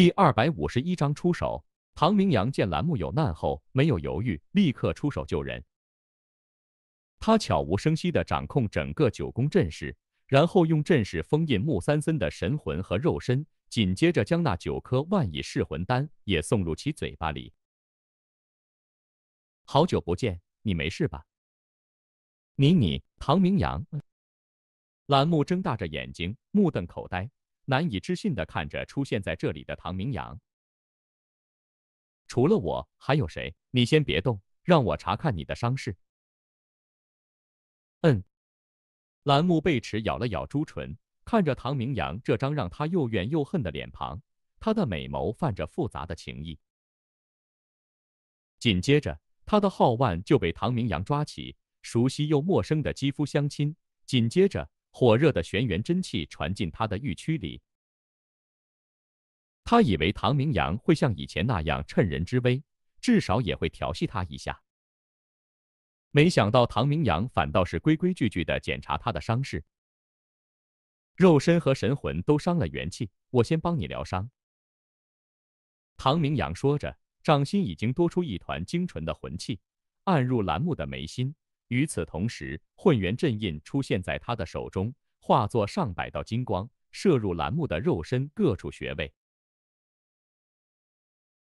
第二百五十一章出手。唐明阳见兰木有难后，没有犹豫，立刻出手救人。他悄无声息地掌控整个九宫阵势，然后用阵势封印木三森的神魂和肉身，紧接着将那九颗万亿噬魂丹也送入其嘴巴里。好久不见，你没事吧？你你，唐明阳。兰木睁大着眼睛，目瞪口呆。难以置信的看着出现在这里的唐明阳，除了我还有谁？你先别动，让我查看你的伤势。嗯，蓝木贝齿咬了咬朱唇，看着唐明阳这张让他又怨又恨的脸庞，他的美眸泛着复杂的情意。紧接着，他的号腕就被唐明阳抓起，熟悉又陌生的肌肤相亲，紧接着火热的玄元真气传进他的玉躯里。他以为唐明阳会像以前那样趁人之危，至少也会调戏他一下。没想到唐明阳反倒是规规矩矩地检查他的伤势，肉身和神魂都伤了元气，我先帮你疗伤。”唐明阳说着，掌心已经多出一团精纯的魂气，按入蓝木的眉心。与此同时，混元阵印出现在他的手中，化作上百道金光射入蓝木的肉身各处穴位。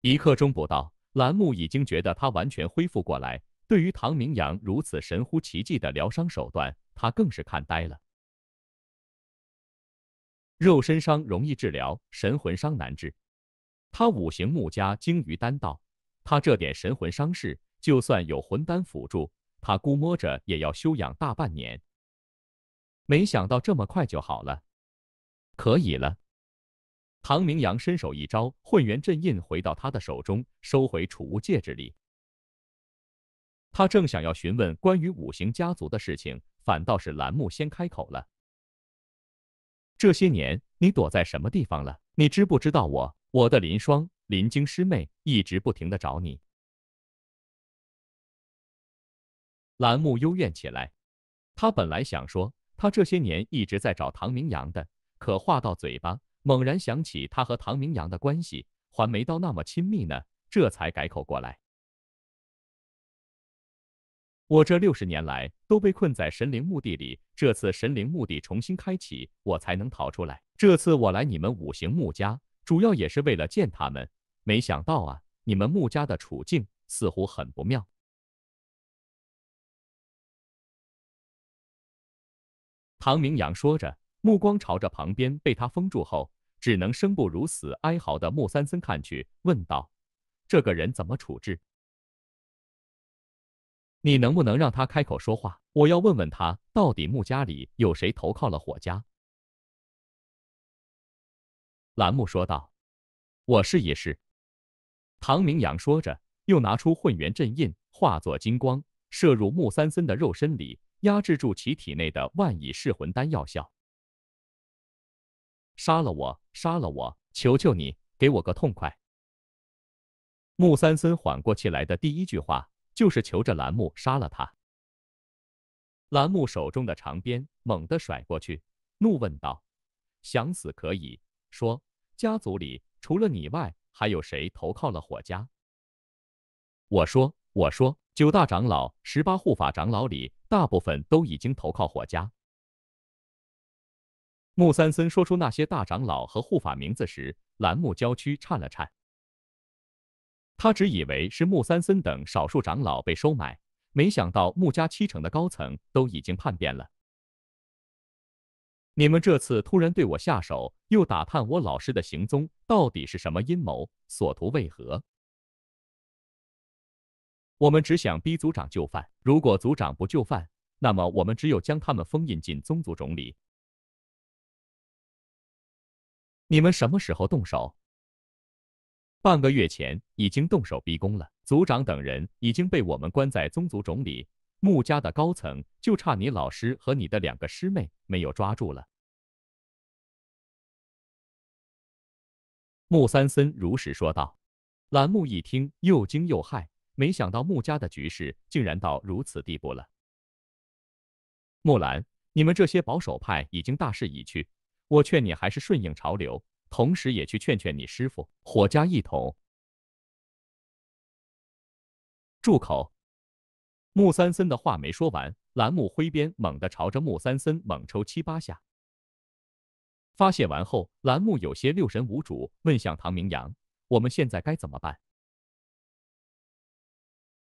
一刻钟不到，蓝木已经觉得他完全恢复过来。对于唐明阳如此神乎其技的疗伤手段，他更是看呆了。肉身伤容易治疗，神魂伤难治。他五行木家精于丹道，他这点神魂伤势，就算有魂丹辅助，他估摸着也要休养大半年。没想到这么快就好了，可以了。唐明阳伸手一招，混元阵印回到他的手中，收回储物戒指里。他正想要询问关于五行家族的事情，反倒是蓝木先开口了：“这些年你躲在什么地方了？你知不知道我，我的林霜、林晶师妹一直不停的找你。”蓝木幽怨起来，他本来想说他这些年一直在找唐明阳的，可话到嘴巴。猛然想起他和唐明阳的关系还没到那么亲密呢，这才改口过来。我这六十年来都被困在神灵墓地里，这次神灵墓地重新开启，我才能逃出来。这次我来你们五行木家，主要也是为了见他们。没想到啊，你们木家的处境似乎很不妙。唐明阳说着，目光朝着旁边被他封住后。只能生不如死哀嚎的木三森看去，问道：“这个人怎么处置？你能不能让他开口说话？我要问问他，到底木家里有谁投靠了火家？”兰木说道：“我试一试。”唐明阳说着，又拿出混元阵印，化作金光，射入木三森的肉身里，压制住其体内的万蚁噬魂丹药效。杀了我，杀了我！求求你，给我个痛快！木三森缓过气来的第一句话就是求着蓝木杀了他。蓝木手中的长鞭猛地甩过去，怒问道：“想死可以说，家族里除了你外，还有谁投靠了火家？”我说：“我说，九大长老、十八护法长老里，大部分都已经投靠火家。”木三森说出那些大长老和护法名字时，蓝木郊区颤了颤。他只以为是木三森等少数长老被收买，没想到木家七成的高层都已经叛变了。你们这次突然对我下手，又打探我老师的行踪，到底是什么阴谋？所图为何？我们只想逼族长就范。如果族长不就范，那么我们只有将他们封印进宗族种里。你们什么时候动手？半个月前已经动手逼宫了，族长等人已经被我们关在宗族种里，穆家的高层就差你老师和你的两个师妹没有抓住了。穆三森如实说道。兰木一听，又惊又骇，没想到穆家的局势竟然到如此地步了。木兰，你们这些保守派已经大势已去。我劝你还是顺应潮流，同时也去劝劝你师傅。火家一统，住口！木三森的话没说完，蓝木挥鞭猛地朝着木三森猛抽七八下。发泄完后，蓝木有些六神无主，问向唐明阳：“我们现在该怎么办？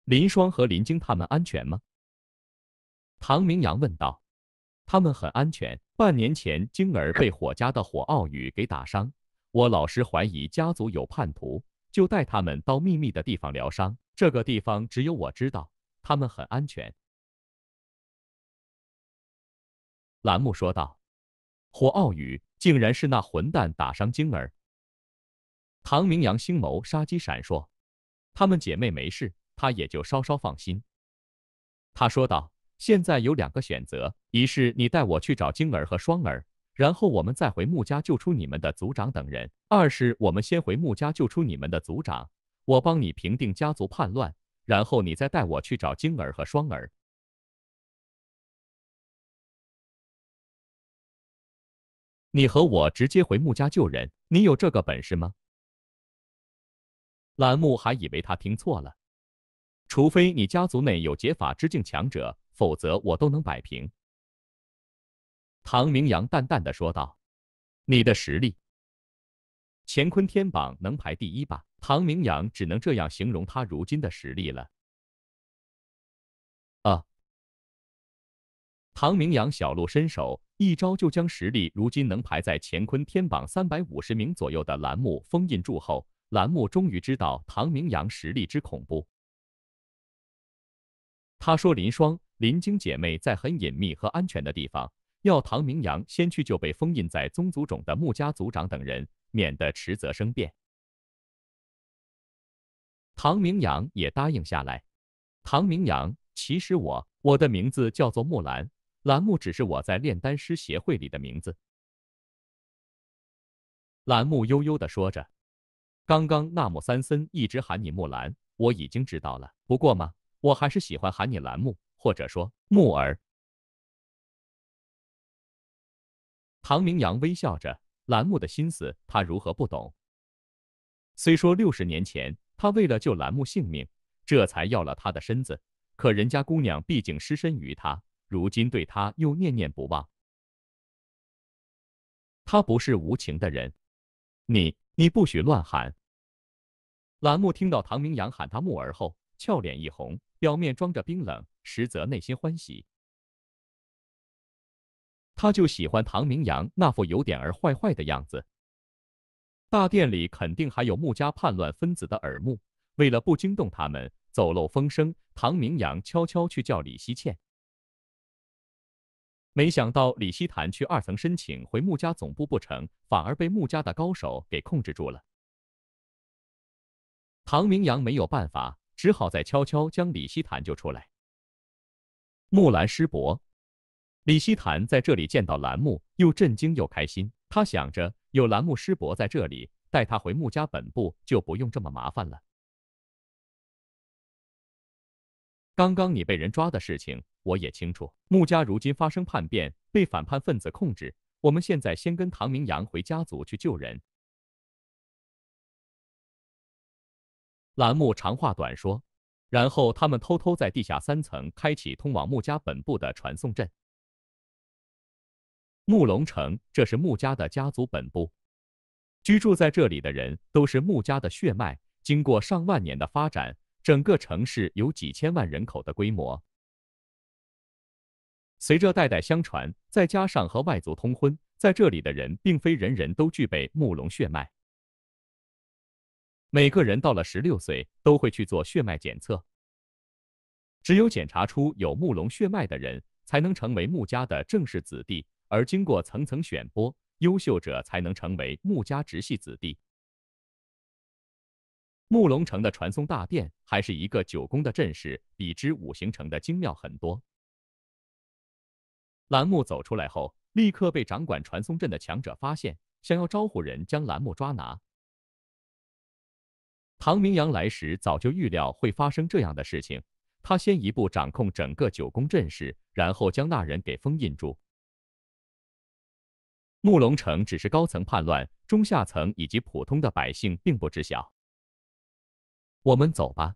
林霜和林晶他们安全吗？”唐明阳问道。他们很安全。半年前，晶儿被火家的火傲宇给打伤，我老是怀疑家族有叛徒，就带他们到秘密的地方疗伤。这个地方只有我知道，他们很安全。”栏目说道。火傲宇竟然是那混蛋打伤晶儿！唐明阳星眸杀机闪烁。她们姐妹没事，他也就稍稍放心。他说道。现在有两个选择：一是你带我去找晶儿和双儿，然后我们再回穆家救出你们的族长等人；二是我们先回穆家救出你们的族长，我帮你平定家族叛乱，然后你再带我去找晶儿和双儿。你和我直接回穆家救人，你有这个本事吗？兰木还以为他听错了，除非你家族内有解法之境强者。否则我都能摆平。”唐明阳淡淡的说道，“你的实力，乾坤天榜能排第一吧？”唐明阳只能这样形容他如今的实力了。啊！唐明阳小鹿伸手，一招就将实力如今能排在乾坤天榜三百五十名左右的栏目封印住。后，栏目终于知道唐明阳实力之恐怖。他说：“林霜。”林晶姐妹在很隐秘和安全的地方，要唐明阳先去，就被封印在宗族中的穆家族长等人，免得迟则生变。唐明阳也答应下来。唐明阳，其实我，我的名字叫做木兰，兰木只是我在炼丹师协会里的名字。兰木悠悠的说着，刚刚纳木三森一直喊你木兰，我已经知道了。不过嘛，我还是喜欢喊你兰木。或者说，木儿。唐明阳微笑着，兰木的心思他如何不懂？虽说六十年前他为了救兰木性命，这才要了他的身子，可人家姑娘毕竟失身于他，如今对他又念念不忘。他不是无情的人，你你不许乱喊。兰木听到唐明阳喊他木儿后，俏脸一红。表面装着冰冷，实则内心欢喜。他就喜欢唐明阳那副有点儿坏坏的样子。大殿里肯定还有穆家叛乱分子的耳目，为了不惊动他们走漏风声，唐明阳悄悄去叫李希倩。没想到李希檀去二层申请回穆家总部不成，反而被穆家的高手给控制住了。唐明阳没有办法。只好再悄悄将李希坦救出来。木兰师伯，李希坦在这里见到兰木，又震惊又开心。他想着有兰木师伯在这里，带他回穆家本部就不用这么麻烦了。刚刚你被人抓的事情我也清楚。穆家如今发生叛变，被反叛分子控制。我们现在先跟唐明阳回家族去救人。栏目长话短说，然后他们偷偷在地下三层开启通往穆家本部的传送阵。穆龙城，这是穆家的家族本部，居住在这里的人都是穆家的血脉。经过上万年的发展，整个城市有几千万人口的规模。随着代代相传，再加上和外族通婚，在这里的人并非人人都具备穆龙血脉。每个人到了十六岁都会去做血脉检测，只有检查出有木龙血脉的人，才能成为穆家的正式子弟。而经过层层选拔，优秀者才能成为穆家直系子弟。慕龙城的传送大殿还是一个九宫的阵势，比之五行城的精妙很多。栏木走出来后，立刻被掌管传送阵的强者发现，想要招呼人将栏木抓拿。唐明阳来时早就预料会发生这样的事情，他先一步掌控整个九宫阵势，然后将那人给封印住。慕龙城只是高层叛乱，中下层以及普通的百姓并不知晓。我们走吧，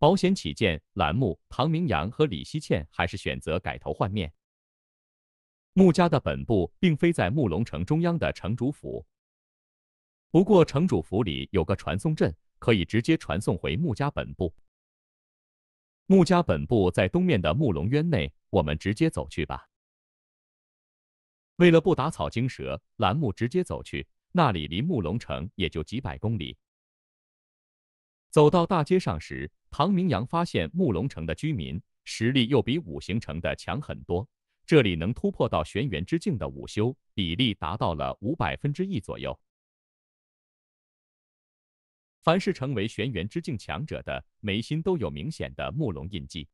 保险起见，蓝木、唐明阳和李希倩还是选择改头换面。穆家的本部并非在慕龙城中央的城主府。不过，城主府里有个传送阵，可以直接传送回穆家本部。穆家本部在东面的穆龙渊内，我们直接走去吧。为了不打草惊蛇，蓝木直接走去，那里离穆龙城也就几百公里。走到大街上时，唐明阳发现穆龙城的居民实力又比五行城的强很多，这里能突破到玄元之境的武修比例达到了五百分之一左右。凡是成为玄元之境强者的，眉心都有明显的木龙印记。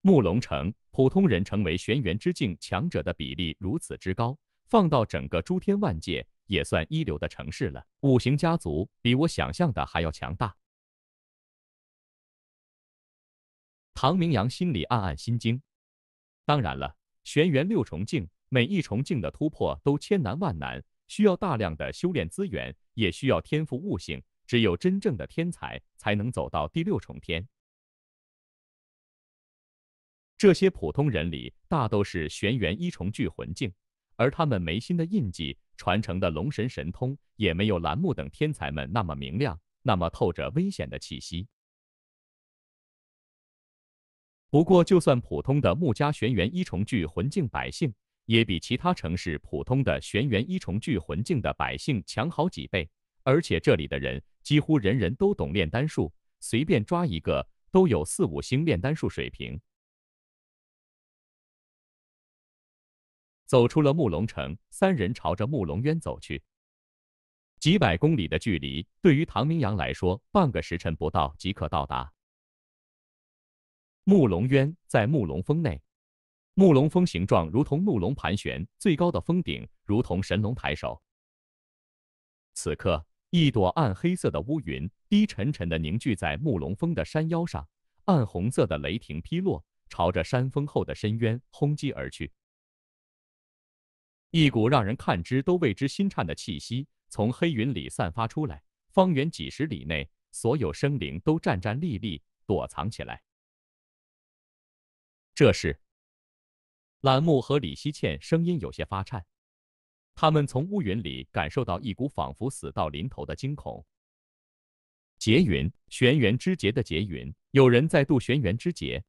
木龙城，普通人成为玄元之境强者的比例如此之高，放到整个诸天万界也算一流的城市了。五行家族比我想象的还要强大。唐明阳心里暗暗心惊。当然了，玄元六重境，每一重境的突破都千难万难。需要大量的修炼资源，也需要天赋悟性。只有真正的天才，才能走到第六重天。这些普通人里，大都是玄元一重聚魂境，而他们眉心的印记传承的龙神神通，也没有蓝木等天才们那么明亮，那么透着危险的气息。不过，就算普通的穆家玄元一重聚魂境百姓，也比其他城市普通的玄元一重聚魂境的百姓强好几倍，而且这里的人几乎人人都懂炼丹术，随便抓一个都有四五星炼丹术水平。走出了木龙城，三人朝着木龙渊走去。几百公里的距离，对于唐明阳来说，半个时辰不到即可到达。木龙渊在木龙峰内。木龙峰形状如同怒龙盘旋，最高的峰顶如同神龙抬手。此刻，一朵暗黑色的乌云低沉沉的凝聚在木龙峰的山腰上，暗红色的雷霆劈落，朝着山峰后的深渊轰击而去。一股让人看之都为之心颤的气息从黑云里散发出来，方圆几十里内所有生灵都战战栗栗，躲藏起来。这是。栏木和李希倩声音有些发颤，他们从乌云里感受到一股仿佛死到临头的惊恐。劫云，玄元之劫的劫云，有人在渡玄元之劫。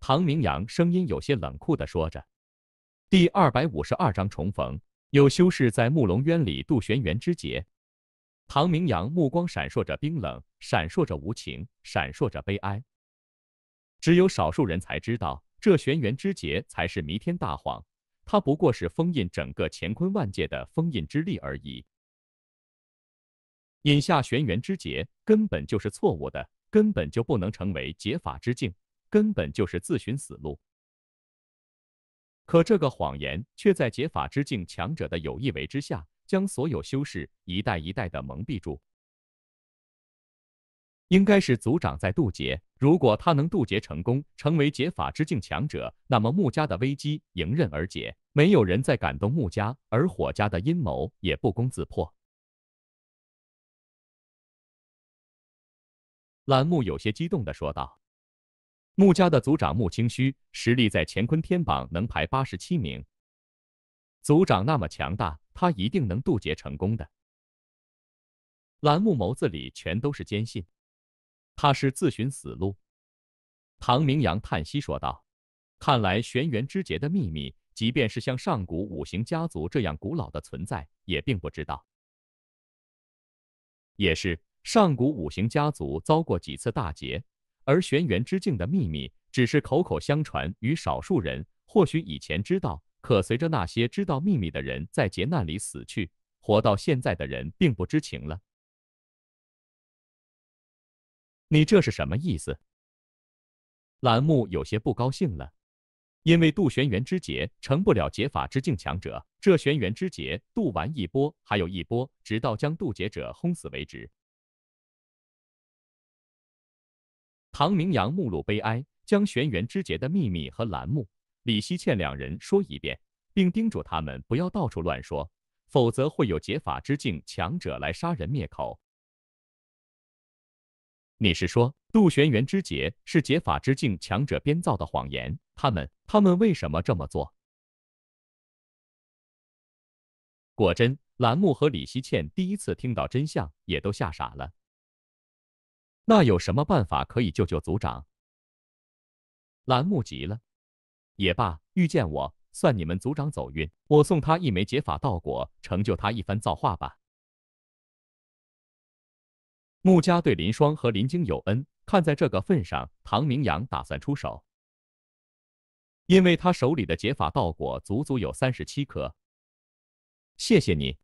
唐明阳声音有些冷酷的说着：“第二百五十二章重逢，有修士在木龙渊里渡玄元之劫。”唐明阳目光闪烁着冰冷，闪烁着无情，闪烁着悲哀。只有少数人才知道。这玄元之劫才是弥天大谎，它不过是封印整个乾坤万界的封印之力而已。引下玄元之劫根本就是错误的，根本就不能成为解法之境，根本就是自寻死路。可这个谎言却在解法之境强者的有意为之下，将所有修士一代一代的蒙蔽住。应该是族长在渡劫，如果他能渡劫成功，成为劫法之境强者，那么穆家的危机迎刃而解，没有人再敢动穆家，而火家的阴谋也不攻自破。兰木有些激动的说道：“穆家的族长穆清虚，实力在乾坤天榜能排八十七名，族长那么强大，他一定能渡劫成功的。”兰木眸子里全都是坚信。他是自寻死路。”唐明阳叹息说道，“看来玄元之劫的秘密，即便是像上古五行家族这样古老的存在，也并不知道。也是上古五行家族遭过几次大劫，而玄元之境的秘密只是口口相传于少数人。或许以前知道，可随着那些知道秘密的人在劫难里死去，活到现在的人并不知情了。”你这是什么意思？兰木有些不高兴了，因为渡玄元之劫成不了解法之境强者，这玄元之劫渡完一波还有一波，直到将渡劫者轰死为止。唐明阳目露悲哀，将玄元之劫的秘密和兰木、李希倩两人说一遍，并叮嘱他们不要到处乱说，否则会有解法之境强者来杀人灭口。你是说，杜玄元之劫是劫法之境强者编造的谎言？他们，他们为什么这么做？果真，蓝木和李希倩第一次听到真相，也都吓傻了。那有什么办法可以救救族长？蓝木急了。也罢，遇见我，算你们族长走运。我送他一枚劫法道果，成就他一番造化吧。穆家对林霜和林晶有恩，看在这个份上，唐明阳打算出手，因为他手里的解法道果足足有三十七颗。谢谢你，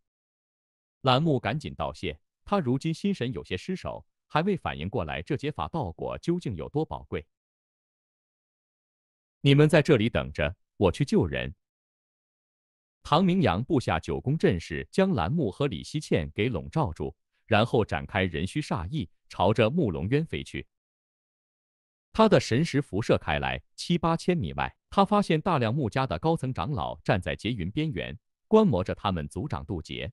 兰木赶紧道谢。他如今心神有些失守，还未反应过来这解法道果究竟有多宝贵。你们在这里等着，我去救人。唐明阳布下九宫阵势，将兰木和李希倩给笼罩住。然后展开人虚煞翼，朝着慕龙渊飞去。他的神识辐射开来，七八千米外，他发现大量慕家的高层长老站在劫云边缘，观摩着他们族长渡劫。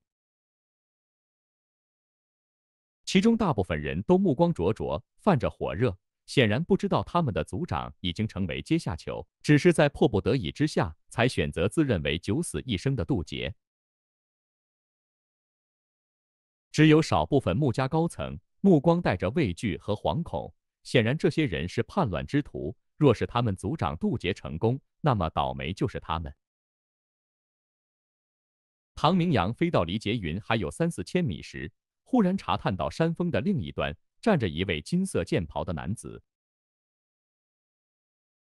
其中大部分人都目光灼灼，泛着火热，显然不知道他们的族长已经成为阶下囚，只是在迫不得已之下，才选择自认为九死一生的渡劫。只有少部分穆家高层目光带着畏惧和惶恐，显然这些人是叛乱之徒。若是他们族长渡劫成功，那么倒霉就是他们。唐明阳飞到离劫云还有三四千米时，忽然查探到山峰的另一端站着一位金色剑袍的男子。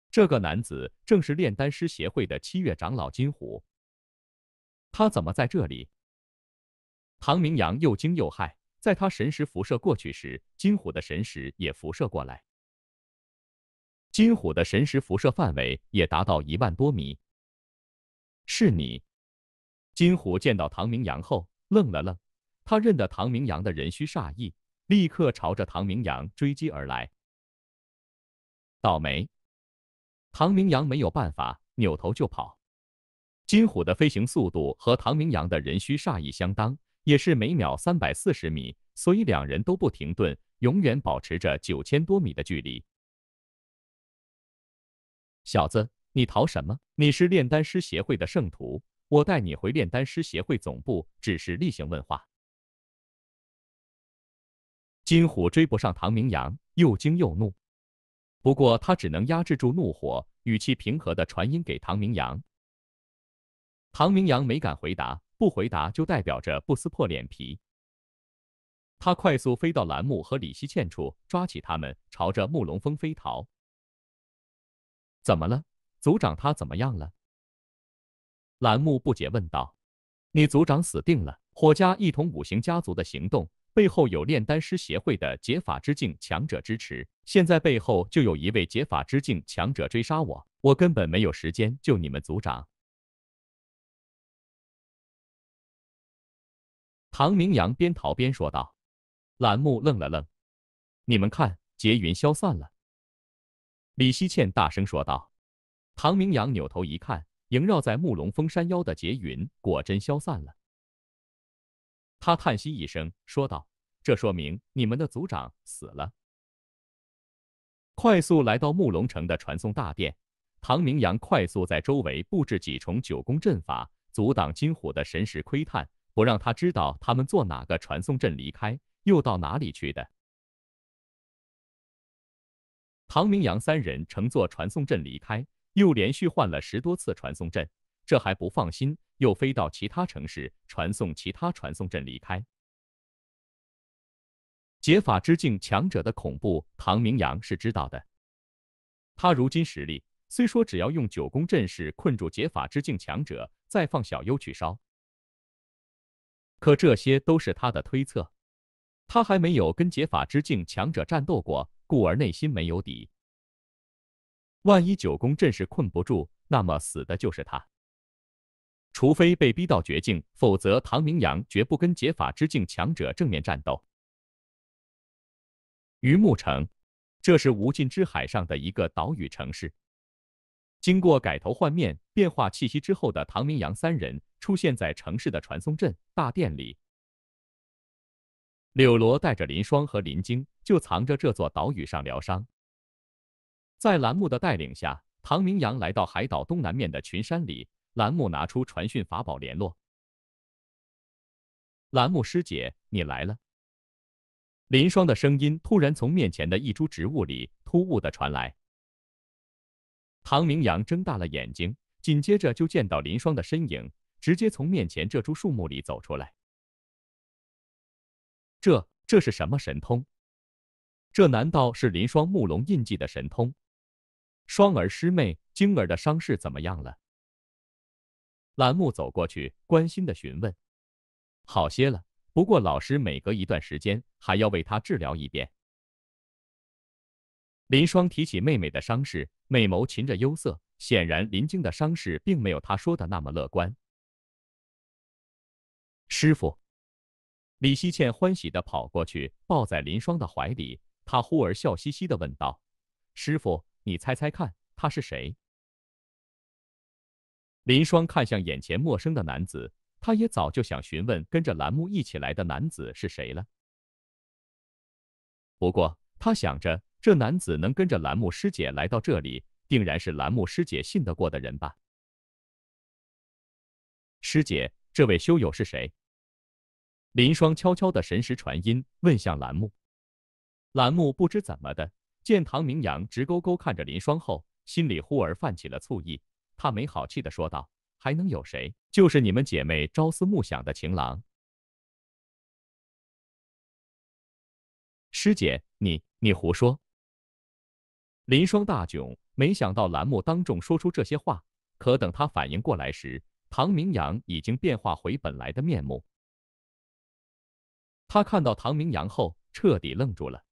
这个男子正是炼丹师协会的七月长老金虎。他怎么在这里？唐明阳又惊又骇，在他神识辐射过去时，金虎的神识也辐射过来。金虎的神识辐射范围也达到一万多米。是你？金虎见到唐明阳后愣了愣，他认得唐明阳的人虚煞意，立刻朝着唐明阳追击而来。倒霉！唐明阳没有办法，扭头就跑。金虎的飞行速度和唐明阳的人虚煞意相当。也是每秒三百四十米，所以两人都不停顿，永远保持着九千多米的距离。小子，你逃什么？你是炼丹师协会的圣徒，我带你回炼丹师协会总部，只是例行问话。金虎追不上唐明阳，又惊又怒，不过他只能压制住怒火，语气平和的传音给唐明阳。唐明阳没敢回答。不回答就代表着不撕破脸皮。他快速飞到蓝木和李希倩处，抓起他们，朝着慕容峰飞逃。怎么了，族长他怎么样了？蓝木不解问道：“你族长死定了！火家一统五行家族的行动背后有炼丹师协会的解法之境强者支持，现在背后就有一位解法之境强者追杀我，我根本没有时间救你们族长。”唐明阳边逃边说道：“蓝木愣了愣，你们看，劫云消散了。”李希倩大声说道。唐明阳扭头一看，萦绕在木龙峰山腰的劫云果真消散了。他叹息一声，说道：“这说明你们的族长死了。”快速来到木龙城的传送大殿，唐明阳快速在周围布置几重九宫阵法，阻挡金虎的神识窥探。不让他知道他们坐哪个传送阵离开，又到哪里去的。唐明阳三人乘坐传送阵离开，又连续换了十多次传送阵，这还不放心，又飞到其他城市传送其他传送阵离开。解法之境强者的恐怖，唐明阳是知道的。他如今实力虽说只要用九宫阵势困住解法之境强者，再放小优去烧。可这些都是他的推测，他还没有跟解法之境强者战斗过，故而内心没有底。万一九宫阵是困不住，那么死的就是他。除非被逼到绝境，否则唐明阳绝不跟解法之境强者正面战斗。榆木城，这是无尽之海上的一个岛屿城市。经过改头换面、变化气息之后的唐明阳三人出现在城市的传送阵大殿里。柳罗带着林霜和林晶就藏着这座岛屿上疗伤。在蓝木的带领下，唐明阳来到海岛东南面的群山里。蓝木拿出传讯法宝联络。蓝木师姐，你来了。林霜的声音突然从面前的一株植物里突兀的传来。唐明阳睁大了眼睛，紧接着就见到林霜的身影，直接从面前这株树木里走出来。这这是什么神通？这难道是林霜木龙印记的神通？双儿师妹，晶儿的伤势怎么样了？兰木走过去，关心的询问。好些了，不过老师每隔一段时间还要为他治疗一遍。林霜提起妹妹的伤势，美眸噙着忧色，显然林晶的伤势并没有她说的那么乐观。师傅，李希倩欢喜的跑过去，抱在林霜的怀里。她忽而笑嘻嘻的问道：“师傅，你猜猜看，他是谁？”林霜看向眼前陌生的男子，他也早就想询问跟着蓝木一起来的男子是谁了。不过他想着。这男子能跟着蓝木师姐来到这里，定然是蓝木师姐信得过的人吧？师姐，这位修友是谁？林霜悄悄的神识传音问向蓝木。蓝木不知怎么的，见唐明阳直勾勾看着林霜后，心里忽而泛起了醋意。他没好气的说道：“还能有谁？就是你们姐妹朝思暮想的情郎。”师姐，你你胡说！林霜大窘，没想到栏目当众说出这些话。可等他反应过来时，唐明阳已经变化回本来的面目。他看到唐明阳后，彻底愣住了。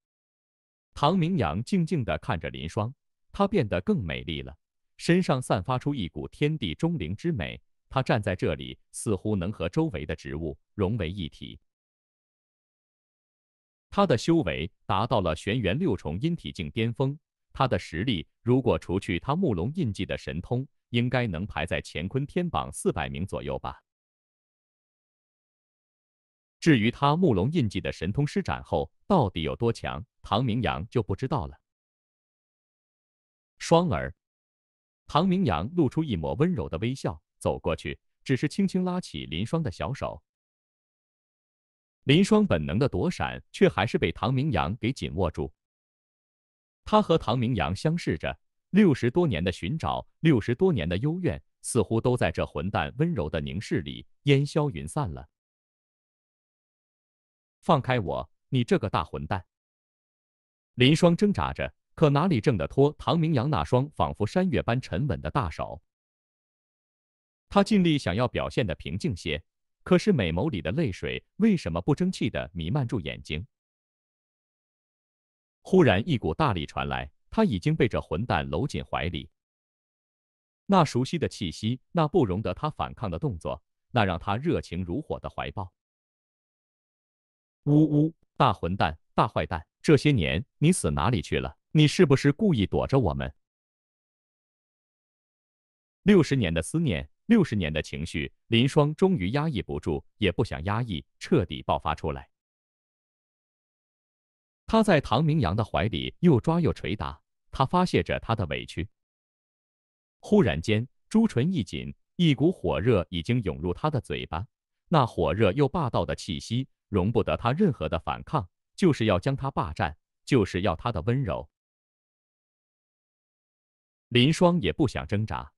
唐明阳静静地看着林霜，她变得更美丽了，身上散发出一股天地中灵之美。她站在这里，似乎能和周围的植物融为一体。她的修为达到了玄元六重阴体境巅峰。他的实力，如果除去他木龙印记的神通，应该能排在乾坤天榜四百名左右吧。至于他木龙印记的神通施展后到底有多强，唐明阳就不知道了。双儿，唐明阳露出一抹温柔的微笑，走过去，只是轻轻拉起林霜的小手。林霜本能的躲闪，却还是被唐明阳给紧握住。他和唐明阳相视着，六十多年的寻找，六十多年的幽怨，似乎都在这混蛋温柔的凝视里烟消云散了。放开我，你这个大混蛋！林霜挣扎着，可哪里挣得脱唐明阳那双仿佛山岳般沉稳的大手？他尽力想要表现的平静些，可是美眸里的泪水为什么不争气的弥漫住眼睛？忽然，一股大力传来，他已经被这混蛋搂进怀里。那熟悉的气息，那不容得他反抗的动作，那让他热情如火的怀抱。呜呜，大混蛋，大坏蛋，这些年你死哪里去了？你是不是故意躲着我们？六十年的思念，六十年的情绪，林霜终于压抑不住，也不想压抑，彻底爆发出来。他在唐明阳的怀里又抓又捶打，他发泄着他的委屈。忽然间，朱唇一紧，一股火热已经涌入他的嘴巴，那火热又霸道的气息，容不得他任何的反抗，就是要将他霸占，就是要他的温柔。林霜也不想挣扎，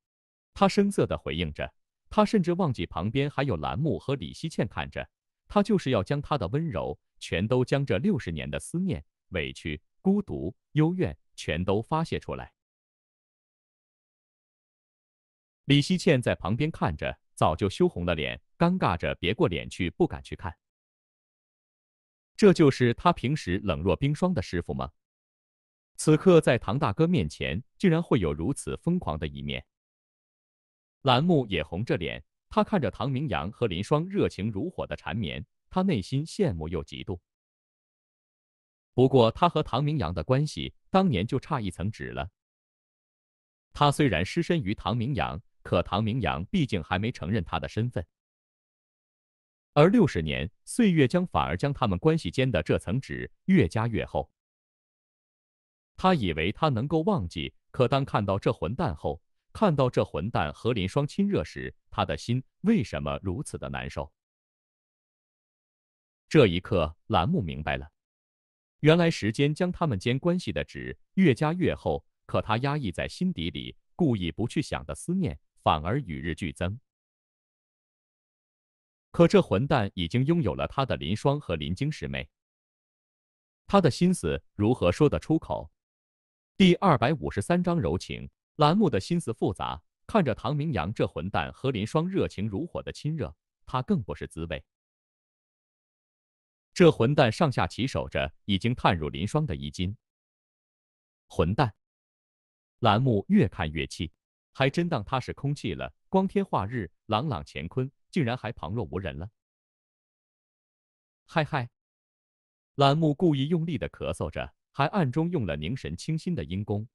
他声色的回应着，他甚至忘记旁边还有蓝木和李希倩看着，他就是要将他的温柔。全都将这六十年的思念、委屈、孤独、幽怨全都发泄出来。李希倩在旁边看着，早就羞红了脸，尴尬着别过脸去，不敢去看。这就是他平时冷若冰霜的师傅吗？此刻在唐大哥面前，竟然会有如此疯狂的一面。蓝木也红着脸，他看着唐明阳和林霜热情如火的缠绵。他内心羡慕又嫉妒，不过他和唐明阳的关系当年就差一层纸了。他虽然失身于唐明阳，可唐明阳毕竟还没承认他的身份。而六十年岁月将反而将他们关系间的这层纸越加越厚。他以为他能够忘记，可当看到这混蛋后，看到这混蛋和林霜亲热时，他的心为什么如此的难受？这一刻，蓝木明白了，原来时间将他们间关系的纸越加越厚。可他压抑在心底里，故意不去想的思念，反而与日俱增。可这混蛋已经拥有了他的林霜和林晶师妹，他的心思如何说得出口？第二百五十三章柔情。蓝木的心思复杂，看着唐明阳这混蛋和林霜热情如火的亲热，他更不是滋味。这混蛋上下其守着，已经探入林霜的衣襟。混蛋！兰木越看越气，还真当他是空气了。光天化日，朗朗乾坤，竟然还旁若无人了。嗨嗨！兰木故意用力的咳嗽着，还暗中用了凝神清心的阴功。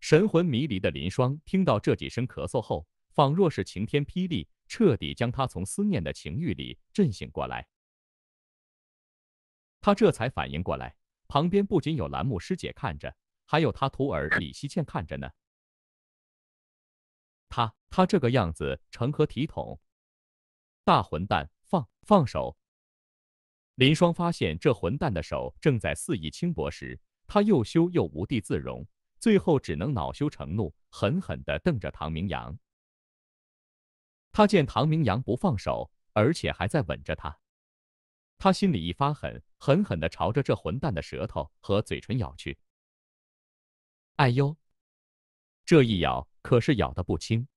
神魂迷离的林霜听到这几声咳嗽后，仿若是晴天霹雳，彻底将他从思念的情欲里震醒过来。他这才反应过来，旁边不仅有栏目师姐看着，还有他徒儿李希倩看着呢。他他这个样子成何体统？大混蛋，放放手！林霜发现这混蛋的手正在肆意轻薄时，他又羞又无地自容，最后只能恼羞成怒，狠狠地瞪着唐明阳。他见唐明阳不放手，而且还在吻着他。他心里一发狠，狠狠的朝着这混蛋的舌头和嘴唇咬去。哎呦！这一咬可是咬得不轻。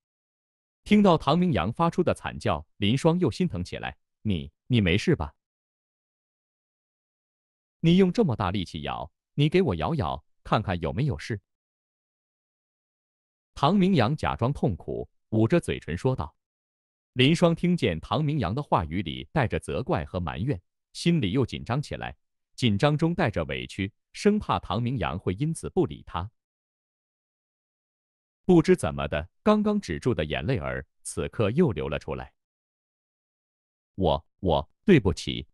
听到唐明阳发出的惨叫，林霜又心疼起来：“你你没事吧？你用这么大力气咬，你给我咬咬，看看有没有事。”唐明阳假装痛苦，捂着嘴唇说道。林霜听见唐明阳的话语里带着责怪和埋怨，心里又紧张起来，紧张中带着委屈，生怕唐明阳会因此不理他。不知怎么的，刚刚止住的眼泪儿，此刻又流了出来。我，我对不起。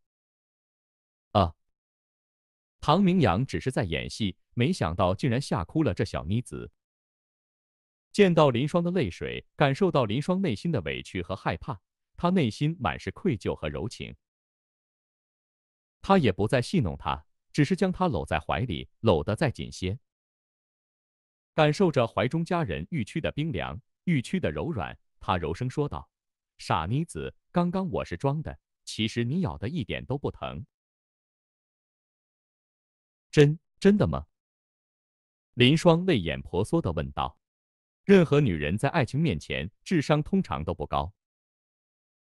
啊！唐明阳只是在演戏，没想到竟然吓哭了这小妮子。见到林霜的泪水，感受到林霜内心的委屈和害怕，他内心满是愧疚和柔情。他也不再戏弄她，只是将她搂在怀里，搂得再紧些。感受着怀中佳人玉躯的冰凉，玉躯的柔软，他柔声说道：“傻妮子，刚刚我是装的，其实你咬的一点都不疼。”“真真的吗？”林霜泪眼婆娑的问道。任何女人在爱情面前，智商通常都不高。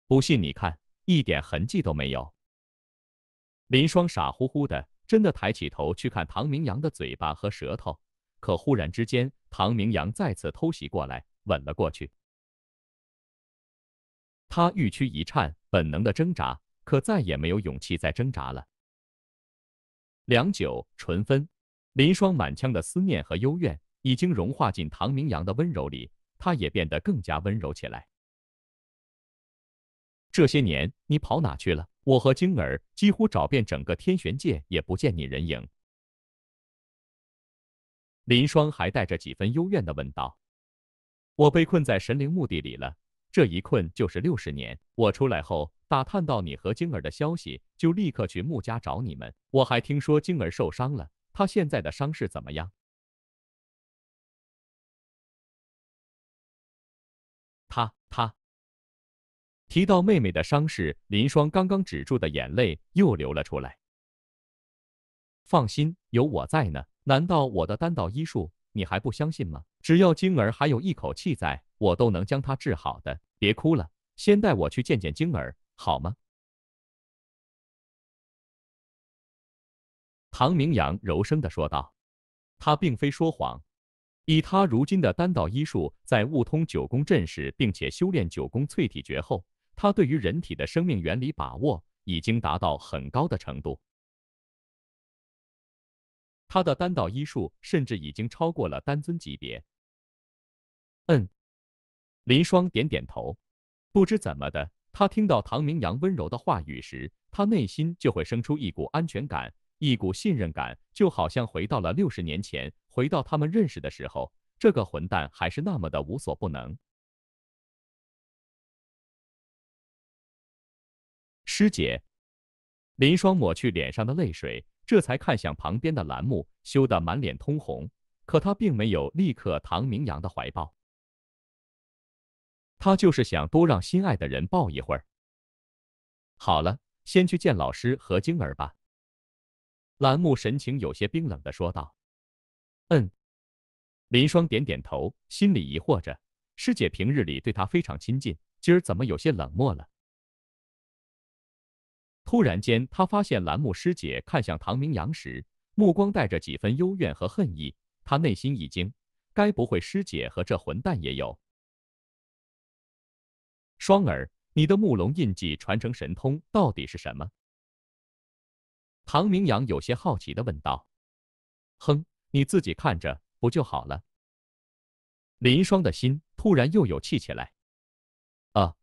不信你看，一点痕迹都没有。林霜傻乎乎的，真的抬起头去看唐明阳的嘴巴和舌头，可忽然之间，唐明阳再次偷袭过来，吻了过去。他欲躯一颤，本能的挣扎，可再也没有勇气再挣扎了。良久，唇分，林霜满腔的思念和幽怨。已经融化进唐明阳的温柔里，他也变得更加温柔起来。这些年你跑哪去了？我和晶儿几乎找遍整个天玄界，也不见你人影。林霜还带着几分幽怨的问道：“我被困在神灵墓地里了，这一困就是六十年。我出来后，打探到你和晶儿的消息，就立刻去穆家找你们。我还听说晶儿受伤了，她现在的伤势怎么样？”他他提到妹妹的伤势，林霜刚刚止住的眼泪又流了出来。放心，有我在呢。难道我的丹道医术你还不相信吗？只要晶儿还有一口气在，我都能将她治好的。别哭了，先带我去见见晶儿，好吗？唐明阳柔声的说道，他并非说谎。以他如今的丹道医术，在悟通九宫阵势，并且修炼九宫淬体诀后，他对于人体的生命原理把握已经达到很高的程度。他的丹道医术甚至已经超过了丹尊级别。嗯，林霜点点头。不知怎么的，他听到唐明阳温柔的话语时，他内心就会生出一股安全感，一股信任感，就好像回到了六十年前。回到他们认识的时候，这个混蛋还是那么的无所不能。师姐，林霜抹去脸上的泪水，这才看向旁边的兰木，羞得满脸通红。可他并没有立刻唐明阳的怀抱，他就是想多让心爱的人抱一会儿。好了，先去见老师和晶儿吧。兰木神情有些冰冷的说道。嗯，林霜点点头，心里疑惑着，师姐平日里对他非常亲近，今儿怎么有些冷漠了？突然间，他发现蓝木师姐看向唐明阳时，目光带着几分幽怨和恨意，他内心一惊，该不会师姐和这混蛋也有？双儿，你的木龙印记传承神通到底是什么？唐明阳有些好奇地问道。哼。你自己看着不就好了？林霜的心突然又有气起来。啊！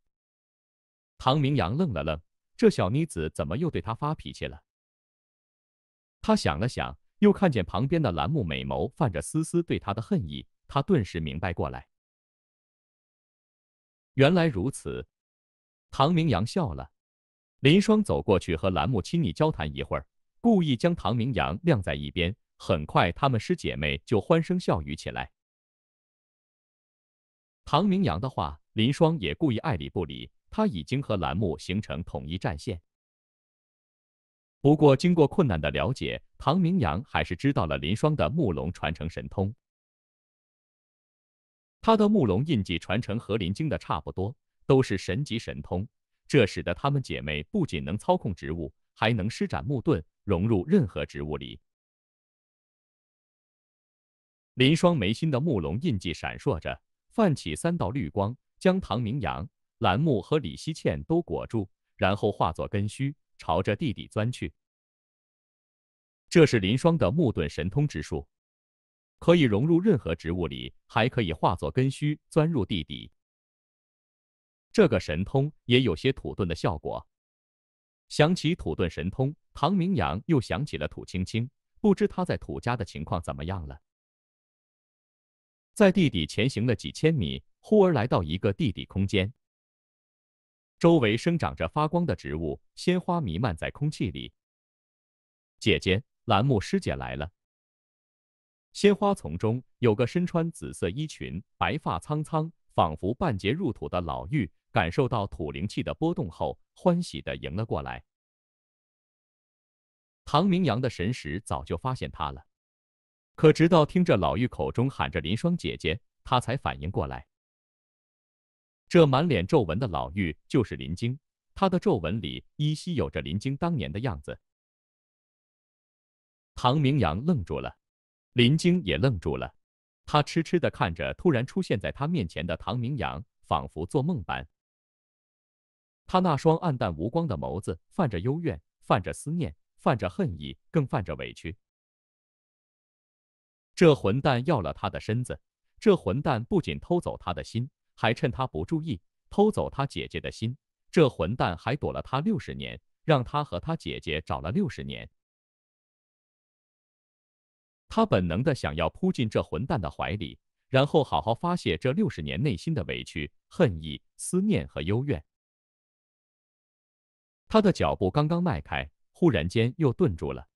唐明阳愣了愣，这小妮子怎么又对他发脾气了？他想了想，又看见旁边的蓝木美眸泛着丝丝对他的恨意，他顿时明白过来。原来如此，唐明阳笑了。林霜走过去和蓝木亲密交谈一会儿，故意将唐明阳晾在一边。很快，她们师姐妹就欢声笑语起来。唐明阳的话，林霜也故意爱理不理。他已经和蓝木形成统一战线。不过，经过困难的了解，唐明阳还是知道了林霜的木龙传承神通。他的木龙印记传承和林晶的差不多，都是神级神通。这使得她们姐妹不仅能操控植物，还能施展木盾，融入任何植物里。林霜眉心的木龙印记闪烁着，泛起三道绿光，将唐明阳、蓝木和李希倩都裹住，然后化作根须，朝着地底钻去。这是林霜的木盾神通之术，可以融入任何植物里，还可以化作根须钻入地底。这个神通也有些土遁的效果。想起土遁神通，唐明阳又想起了土青青，不知他在土家的情况怎么样了。在地底前行了几千米，忽而来到一个地底空间，周围生长着发光的植物，鲜花弥漫在空气里。姐姐，蓝木师姐来了。鲜花丛中有个身穿紫色衣裙、白发苍苍、仿佛半截入土的老妪，感受到土灵气的波动后，欢喜地迎了过来。唐明阳的神识早就发现他了。可直到听着老妪口中喊着“林霜姐姐”，他才反应过来，这满脸皱纹的老妪就是林晶。她的皱纹里依稀有着林晶当年的样子。唐明阳愣住了，林晶也愣住了，他痴痴地看着突然出现在他面前的唐明阳，仿佛做梦般。他那双暗淡无光的眸子，泛着幽怨，泛着思念，泛着恨意，更泛着委屈。这混蛋要了他的身子，这混蛋不仅偷走他的心，还趁他不注意偷走他姐姐的心。这混蛋还躲了他六十年，让他和他姐姐找了六十年。他本能的想要扑进这混蛋的怀里，然后好好发泄这六十年内心的委屈、恨意、思念和幽怨。他的脚步刚刚迈开，忽然间又顿住了。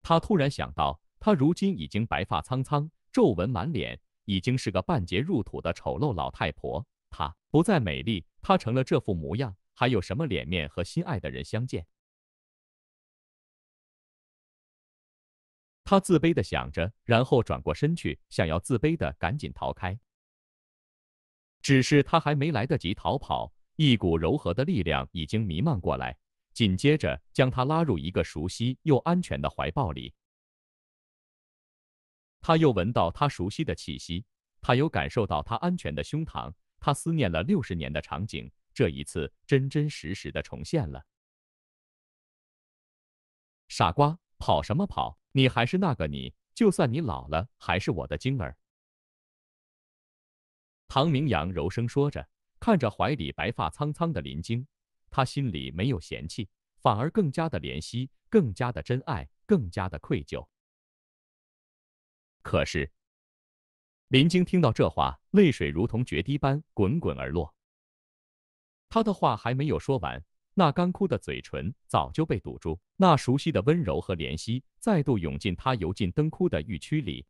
他突然想到。她如今已经白发苍苍，皱纹满脸，已经是个半截入土的丑陋老太婆。她不再美丽，她成了这副模样，还有什么脸面和心爱的人相见？她自卑的想着，然后转过身去，想要自卑的赶紧逃开。只是她还没来得及逃跑，一股柔和的力量已经弥漫过来，紧接着将她拉入一个熟悉又安全的怀抱里。他又闻到他熟悉的气息，他又感受到他安全的胸膛，他思念了六十年的场景，这一次真真实实的重现了。傻瓜，跑什么跑？你还是那个你，就算你老了，还是我的晶儿。唐明阳柔声说着，看着怀里白发苍苍的林晶，他心里没有嫌弃，反而更加的怜惜，更加的真爱，更加的愧疚。可是，林晶听到这话，泪水如同决堤般滚滚而落。他的话还没有说完，那干枯的嘴唇早就被堵住。那熟悉的温柔和怜惜再度涌进他油尽灯枯的躯里。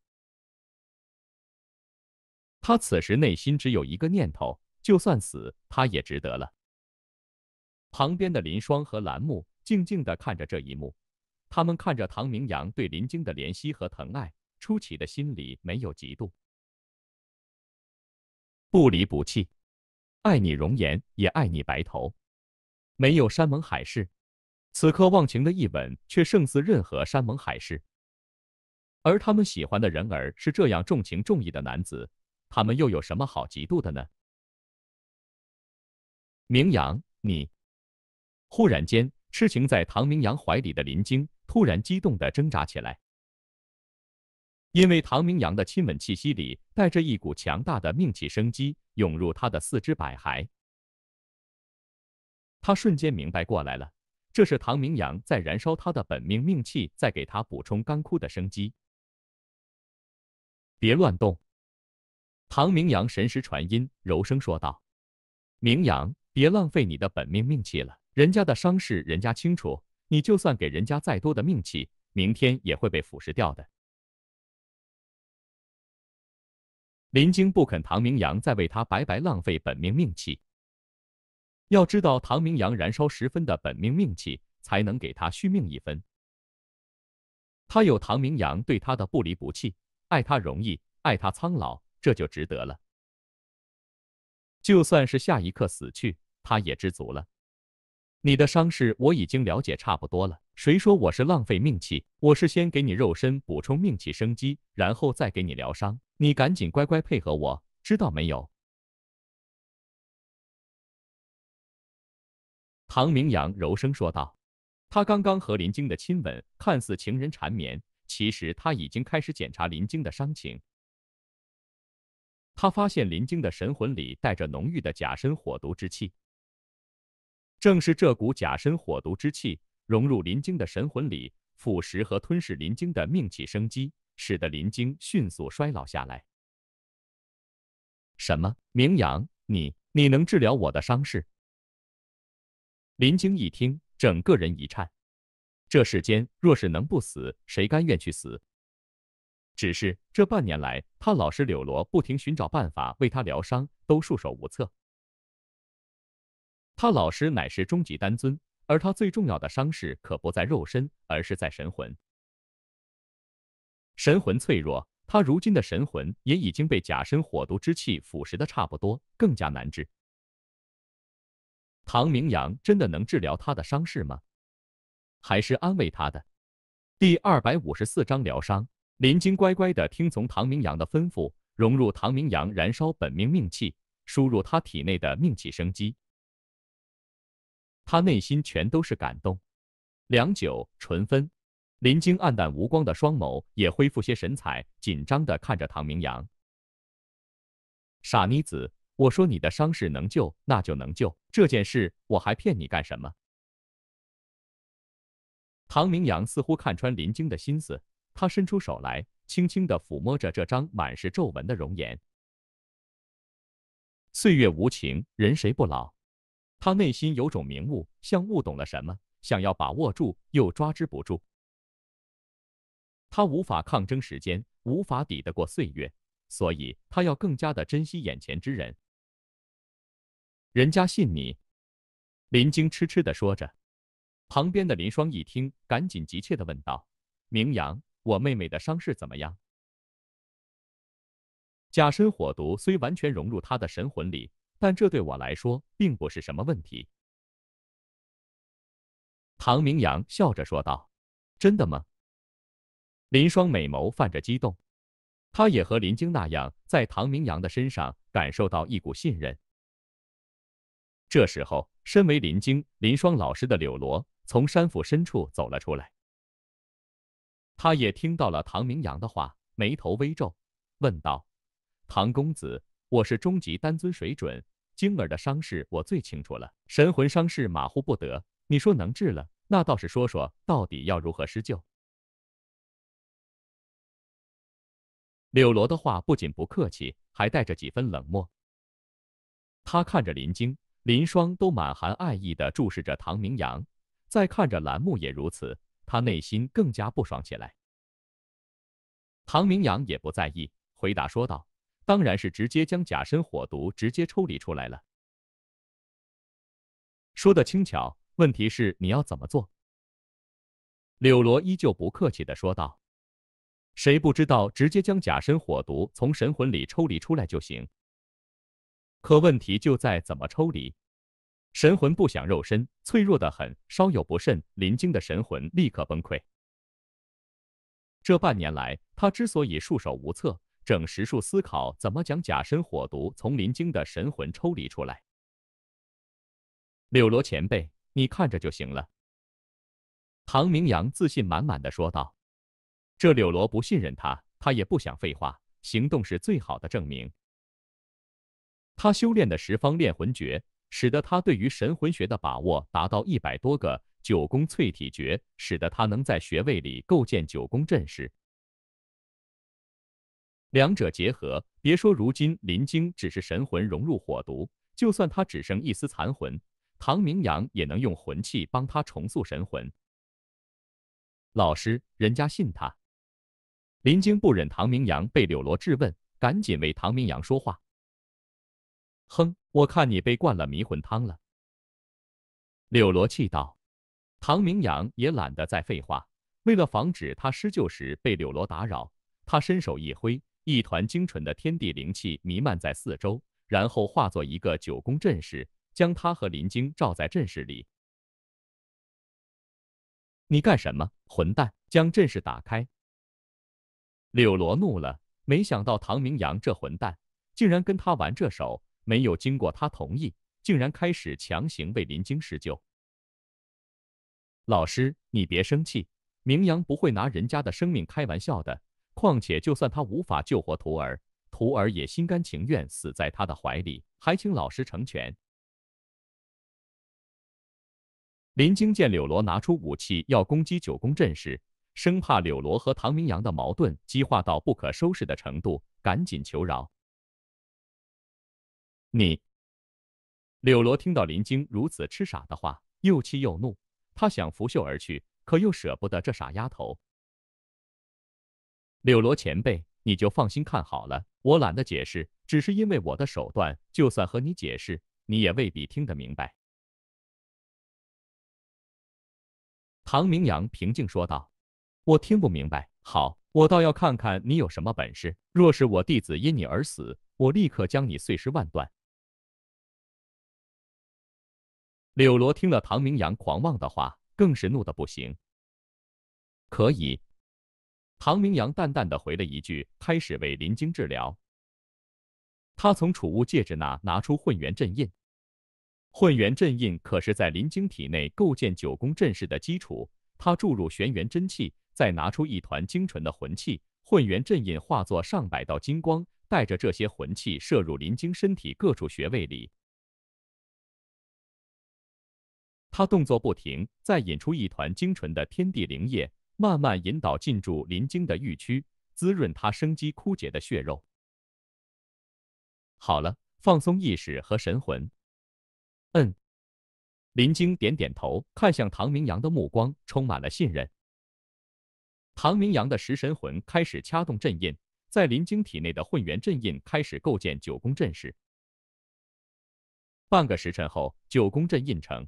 他此时内心只有一个念头：就算死，他也值得了。旁边的林霜和兰木静静的看着这一幕，他们看着唐明阳对林晶的怜惜和疼爱。出奇的心里没有嫉妒，不离不弃，爱你容颜，也爱你白头，没有山盟海誓，此刻忘情的一吻却胜似任何山盟海誓。而他们喜欢的人儿是这样重情重义的男子，他们又有什么好嫉妒的呢？明阳，你！忽然间，痴情在唐明阳怀里的林晶突然激动的挣扎起来。因为唐明阳的亲吻气息里带着一股强大的命气生机涌入他的四肢百骸，他瞬间明白过来了，这是唐明阳在燃烧他的本命命气，在给他补充干枯的生机。别乱动，唐明阳神识传音，柔声说道：“明阳，别浪费你的本命命气了，人家的伤势人家清楚，你就算给人家再多的命气，明天也会被腐蚀掉的。”林晶不肯唐明阳再为他白白浪费本命命气。要知道，唐明阳燃烧十分的本命命气，才能给他续命一分。他有唐明阳对他的不离不弃，爱他容易，爱他苍老，这就值得了。就算是下一刻死去，他也知足了。你的伤势我已经了解差不多了。谁说我是浪费命气？我是先给你肉身补充命气生机，然后再给你疗伤。你赶紧乖乖配合我，知道没有？唐明阳柔声说道。他刚刚和林晶的亲吻看似情人缠绵，其实他已经开始检查林晶的伤情。他发现林晶的神魂里带着浓郁的假身火毒之气，正是这股假身火毒之气。融入林晶的神魂里，腐蚀和吞噬林晶的命气生机，使得林晶迅速衰老下来。什么？明阳，你你能治疗我的伤势？林晶一听，整个人一颤。这世间若是能不死，谁甘愿去死？只是这半年来，他老师柳罗不停寻找办法为他疗伤，都束手无策。他老师乃是终极丹尊。而他最重要的伤势可不在肉身，而是在神魂。神魂脆弱，他如今的神魂也已经被假身火毒之气腐蚀的差不多，更加难治。唐明阳真的能治疗他的伤势吗？还是安慰他的？第二百五十四章疗伤。林晶乖乖的听从唐明阳的吩咐，融入唐明阳燃烧本命命气，输入他体内的命气生机。他内心全都是感动。良久，纯芬林晶暗淡无光的双眸也恢复些神采，紧张的看着唐明阳。傻妮子，我说你的伤势能救，那就能救。这件事我还骗你干什么？唐明阳似乎看穿林晶的心思，他伸出手来，轻轻的抚摸着这张满是皱纹的容颜。岁月无情，人谁不老？他内心有种明悟，像悟懂了什么，想要把握住，又抓之不住。他无法抗争时间，无法抵得过岁月，所以他要更加的珍惜眼前之人。人家信你，林晶痴痴的说着。旁边的林霜一听，赶紧急切的问道：“明阳，我妹妹的伤势怎么样？”假身火毒虽完全融入他的神魂里。但这对我来说并不是什么问题。”唐明阳笑着说道。“真的吗？”林霜美眸泛着激动，她也和林晶那样，在唐明阳的身上感受到一股信任。这时候，身为林晶、林霜老师的柳罗从山腹深处走了出来，他也听到了唐明阳的话，眉头微皱，问道：“唐公子，我是终极丹尊水准。”晶儿的伤势我最清楚了，神魂伤势马虎不得。你说能治了，那倒是说说，到底要如何施救？柳罗的话不仅不客气，还带着几分冷漠。他看着林晶、林霜都满含爱意的注视着唐明阳，再看着蓝木也如此，他内心更加不爽起来。唐明阳也不在意，回答说道。当然是直接将假身火毒直接抽离出来了。说的轻巧，问题是你要怎么做？柳罗依旧不客气的说道：“谁不知道直接将假身火毒从神魂里抽离出来就行？可问题就在怎么抽离。神魂不想肉身，脆弱的很，稍有不慎，林晶的神魂立刻崩溃。这半年来，他之所以束手无策。”整十数思考怎么将假身火毒从林晶的神魂抽离出来。柳罗前辈，你看着就行了。”唐明阳自信满满的说道。这柳罗不信任他，他也不想废话，行动是最好的证明。他修炼的十方炼魂诀，使得他对于神魂学的把握达到一百多个。九宫淬体诀，使得他能在穴位里构建九宫阵势。两者结合，别说如今林晶只是神魂融入火毒，就算他只剩一丝残魂，唐明阳也能用魂器帮他重塑神魂。老师，人家信他。林晶不忍唐明阳被柳罗质问，赶紧为唐明阳说话。哼，我看你被灌了迷魂汤了。柳罗气道，唐明阳也懒得再废话。为了防止他施救时被柳罗打扰，他伸手一挥。一团精纯的天地灵气弥漫在四周，然后化作一个九宫阵势，将他和林晶罩在阵势里。你干什么，混蛋！将阵势打开！柳罗怒了，没想到唐明阳这混蛋竟然跟他玩这手，没有经过他同意，竟然开始强行为林晶施救。老师，你别生气，明阳不会拿人家的生命开玩笑的。况且，就算他无法救活徒儿，徒儿也心甘情愿死在他的怀里，还请老师成全。林晶见柳罗拿出武器要攻击九宫阵时，生怕柳罗和唐明阳的矛盾激化到不可收拾的程度，赶紧求饶。你，柳罗听到林晶如此痴傻的话，又气又怒，他想拂袖而去，可又舍不得这傻丫头。柳罗前辈，你就放心看好了，我懒得解释，只是因为我的手段，就算和你解释，你也未必听得明白。”唐明阳平静说道，“我听不明白。好，我倒要看看你有什么本事。若是我弟子因你而死，我立刻将你碎尸万段。”柳罗听了唐明阳狂妄的话，更是怒得不行。可以。唐明阳淡淡的回了一句：“开始为林晶治疗。”他从储物戒指那拿出混元阵印，混元阵印可是在林晶体内构建九宫阵势的基础。他注入玄元真气，再拿出一团精纯的魂气，混元阵印化作上百道金光，带着这些魂气射入林晶身体各处穴位里。他动作不停，再引出一团精纯的天地灵液。慢慢引导进驻林晶的域区，滋润他生机枯竭的血肉。好了，放松意识和神魂。嗯，林晶点点头，看向唐明阳的目光充满了信任。唐明阳的食神魂开始掐动阵印，在林晶体内的混元阵印开始构建九宫阵势。半个时辰后，九宫阵印成。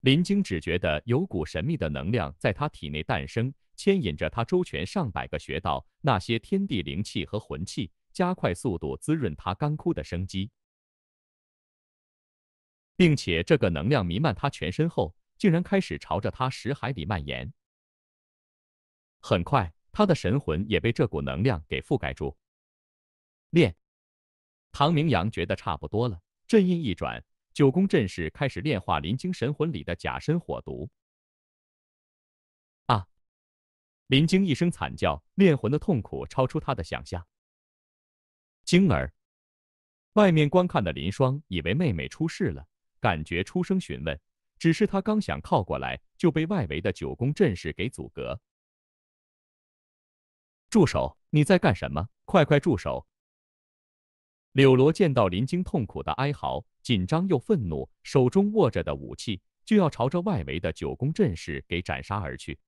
林晶只觉得有股神秘的能量在他体内诞生，牵引着他周全上百个穴道，那些天地灵气和魂气加快速度滋润他干枯的生机，并且这个能量弥漫他全身后，竟然开始朝着他识海里蔓延。很快，他的神魂也被这股能量给覆盖住。练，唐明阳觉得差不多了，阵印一转。九宫阵势开始炼化林晶神魂里的假身火毒。啊！林晶一声惨叫，炼魂的痛苦超出他的想象。晶儿，外面观看的林霜以为妹妹出事了，感觉出声询问。只是他刚想靠过来，就被外围的九宫阵势给阻隔。住手！你在干什么？快快住手！柳罗见到林晶痛苦的哀嚎，紧张又愤怒，手中握着的武器就要朝着外围的九宫阵势给斩杀而去。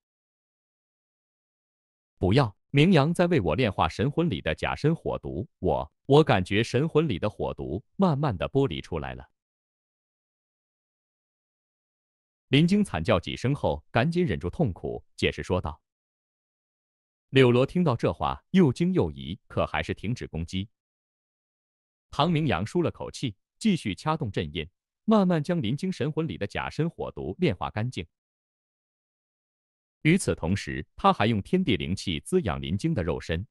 不要，明阳在为我炼化神魂里的假身火毒，我我感觉神魂里的火毒慢慢的剥离出来了。林晶惨叫几声后，赶紧忍住痛苦，解释说道。柳罗听到这话，又惊又疑，可还是停止攻击。唐明阳舒了口气，继续掐动阵印，慢慢将林晶神魂里的假身火毒炼化干净。与此同时，他还用天地灵气滋养林晶的肉身。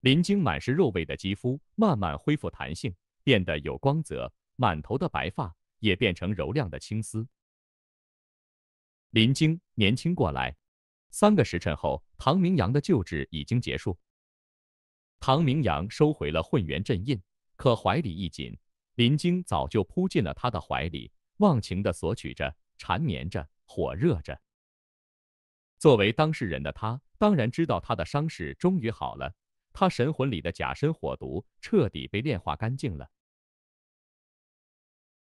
林晶满是肉味的肌肤慢慢恢复弹性，变得有光泽，满头的白发也变成柔亮的青丝。林晶年轻过来。三个时辰后，唐明阳的救治已经结束。唐明阳收回了混元阵印，可怀里一紧，林晶早就扑进了他的怀里，忘情的索取着、缠绵着、火热着。作为当事人的他，当然知道他的伤势终于好了，他神魂里的假身火毒彻底被炼化干净了。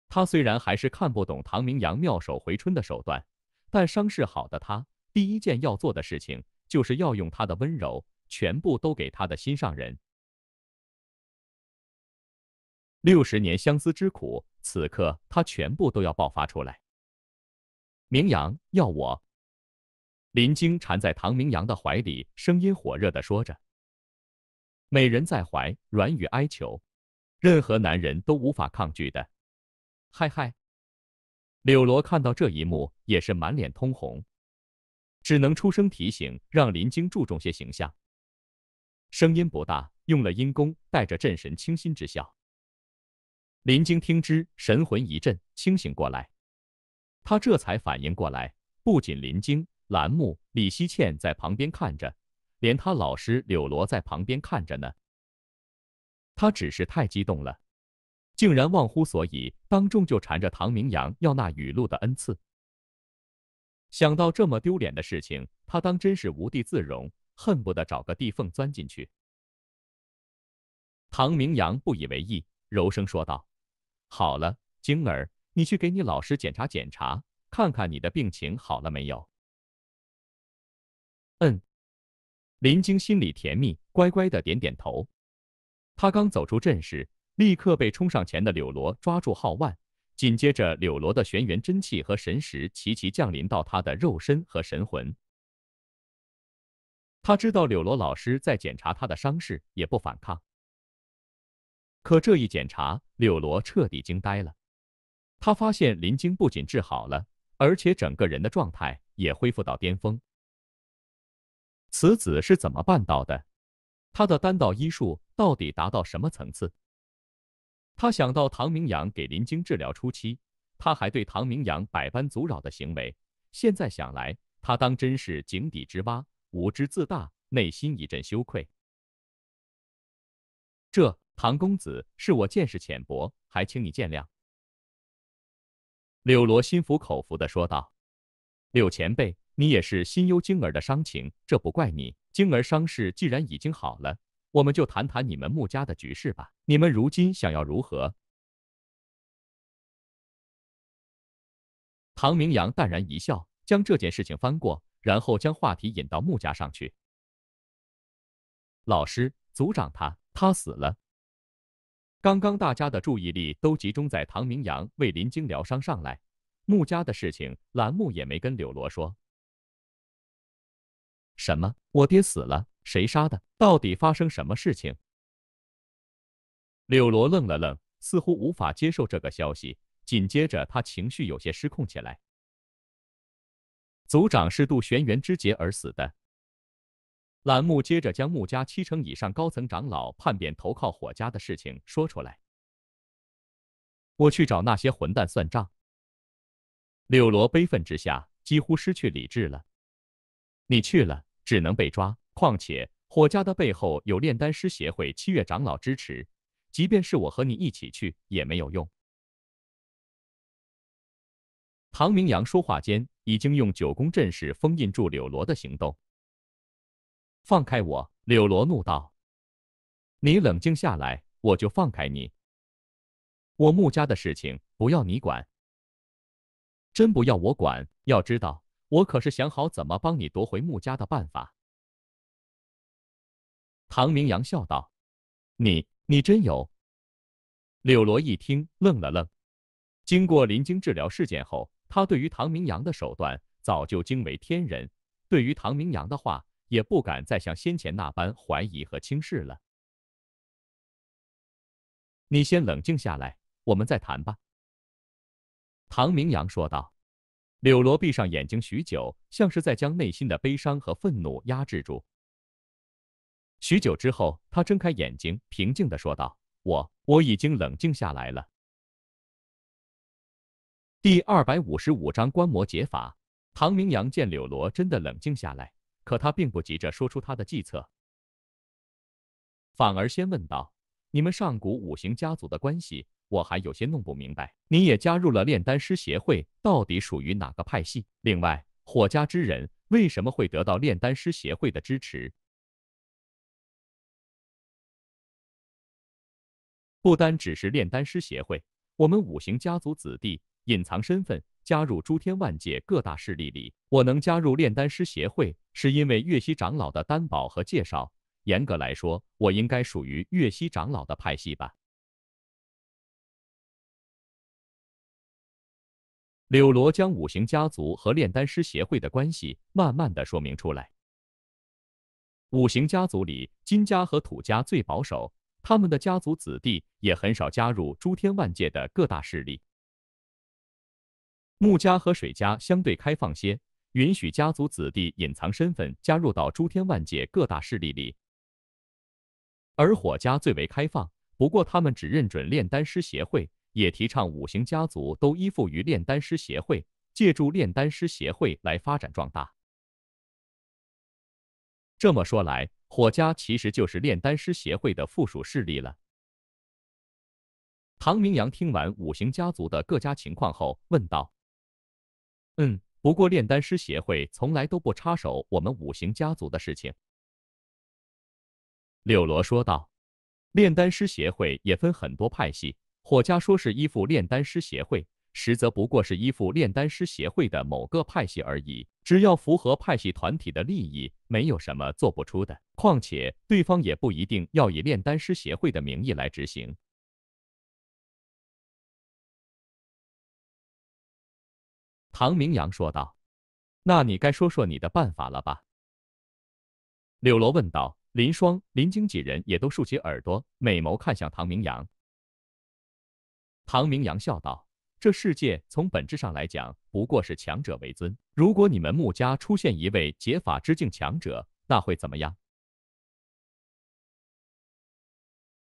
他虽然还是看不懂唐明阳妙手回春的手段，但伤势好的他，第一件要做的事情就是要用他的温柔。全部都给他的心上人。六十年相思之苦，此刻他全部都要爆发出来。明阳，要我？林晶缠在唐明阳的怀里，声音火热的说着：“美人在怀，软语哀求，任何男人都无法抗拒的。”嗨嗨！柳罗看到这一幕，也是满脸通红，只能出声提醒，让林晶注重些形象。声音不大，用了阴功，带着镇神清新之效。林晶听之，神魂一震，清醒过来。他这才反应过来，不仅林晶、兰木、李希倩在旁边看着，连他老师柳罗在旁边看着呢。他只是太激动了，竟然忘乎所以，当众就缠着唐明阳要那雨露的恩赐。想到这么丢脸的事情，他当真是无地自容。恨不得找个地缝钻进去。唐明阳不以为意，柔声说道：“好了，晶儿，你去给你老师检查检查，看看你的病情好了没有。”嗯，林晶心里甜蜜，乖乖的点点头。他刚走出阵势，立刻被冲上前的柳罗抓住号腕，紧接着柳罗的玄元真气和神识齐齐降临到他的肉身和神魂。他知道柳罗老师在检查他的伤势，也不反抗。可这一检查，柳罗彻底惊呆了。他发现林晶不仅治好了，而且整个人的状态也恢复到巅峰。此子是怎么办到的？他的丹道医术到底达到什么层次？他想到唐明阳给林晶治疗初期，他还对唐明阳百般阻扰的行为，现在想来，他当真是井底之蛙。无知自大，内心一阵羞愧。这唐公子是我见识浅薄，还请你见谅。柳罗心服口服的说道：“柳前辈，你也是心忧晶儿的伤情，这不怪你。晶儿伤势既然已经好了，我们就谈谈你们穆家的局势吧。你们如今想要如何？”唐明阳淡然一笑，将这件事情翻过。然后将话题引到穆家上去。老师，族长他他死了。刚刚大家的注意力都集中在唐明阳为林晶疗伤上来，穆家的事情，兰目也没跟柳罗说。什么？我爹死了？谁杀的？到底发生什么事情？柳罗愣了愣，似乎无法接受这个消息，紧接着他情绪有些失控起来。族长是渡玄元之劫而死的。蓝木接着将穆家七成以上高层长老叛变投靠火家的事情说出来。我去找那些混蛋算账。柳罗悲愤之下几乎失去理智了。你去了只能被抓，况且火家的背后有炼丹师协会七月长老支持，即便是我和你一起去也没有用。唐明阳说话间，已经用九宫阵势封印住柳罗的行动。放开我！柳罗怒道：“你冷静下来，我就放开你。我穆家的事情不要你管，真不要我管。要知道，我可是想好怎么帮你夺回穆家的办法。”唐明阳笑道：“你……你真有？”柳罗一听，愣了愣。经过林惊治疗事件后。他对于唐明阳的手段早就惊为天人，对于唐明阳的话也不敢再像先前那般怀疑和轻视了。你先冷静下来，我们再谈吧。”唐明阳说道。柳罗闭上眼睛许久，像是在将内心的悲伤和愤怒压制住。许久之后，他睁开眼睛，平静地说道：“我我已经冷静下来了。”第二百五十五章观摩解法。唐明阳见柳罗真的冷静下来，可他并不急着说出他的计策，反而先问道：“你们上古五行家族的关系，我还有些弄不明白。你也加入了炼丹师协会，到底属于哪个派系？另外，火家之人为什么会得到炼丹师协会的支持？不单只是炼丹师协会，我们五行家族子弟。”隐藏身份，加入诸天万界各大势力里。我能加入炼丹师协会，是因为岳西长老的担保和介绍。严格来说，我应该属于岳西长老的派系吧。柳罗将五行家族和炼丹师协会的关系慢慢的说明出来。五行家族里，金家和土家最保守，他们的家族子弟也很少加入诸天万界的各大势力。木家和水家相对开放些，允许家族子弟隐藏身份加入到诸天万界各大势力里。而火家最为开放，不过他们只认准炼丹师协会，也提倡五行家族都依附于炼丹师协会，借助炼丹师协会来发展壮大。这么说来，火家其实就是炼丹师协会的附属势力了。唐明阳听完五行家族的各家情况后，问道。嗯，不过炼丹师协会从来都不插手我们五行家族的事情。柳罗说道：“炼丹师协会也分很多派系，火家说是依附炼丹师协会，实则不过是依附炼丹师协会的某个派系而已。只要符合派系团体的利益，没有什么做不出的。况且对方也不一定要以炼丹师协会的名义来执行。”唐明阳说道：“那你该说说你的办法了吧？”柳罗问道。林霜、林晶几人也都竖起耳朵，美眸看向唐明阳。唐明阳笑道：“这世界从本质上来讲，不过是强者为尊。如果你们穆家出现一位解法之境强者，那会怎么样？”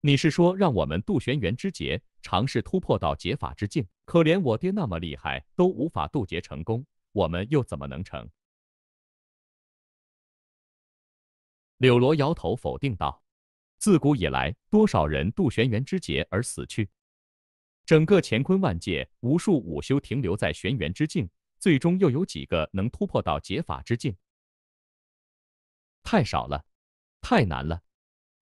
你是说，让我们杜玄元之杰尝试突破到解法之境？可连我爹那么厉害都无法渡劫成功，我们又怎么能成？柳罗摇头否定道：“自古以来，多少人渡玄元之劫而死去？整个乾坤万界，无数武修停留在玄元之境，最终又有几个能突破到解法之境？太少了，太难了，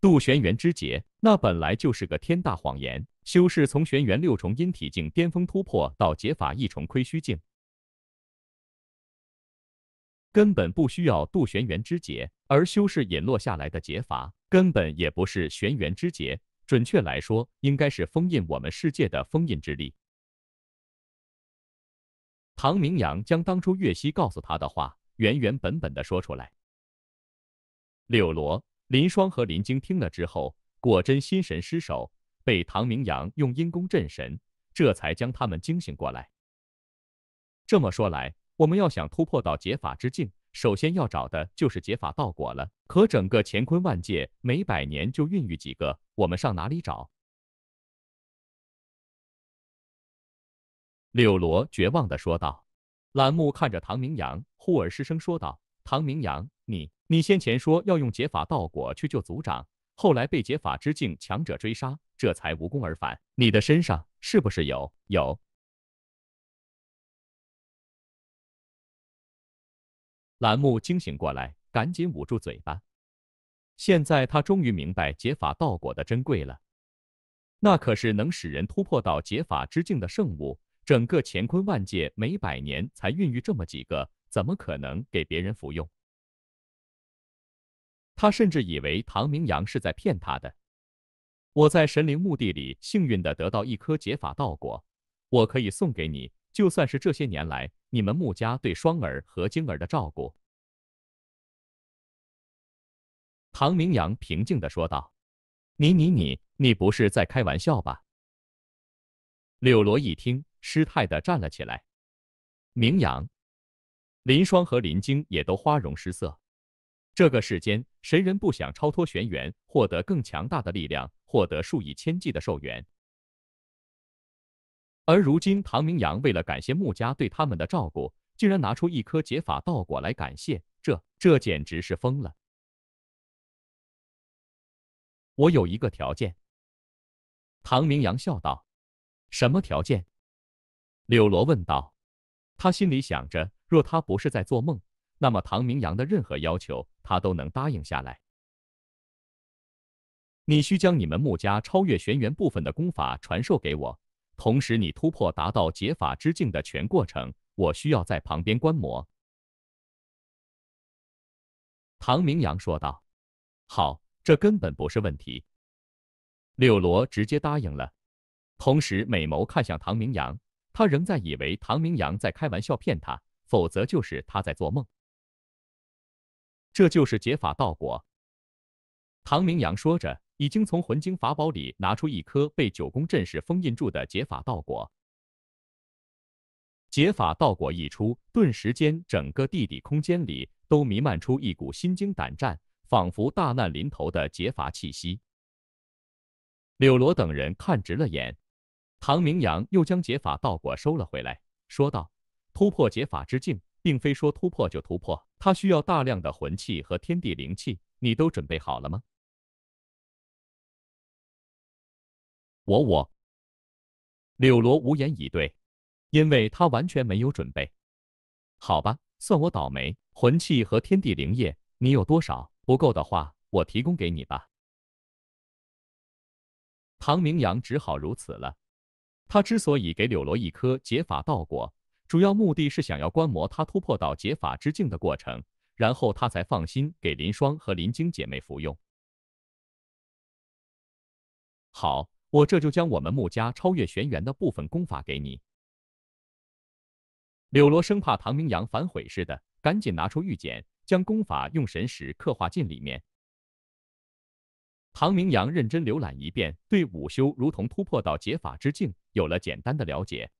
渡玄元之劫。”那本来就是个天大谎言。修士从玄元六重阴体境巅峰突破到解法一重亏虚境，根本不需要渡玄元之劫，而修士引落下来的解法根本也不是玄元之劫，准确来说，应该是封印我们世界的封印之力。唐明阳将当初月溪告诉他的话原原本本的说出来，柳罗、林霜和林晶听了之后。果真心神失守，被唐明阳用阴功镇神，这才将他们惊醒过来。这么说来，我们要想突破到解法之境，首先要找的就是解法道果了。可整个乾坤万界，每百年就孕育几个，我们上哪里找？柳罗绝望地说道。蓝木看着唐明阳，忽而失声说道：“唐明阳，你你先前说要用解法道果去救族长。”后来被解法之境强者追杀，这才无功而返。你的身上是不是有？有。蓝木惊醒过来，赶紧捂住嘴巴。现在他终于明白解法道果的珍贵了，那可是能使人突破到解法之境的圣物，整个乾坤万界每百年才孕育这么几个，怎么可能给别人服用？他甚至以为唐明阳是在骗他的。我在神灵墓地里幸运的得到一颗解法道果，我可以送给你。就算是这些年来你们穆家对双儿和晶儿的照顾，唐明阳平静的说道：“你你你你不是在开玩笑吧？”柳罗一听，失态的站了起来。明阳、林双和林晶也都花容失色。这个世间，谁人不想超脱玄元，获得更强大的力量，获得数以千计的寿元？而如今，唐明阳为了感谢穆家对他们的照顾，竟然拿出一颗解法道果来感谢，这这简直是疯了！我有一个条件。”唐明阳笑道。“什么条件？”柳罗问道。他心里想着，若他不是在做梦，那么唐明阳的任何要求。他都能答应下来。你需将你们穆家超越玄元部分的功法传授给我，同时你突破达到解法之境的全过程，我需要在旁边观摩。”唐明阳说道。“好，这根本不是问题。”柳罗直接答应了，同时美眸看向唐明阳，他仍在以为唐明阳在开玩笑骗他，否则就是他在做梦。这就是解法道果。唐明阳说着，已经从魂经法宝里拿出一颗被九宫阵势封印住的解法道果。解法道果一出，顿时间整个地底空间里都弥漫出一股心惊胆战，仿佛大难临头的解法气息。柳罗等人看直了眼，唐明阳又将解法道果收了回来，说道：“突破解法之境。”并非说突破就突破，它需要大量的魂器和天地灵气，你都准备好了吗？我我，柳罗无言以对，因为他完全没有准备。好吧，算我倒霉。魂器和天地灵液，你有多少？不够的话，我提供给你吧。唐明阳只好如此了。他之所以给柳罗一颗解法道果。主要目的是想要观摩他突破到解法之境的过程，然后他才放心给林霜和林晶姐妹服用。好，我这就将我们穆家超越玄元的部分功法给你。柳罗生怕唐明阳反悔似的，赶紧拿出玉简，将功法用神石刻画进里面。唐明阳认真浏览一遍，对武修如同突破到解法之境有了简单的了解。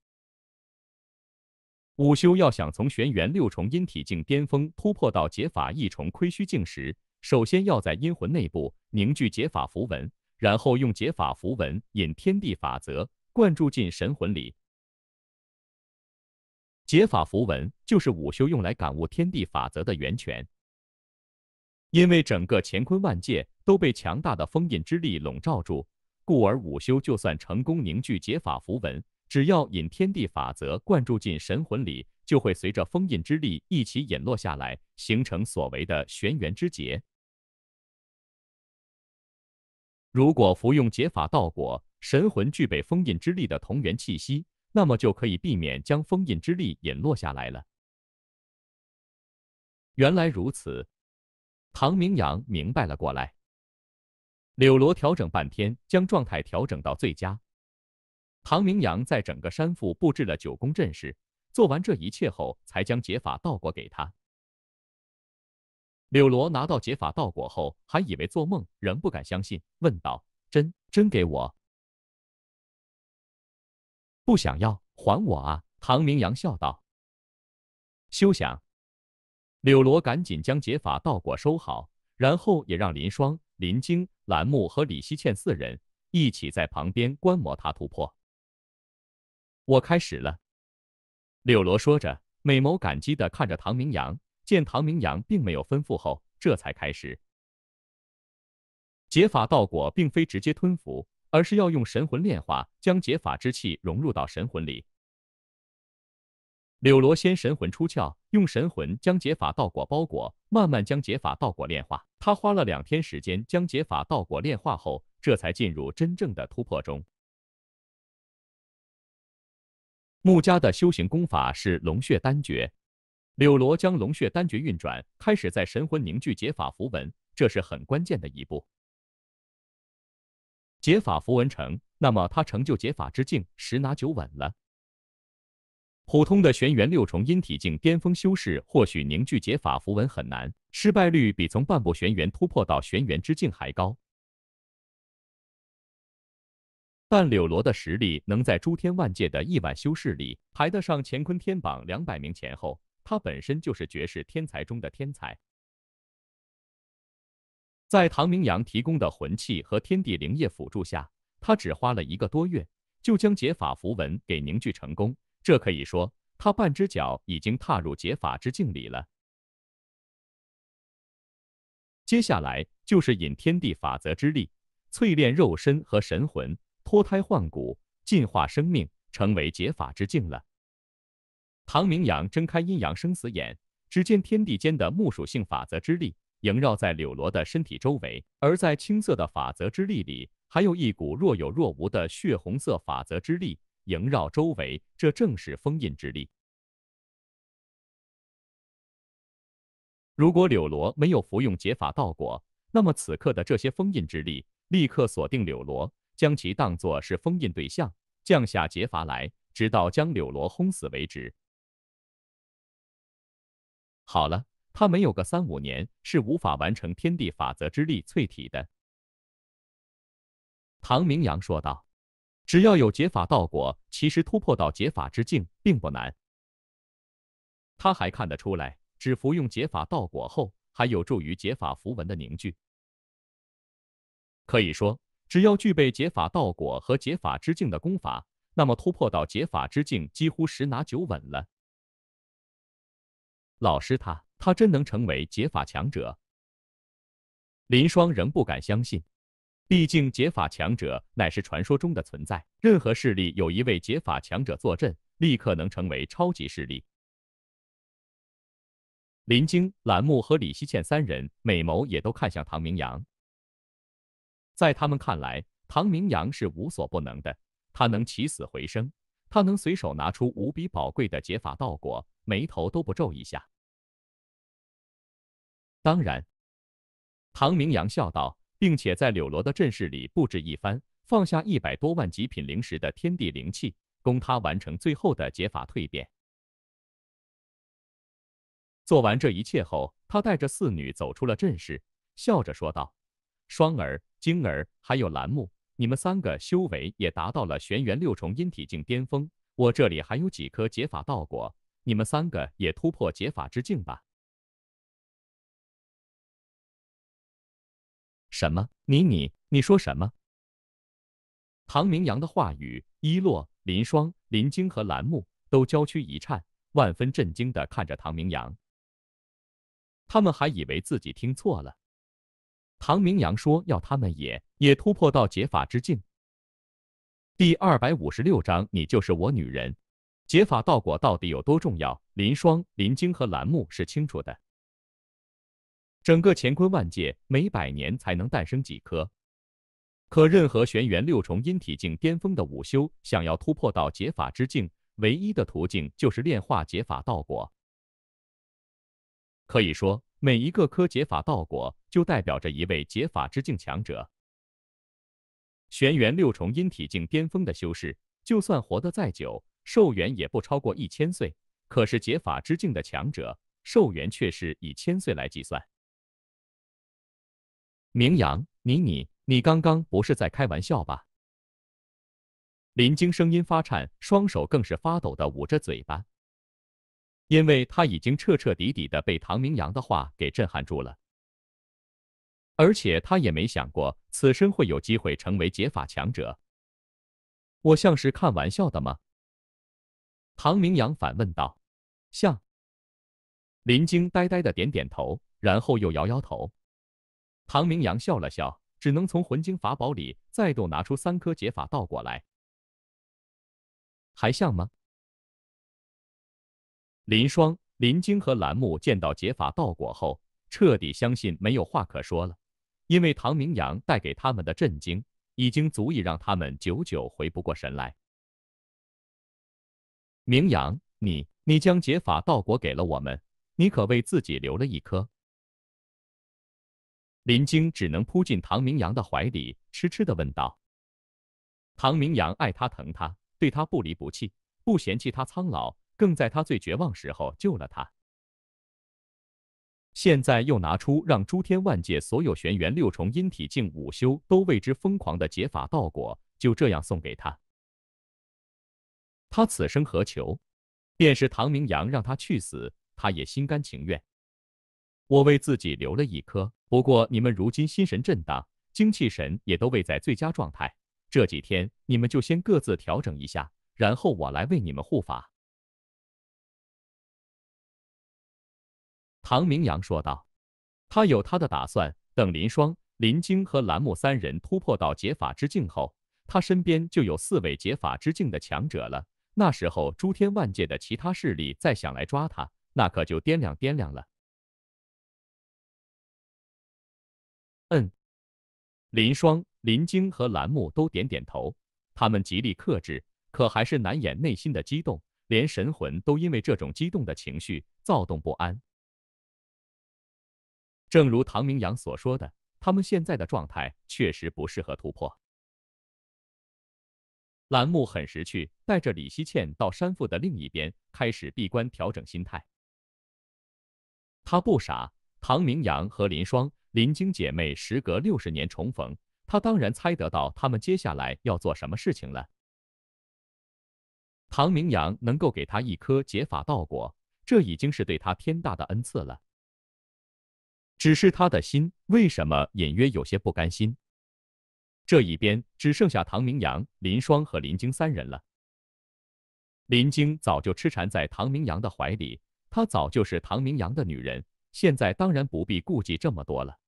午修要想从玄元六重阴体境巅峰突破到解法一重亏虚境时，首先要在阴魂内部凝聚解法符文，然后用解法符文引天地法则灌注进神魂里。解法符文就是午休用来感悟天地法则的源泉。因为整个乾坤万界都被强大的封印之力笼罩住，故而午休就算成功凝聚解法符文。只要引天地法则灌注进神魂里，就会随着封印之力一起引落下来，形成所谓的玄元之劫。如果服用解法道果，神魂具备封印之力的同源气息，那么就可以避免将封印之力引落下来了。原来如此，唐明阳明白了过来。柳罗调整半天，将状态调整到最佳。唐明阳在整个山腹布置了九宫阵势，做完这一切后，才将解法道果给他。柳罗拿到解法道果后，还以为做梦，仍不敢相信，问道：“真真给我？不想要，还我啊！”唐明阳笑道：“休想！”柳罗赶紧将解法道果收好，然后也让林霜、林晶、兰木和李希倩四人一起在旁边观摩他突破。我开始了，柳罗说着，美眸感激地看着唐明阳。见唐明阳并没有吩咐后，这才开始。解法道果并非直接吞服，而是要用神魂炼化，将解法之气融入到神魂里。柳罗先神魂出窍，用神魂将解法道果包裹，慢慢将解法道果炼化。他花了两天时间将解法道果炼化后，这才进入真正的突破中。穆家的修行功法是龙穴丹诀，柳罗将龙穴丹诀运转，开始在神魂凝聚解法符文，这是很关键的一步。解法符文成，那么他成就解法之境，十拿九稳了。普通的玄元六重阴体境巅峰修士，或许凝聚解法符文很难，失败率比从半步玄元突破到玄元之境还高。但柳罗的实力能在诸天万界的亿万修士里排得上乾坤天榜两百名前后，他本身就是绝世天才中的天才。在唐明阳提供的魂器和天地灵液辅助下，他只花了一个多月就将解法符文给凝聚成功，这可以说他半只脚已经踏入解法之境里了。接下来就是引天地法则之力，淬炼肉身和神魂。脱胎换骨，进化生命，成为解法之境了。唐明阳睁开阴阳生死眼，只见天地间的木属性法则之力萦绕在柳罗的身体周围，而在青色的法则之力里，还有一股若有若无的血红色法则之力萦绕周围，这正是封印之力。如果柳罗没有服用解法道果，那么此刻的这些封印之力立刻锁定柳罗。将其当作是封印对象，降下劫罚来，直到将柳罗轰死为止。好了，他没有个三五年是无法完成天地法则之力淬体的。”唐明阳说道，“只要有劫法道果，其实突破到劫法之境并不难。他还看得出来，只服用劫法道果后，还有助于劫法符文的凝聚，可以说。”只要具备解法道果和解法之境的功法，那么突破到解法之境几乎十拿九稳了。老师，他他真能成为解法强者？林霜仍不敢相信，毕竟解法强者乃是传说中的存在。任何势力有一位解法强者坐镇，立刻能成为超级势力。林晶、兰木和李希倩三人美眸也都看向唐明阳。在他们看来，唐明阳是无所不能的。他能起死回生，他能随手拿出无比宝贵的解法道果，眉头都不皱一下。当然，唐明阳笑道，并且在柳罗的阵势里布置一番，放下一百多万极品灵石的天地灵气，供他完成最后的解法蜕变。做完这一切后，他带着四女走出了阵势，笑着说道。双儿、晶儿，还有蓝目，你们三个修为也达到了玄元六重阴体境巅峰。我这里还有几颗解法道果，你们三个也突破解法之境吧。什么？你你你说什么？唐明阳的话语，伊洛、林霜、林晶和蓝木都娇躯一颤，万分震惊的看着唐明阳。他们还以为自己听错了。唐明阳说：“要他们也也突破到解法之境。”第二百五十六章，你就是我女人。解法道果到底有多重要？林霜、林晶和蓝木是清楚的。整个乾坤万界，每百年才能诞生几颗。可任何玄元六重阴体境巅峰的武修，想要突破到解法之境，唯一的途径就是炼化解法道果。可以说。每一个科结法道果，就代表着一位结法之境强者。玄元六重阴体境巅峰的修士，就算活得再久，寿元也不超过一千岁。可是结法之境的强者，寿元却是以千岁来计算。明阳，你你你刚刚不是在开玩笑吧？林晶声音发颤，双手更是发抖的捂着嘴巴。因为他已经彻彻底底的被唐明阳的话给震撼住了，而且他也没想过此生会有机会成为解法强者。我像是开玩笑的吗？唐明阳反问道。像。林晶呆呆的点点头，然后又摇摇头。唐明阳笑了笑，只能从魂晶法宝里再度拿出三颗解法倒过来。还像吗？林霜、林晶和兰木见到解法道果后，彻底相信没有话可说了，因为唐明阳带给他们的震惊，已经足以让他们久久回不过神来。明阳，你你将解法道果给了我们，你可为自己留了一颗？林晶只能扑进唐明阳的怀里，痴痴地问道。唐明阳爱她疼她，对她不离不弃，不嫌弃她苍老。正在他最绝望时候救了他，现在又拿出让诸天万界所有玄元六重阴体境五修都为之疯狂的解法道果，就这样送给他。他此生何求？便是唐明阳让他去死，他也心甘情愿。我为自己留了一颗，不过你们如今心神震荡，精气神也都未在最佳状态，这几天你们就先各自调整一下，然后我来为你们护法。唐明阳说道：“他有他的打算。等林霜、林晶和蓝木三人突破到解法之境后，他身边就有四位解法之境的强者了。那时候，诸天万界的其他势力再想来抓他，那可就掂量掂量了。”嗯，林霜、林晶和蓝木都点点头。他们极力克制，可还是难掩内心的激动，连神魂都因为这种激动的情绪躁动不安。正如唐明阳所说的，他们现在的状态确实不适合突破。兰木很识趣，带着李希倩到山腹的另一边，开始闭关调整心态。他不傻，唐明阳和林霜、林晶姐妹时隔六十年重逢，他当然猜得到他们接下来要做什么事情了。唐明阳能够给他一颗解法道果，这已经是对他天大的恩赐了。只是他的心为什么隐约有些不甘心？这一边只剩下唐明阳、林霜和林晶三人了。林晶早就痴缠在唐明阳的怀里，她早就是唐明阳的女人，现在当然不必顾忌这么多了。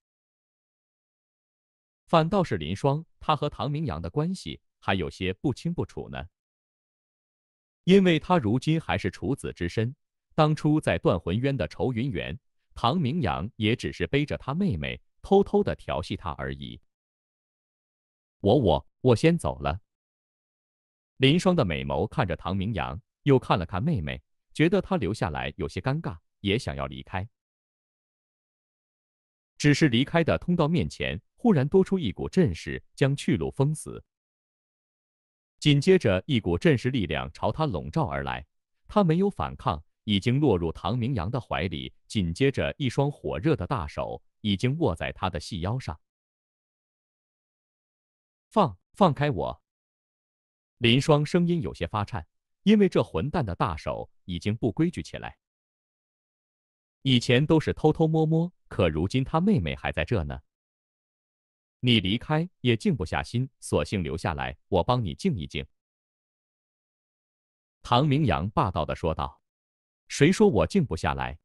反倒是林霜，她和唐明阳的关系还有些不清不楚呢，因为她如今还是处子之身，当初在断魂渊的愁云缘唐明阳也只是背着他妹妹，偷偷的调戏他而已。我我我先走了。林霜的美眸看着唐明阳，又看了看妹妹，觉得他留下来有些尴尬，也想要离开。只是离开的通道面前，忽然多出一股阵势，将去路封死。紧接着，一股阵势力量朝他笼罩而来，他没有反抗。已经落入唐明阳的怀里，紧接着一双火热的大手已经握在他的细腰上。放放开我！林霜声音有些发颤，因为这混蛋的大手已经不规矩起来。以前都是偷偷摸摸，可如今他妹妹还在这呢。你离开也静不下心，索性留下来，我帮你静一静。”唐明阳霸道的说道。谁说我静不下来？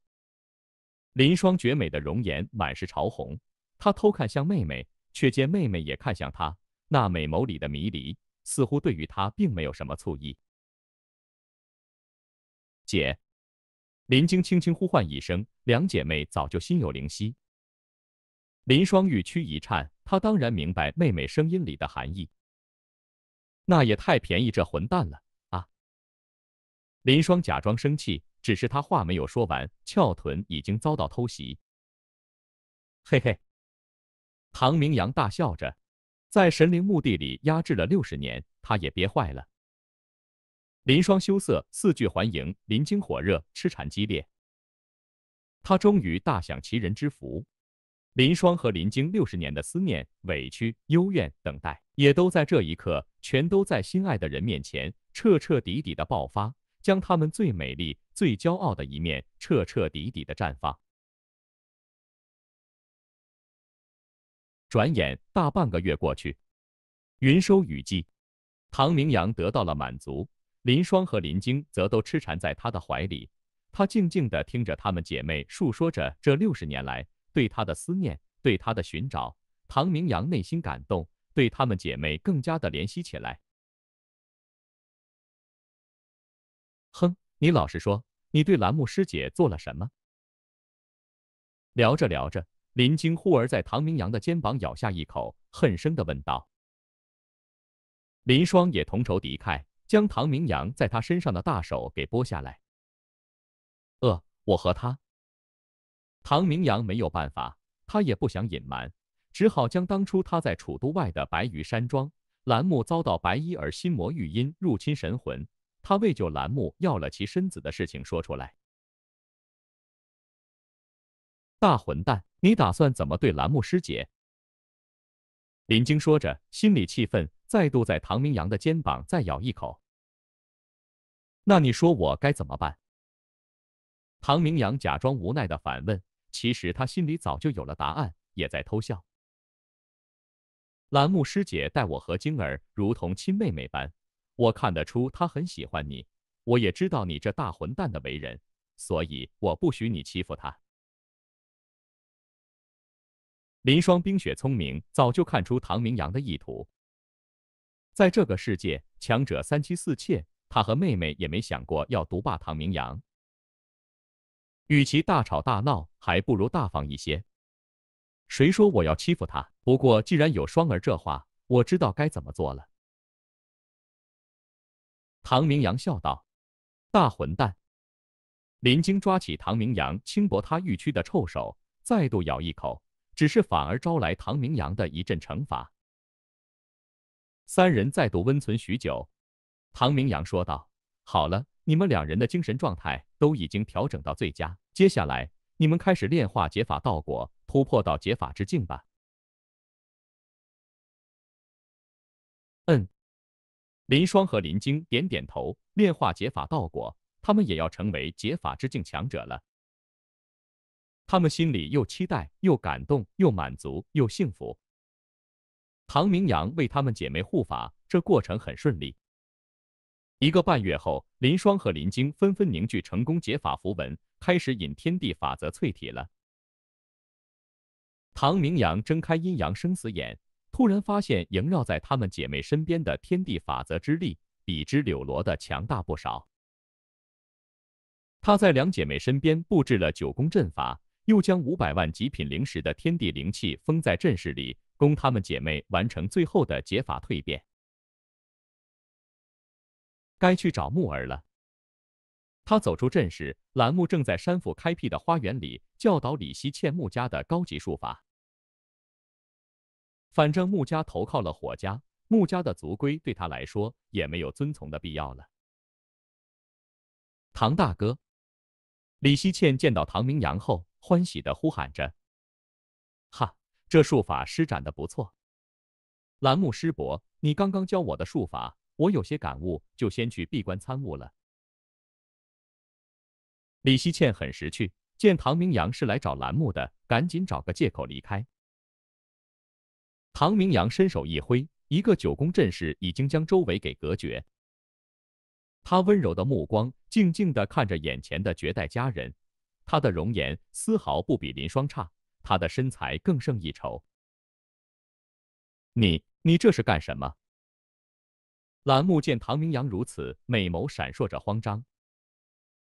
林霜绝美的容颜满是潮红，她偷看向妹妹，却见妹妹也看向她，那美眸里的迷离，似乎对于她并没有什么醋意。姐，林晶轻轻呼唤一声，两姐妹早就心有灵犀。林霜玉躯一颤，她当然明白妹妹声音里的含义。那也太便宜这混蛋了啊！林霜假装生气。只是他话没有说完，翘臀已经遭到偷袭。嘿嘿，唐明阳大笑着，在神灵墓地里压制了六十年，他也憋坏了。林霜羞涩，四句还迎；林晶火热，痴缠激烈。他终于大享其人之福。林霜和林晶六十年的思念、委屈、幽怨、等待，也都在这一刻，全都在心爱的人面前彻彻底底的爆发。将他们最美丽、最骄傲的一面彻彻底底的绽放。转眼大半个月过去，云收雨霁，唐明阳得到了满足，林霜和林晶则都痴缠在他的怀里。他静静的听着她们姐妹诉说着这六十年来对他的思念、对他的寻找。唐明阳内心感动，对她们姐妹更加的怜惜起来。哼，你老实说，你对兰木师姐做了什么？聊着聊着，林惊忽而在唐明阳的肩膀咬下一口，恨声的问道。林霜也同仇敌忾，将唐明阳在他身上的大手给拨下来。呃，我和他，唐明阳没有办法，他也不想隐瞒，只好将当初他在楚都外的白羽山庄，兰木遭到白衣儿心魔玉音入侵神魂。他为救兰木要了其身子的事情说出来。大混蛋，你打算怎么对兰木师姐？林晶说着，心里气愤，再度在唐明阳的肩膀再咬一口。那你说我该怎么办？唐明阳假装无奈的反问，其实他心里早就有了答案，也在偷笑。兰木师姐待我和晶儿如同亲妹妹般。我看得出他很喜欢你，我也知道你这大混蛋的为人，所以我不许你欺负他。林霜冰雪聪明，早就看出唐明阳的意图。在这个世界，强者三妻四妾，他和妹妹也没想过要独霸唐明阳。与其大吵大闹，还不如大方一些。谁说我要欺负他？不过既然有双儿这话，我知道该怎么做了。唐明阳笑道：“大混蛋！”林晶抓起唐明阳轻薄他玉躯的臭手，再度咬一口，只是反而招来唐明阳的一阵惩罚。三人再度温存许久，唐明阳说道：“好了，你们两人的精神状态都已经调整到最佳，接下来你们开始炼化解法道果，突破到解法之境吧。”嗯。林霜和林晶点点头，炼化解法道果，他们也要成为解法之境强者了。他们心里又期待，又感动，又满足，又幸福。唐明阳为他们姐妹护法，这过程很顺利。一个半月后，林霜和林晶纷纷凝聚成功解法符文，开始引天地法则淬体了。唐明阳睁开阴阳生死眼。突然发现，萦绕在她们姐妹身边的天地法则之力，比之柳罗的强大不少。他在两姐妹身边布置了九宫阵法，又将五百万极品灵石的天地灵气封在阵势里，供她们姐妹完成最后的解法蜕变。该去找木儿了。他走出阵势，兰木正在山府开辟的花园里教导李希倩木家的高级术法。反正穆家投靠了火家，穆家的族规对他来说也没有遵从的必要了。唐大哥，李希倩见到唐明阳后，欢喜的呼喊着：“哈，这术法施展的不错。”兰木师伯，你刚刚教我的术法，我有些感悟，就先去闭关参悟了。李希倩很识趣，见唐明阳是来找兰木的，赶紧找个借口离开。唐明阳伸手一挥，一个九宫阵势已经将周围给隔绝。他温柔的目光静静地看着眼前的绝代佳人，她的容颜丝毫不比林霜差，她的身材更胜一筹。你你这是干什么？兰木见唐明阳如此，美眸闪烁着慌张。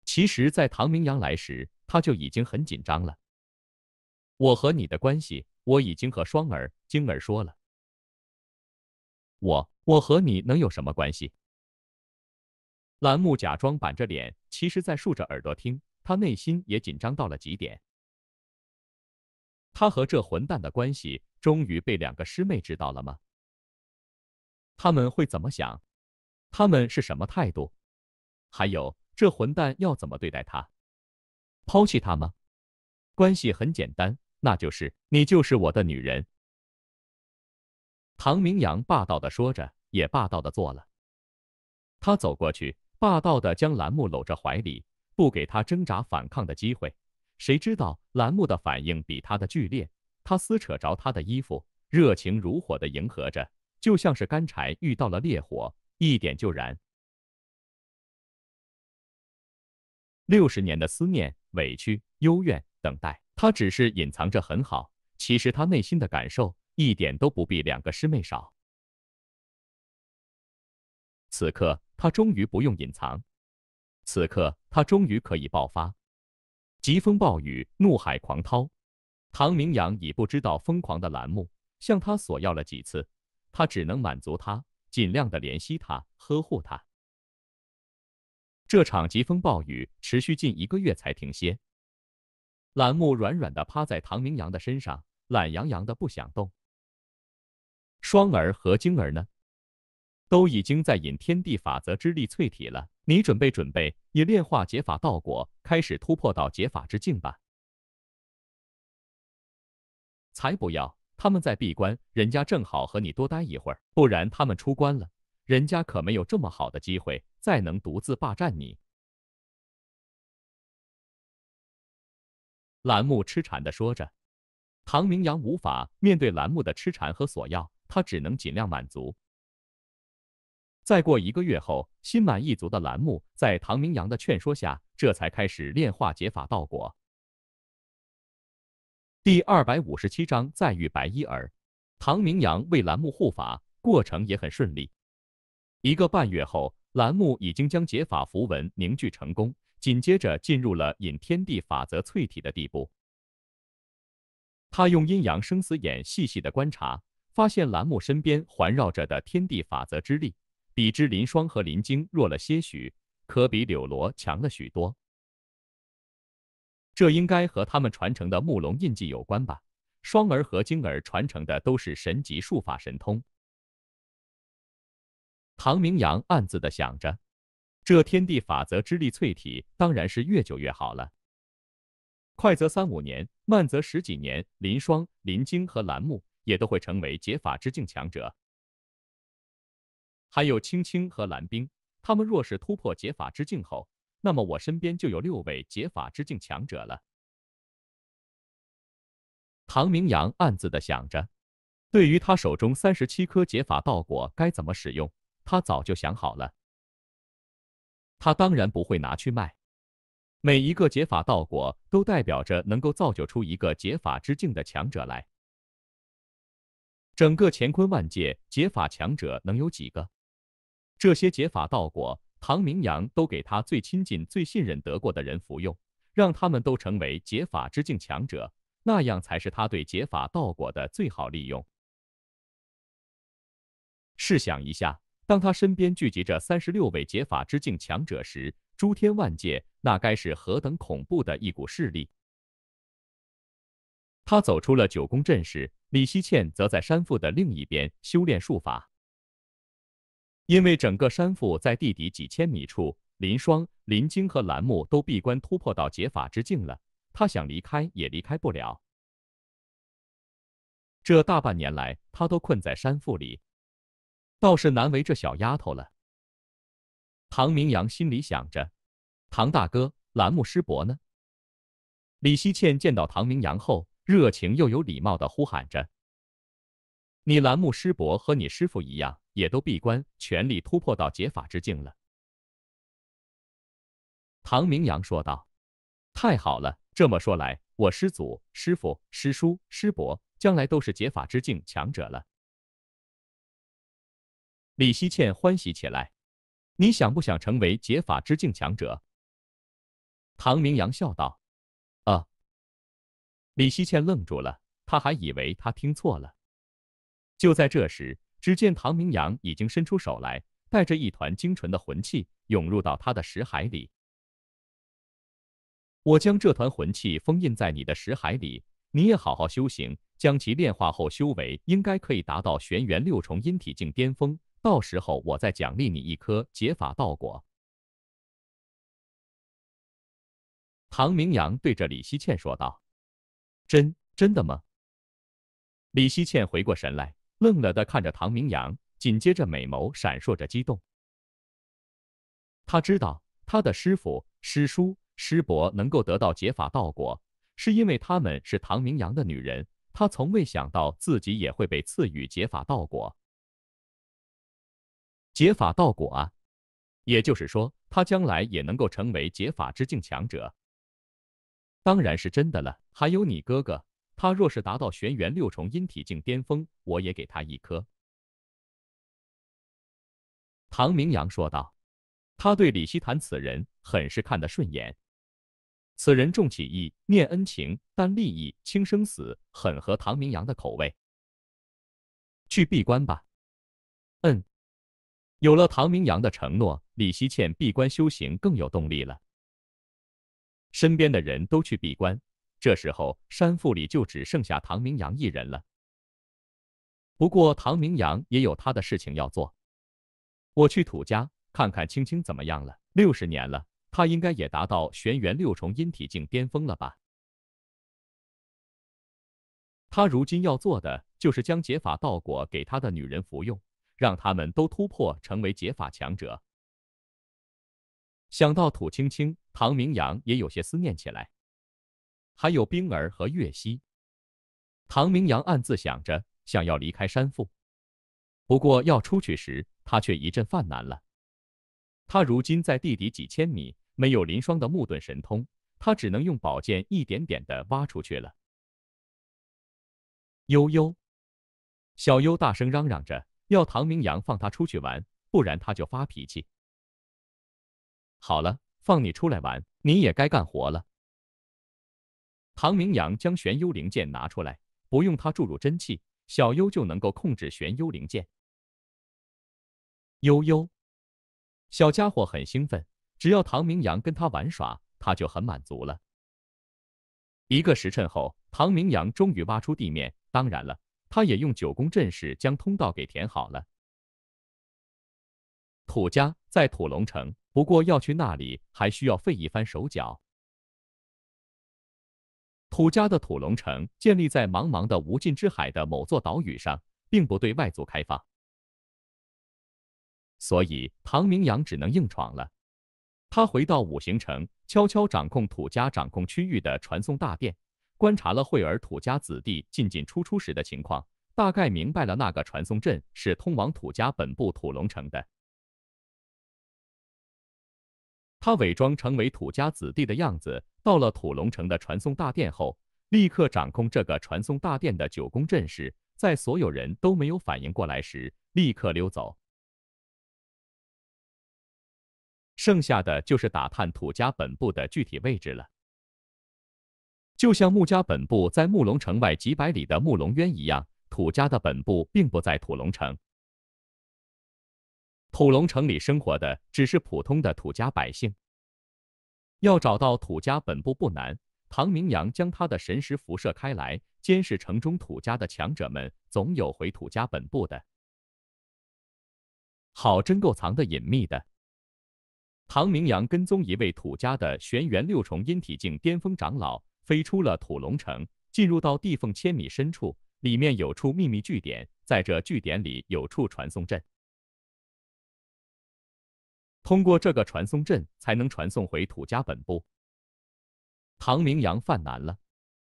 其实，在唐明阳来时，他就已经很紧张了。我和你的关系？我已经和双儿、晶儿说了，我我和你能有什么关系？兰木假装板着脸，其实在竖着耳朵听，他内心也紧张到了极点。他和这混蛋的关系终于被两个师妹知道了吗？他们会怎么想？他们是什么态度？还有这混蛋要怎么对待他？抛弃他吗？关系很简单。那就是你，就是我的女人。”唐明阳霸道的说着，也霸道的做了。他走过去，霸道的将兰木搂着怀里，不给他挣扎反抗的机会。谁知道兰木的反应比他的剧烈，他撕扯着他的衣服，热情如火的迎合着，就像是干柴遇到了烈火，一点就燃。六十年的思念、委屈、幽怨、等待。他只是隐藏着很好，其实他内心的感受一点都不比两个师妹少。此刻他终于不用隐藏，此刻他终于可以爆发。疾风暴雨，怒海狂涛，唐明阳已不知道疯狂的栏目向他索要了几次，他只能满足他，尽量的怜惜他，呵护他。这场疾风暴雨持续近一个月才停歇。懒木软软的趴在唐明阳的身上，懒洋洋的不想动。双儿和晶儿呢？都已经在引天地法则之力淬体了。你准备准备，以炼化解法道果，开始突破到解法之境吧。才不要！他们在闭关，人家正好和你多待一会儿。不然他们出关了，人家可没有这么好的机会再能独自霸占你。栏木痴缠的说着，唐明阳无法面对栏木的痴缠和索要，他只能尽量满足。再过一个月后，心满意足的栏木在唐明阳的劝说下，这才开始炼化解法道果。第二百五十七章再遇白衣儿，唐明阳为栏木护法，过程也很顺利。一个半月后，栏木已经将解法符文凝聚成功。紧接着进入了引天地法则淬体的地步。他用阴阳生死眼细细的观察，发现蓝木身边环绕着的天地法则之力，比之林霜和林晶弱了些许，可比柳罗强了许多。这应该和他们传承的木龙印记有关吧？双儿和晶儿传承的都是神级术法神通。唐明阳暗自的想着。这天地法则之力淬体，当然是越久越好了。快则三五年，慢则十几年。林霜、林晶和蓝木也都会成为解法之境强者。还有青青和蓝冰，他们若是突破解法之境后，那么我身边就有六位解法之境强者了。唐明阳暗自的想着，对于他手中三十七颗解法道果该怎么使用，他早就想好了。他当然不会拿去卖。每一个解法道果都代表着能够造就出一个解法之境的强者来。整个乾坤万界，解法强者能有几个？这些解法道果，唐明阳都给他最亲近、最信任得过的人服用，让他们都成为解法之境强者，那样才是他对解法道果的最好利用。试想一下。当他身边聚集着三十六位解法之境强者时，诸天万界那该是何等恐怖的一股势力！他走出了九宫阵时，李希倩则在山腹的另一边修炼术法。因为整个山腹在地底几千米处，林霜、林晶和蓝木都闭关突破到解法之境了，他想离开也离开不了。这大半年来，他都困在山腹里。倒是难为这小丫头了。唐明阳心里想着：“唐大哥，栏木师伯呢？”李希倩见到唐明阳后，热情又有礼貌的呼喊着：“你栏木师伯和你师傅一样，也都闭关，全力突破到解法之境了。”唐明阳说道：“太好了！这么说来，我师祖、师傅、师叔、师伯，将来都是解法之境强者了。”李希倩欢喜起来，你想不想成为解法之境强者？唐明阳笑道：“啊！”李希倩愣住了，他还以为他听错了。就在这时，只见唐明阳已经伸出手来，带着一团精纯的魂气涌入到他的识海里。我将这团魂气封印在你的识海里，你也好好修行，将其炼化后，修为应该可以达到玄元六重阴体境巅峰。到时候我再奖励你一颗解法道果。”唐明阳对着李希倩说道。“真真的吗？”李希倩回过神来，愣了的看着唐明阳，紧接着美眸闪烁着激动。他知道他的师傅、师叔、师伯能够得到解法道果，是因为他们是唐明阳的女人。他从未想到自己也会被赐予解法道果。结法道果啊，也就是说，他将来也能够成为结法之境强者。当然是真的了。还有你哥哥，他若是达到玄元六重阴体境巅峰，我也给他一颗。唐明阳说道，他对李希谈此人很是看得顺眼，此人重情义，念恩情，但利益轻生死，很合唐明阳的口味。去闭关吧。嗯。有了唐明阳的承诺，李希倩闭关修行更有动力了。身边的人都去闭关，这时候山腹里就只剩下唐明阳一人了。不过唐明阳也有他的事情要做，我去土家看看青青怎么样了。六十年了，他应该也达到玄元六重阴体境巅峰了吧？他如今要做的就是将解法道果给他的女人服用。让他们都突破成为解法强者。想到土青青，唐明阳也有些思念起来，还有冰儿和月溪，唐明阳暗自想着，想要离开山腹。不过要出去时，他却一阵犯难了。他如今在地底几千米，没有林霜的木盾神通，他只能用宝剑一点点的挖出去了。悠悠，小悠大声嚷嚷着。要唐明阳放他出去玩，不然他就发脾气。好了，放你出来玩，你也该干活了。唐明阳将玄幽灵剑拿出来，不用他注入真气，小幽就能够控制玄幽灵剑。悠悠，小家伙很兴奋，只要唐明阳跟他玩耍，他就很满足了。一个时辰后，唐明阳终于挖出地面，当然了。他也用九宫阵势将通道给填好了。土家在土龙城，不过要去那里还需要费一番手脚。土家的土龙城建立在茫茫的无尽之海的某座岛屿上，并不对外族开放，所以唐明阳只能硬闯了。他回到五行城，悄悄掌控土家掌控区域的传送大殿。观察了会儿土家子弟进进出出时的情况，大概明白了那个传送阵是通往土家本部土龙城的。他伪装成为土家子弟的样子，到了土龙城的传送大殿后，立刻掌控这个传送大殿的九宫阵势，在所有人都没有反应过来时，立刻溜走。剩下的就是打探土家本部的具体位置了。就像木家本部在木龙城外几百里的木龙渊一样，土家的本部并不在土龙城。土龙城里生活的只是普通的土家百姓。要找到土家本部不难，唐明阳将他的神识辐射开来，监视城中土家的强者们，总有回土家本部的。好，真够藏的隐秘的。唐明阳跟踪一位土家的玄元六重阴体境巅峰长老。飞出了土龙城，进入到地缝千米深处，里面有处秘密据点，在这据点里有处传送阵，通过这个传送阵才能传送回土家本部。唐明阳犯难了，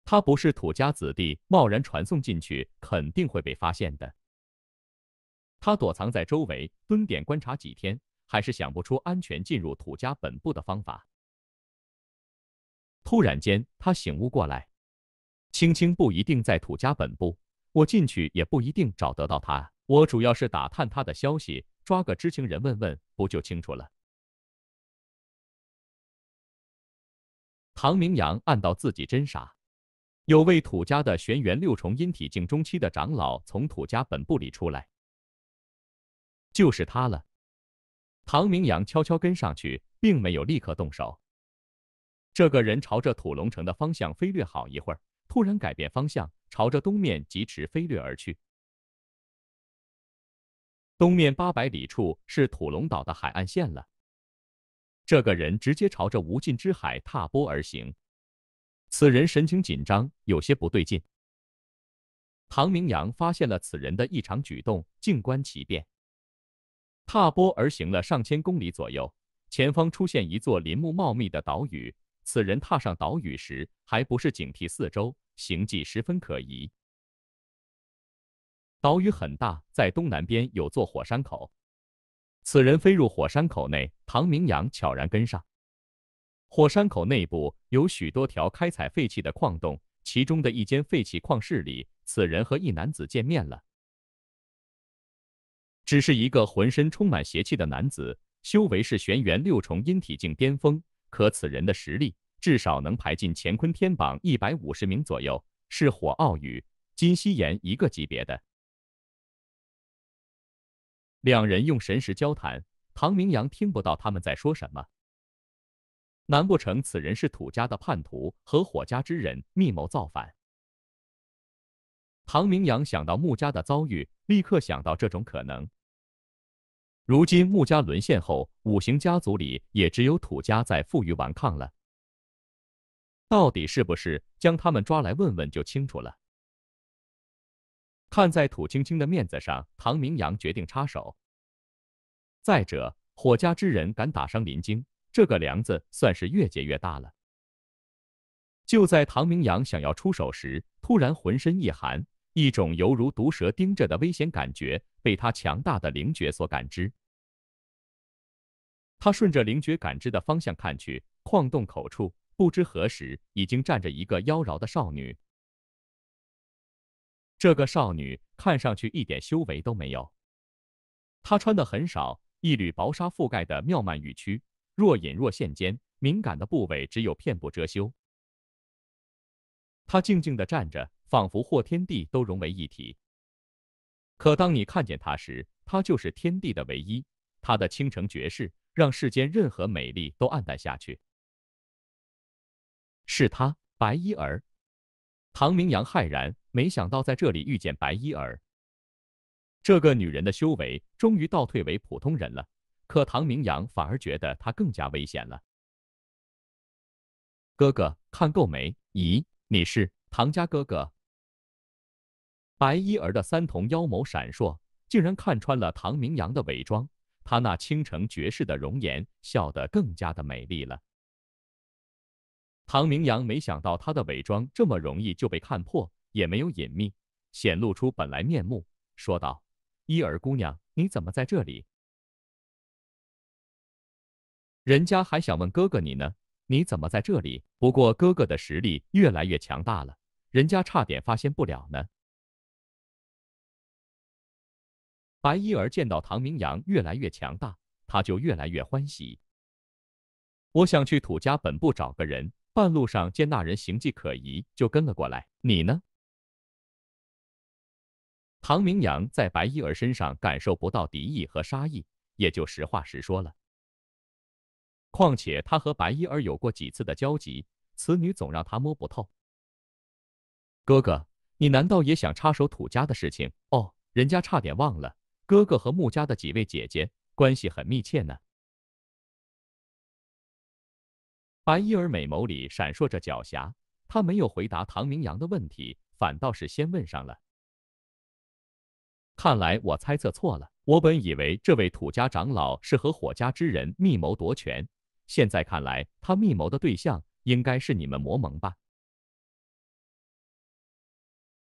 他不是土家子弟，贸然传送进去肯定会被发现的。他躲藏在周围蹲点观察几天，还是想不出安全进入土家本部的方法。突然间，他醒悟过来，青青不一定在土家本部，我进去也不一定找得到她。我主要是打探她的消息，抓个知情人问问，不就清楚了？唐明阳暗道自己真傻。有位土家的玄元六重阴体境中期的长老从土家本部里出来，就是他了。唐明阳悄悄跟上去，并没有立刻动手。这个人朝着土龙城的方向飞掠好一会儿，突然改变方向，朝着东面疾驰飞掠而去。东面八百里处是土龙岛的海岸线了。这个人直接朝着无尽之海踏波而行。此人神情紧张，有些不对劲。唐明阳发现了此人的异常举动，静观其变。踏波而行了上千公里左右，前方出现一座林木茂密的岛屿。此人踏上岛屿时，还不是警惕四周，行迹十分可疑。岛屿很大，在东南边有座火山口。此人飞入火山口内，唐明阳悄然跟上。火山口内部有许多条开采废弃的矿洞，其中的一间废弃矿室里，此人和一男子见面了。只是一个浑身充满邪气的男子，修为是玄元六重阴体境巅峰。可此人的实力至少能排进乾坤天榜一百五十名左右，是火傲与金夕颜一个级别的。两人用神识交谈，唐明阳听不到他们在说什么。难不成此人是土家的叛徒，和火家之人密谋造反？唐明阳想到穆家的遭遇，立刻想到这种可能。如今穆家沦陷后，五行家族里也只有土家在负隅顽抗了。到底是不是将他们抓来问问就清楚了？看在土青青的面子上，唐明阳决定插手。再者，火家之人敢打伤林晶，这个梁子算是越结越大了。就在唐明阳想要出手时，突然浑身一寒，一种犹如毒蛇盯着的危险感觉。被他强大的灵觉所感知，他顺着灵觉感知的方向看去，矿洞口处不知何时已经站着一个妖娆的少女。这个少女看上去一点修为都没有，她穿的很少，一缕薄纱覆盖的妙曼玉躯若隐若现间，敏感的部位只有片布遮羞。她静静的站着，仿佛和天地都融为一体。可当你看见她时，她就是天地的唯一。她的倾城绝世，让世间任何美丽都黯淡下去。是她，白衣儿。唐明阳骇然，没想到在这里遇见白衣儿。这个女人的修为终于倒退为普通人了，可唐明阳反而觉得她更加危险了。哥哥，看够没？咦，你是唐家哥哥？白衣儿的三瞳妖眸闪烁，竟然看穿了唐明阳的伪装。他那倾城绝世的容颜，笑得更加的美丽了。唐明阳没想到他的伪装这么容易就被看破，也没有隐秘，显露出本来面目，说道：“伊儿姑娘，你怎么在这里？人家还想问哥哥你呢，你怎么在这里？不过哥哥的实力越来越强大了，人家差点发现不了呢。”白衣儿见到唐明阳越来越强大，他就越来越欢喜。我想去土家本部找个人，半路上见那人行迹可疑，就跟了过来。你呢？唐明阳在白衣儿身上感受不到敌意和杀意，也就实话实说了。况且他和白衣儿有过几次的交集，此女总让他摸不透。哥哥，你难道也想插手土家的事情？哦，人家差点忘了。哥哥和穆家的几位姐姐关系很密切呢。白衣儿美眸里闪烁着狡黠，她没有回答唐明阳的问题，反倒是先问上了。看来我猜测错了，我本以为这位土家长老是和火家之人密谋夺权，现在看来，他密谋的对象应该是你们魔盟吧。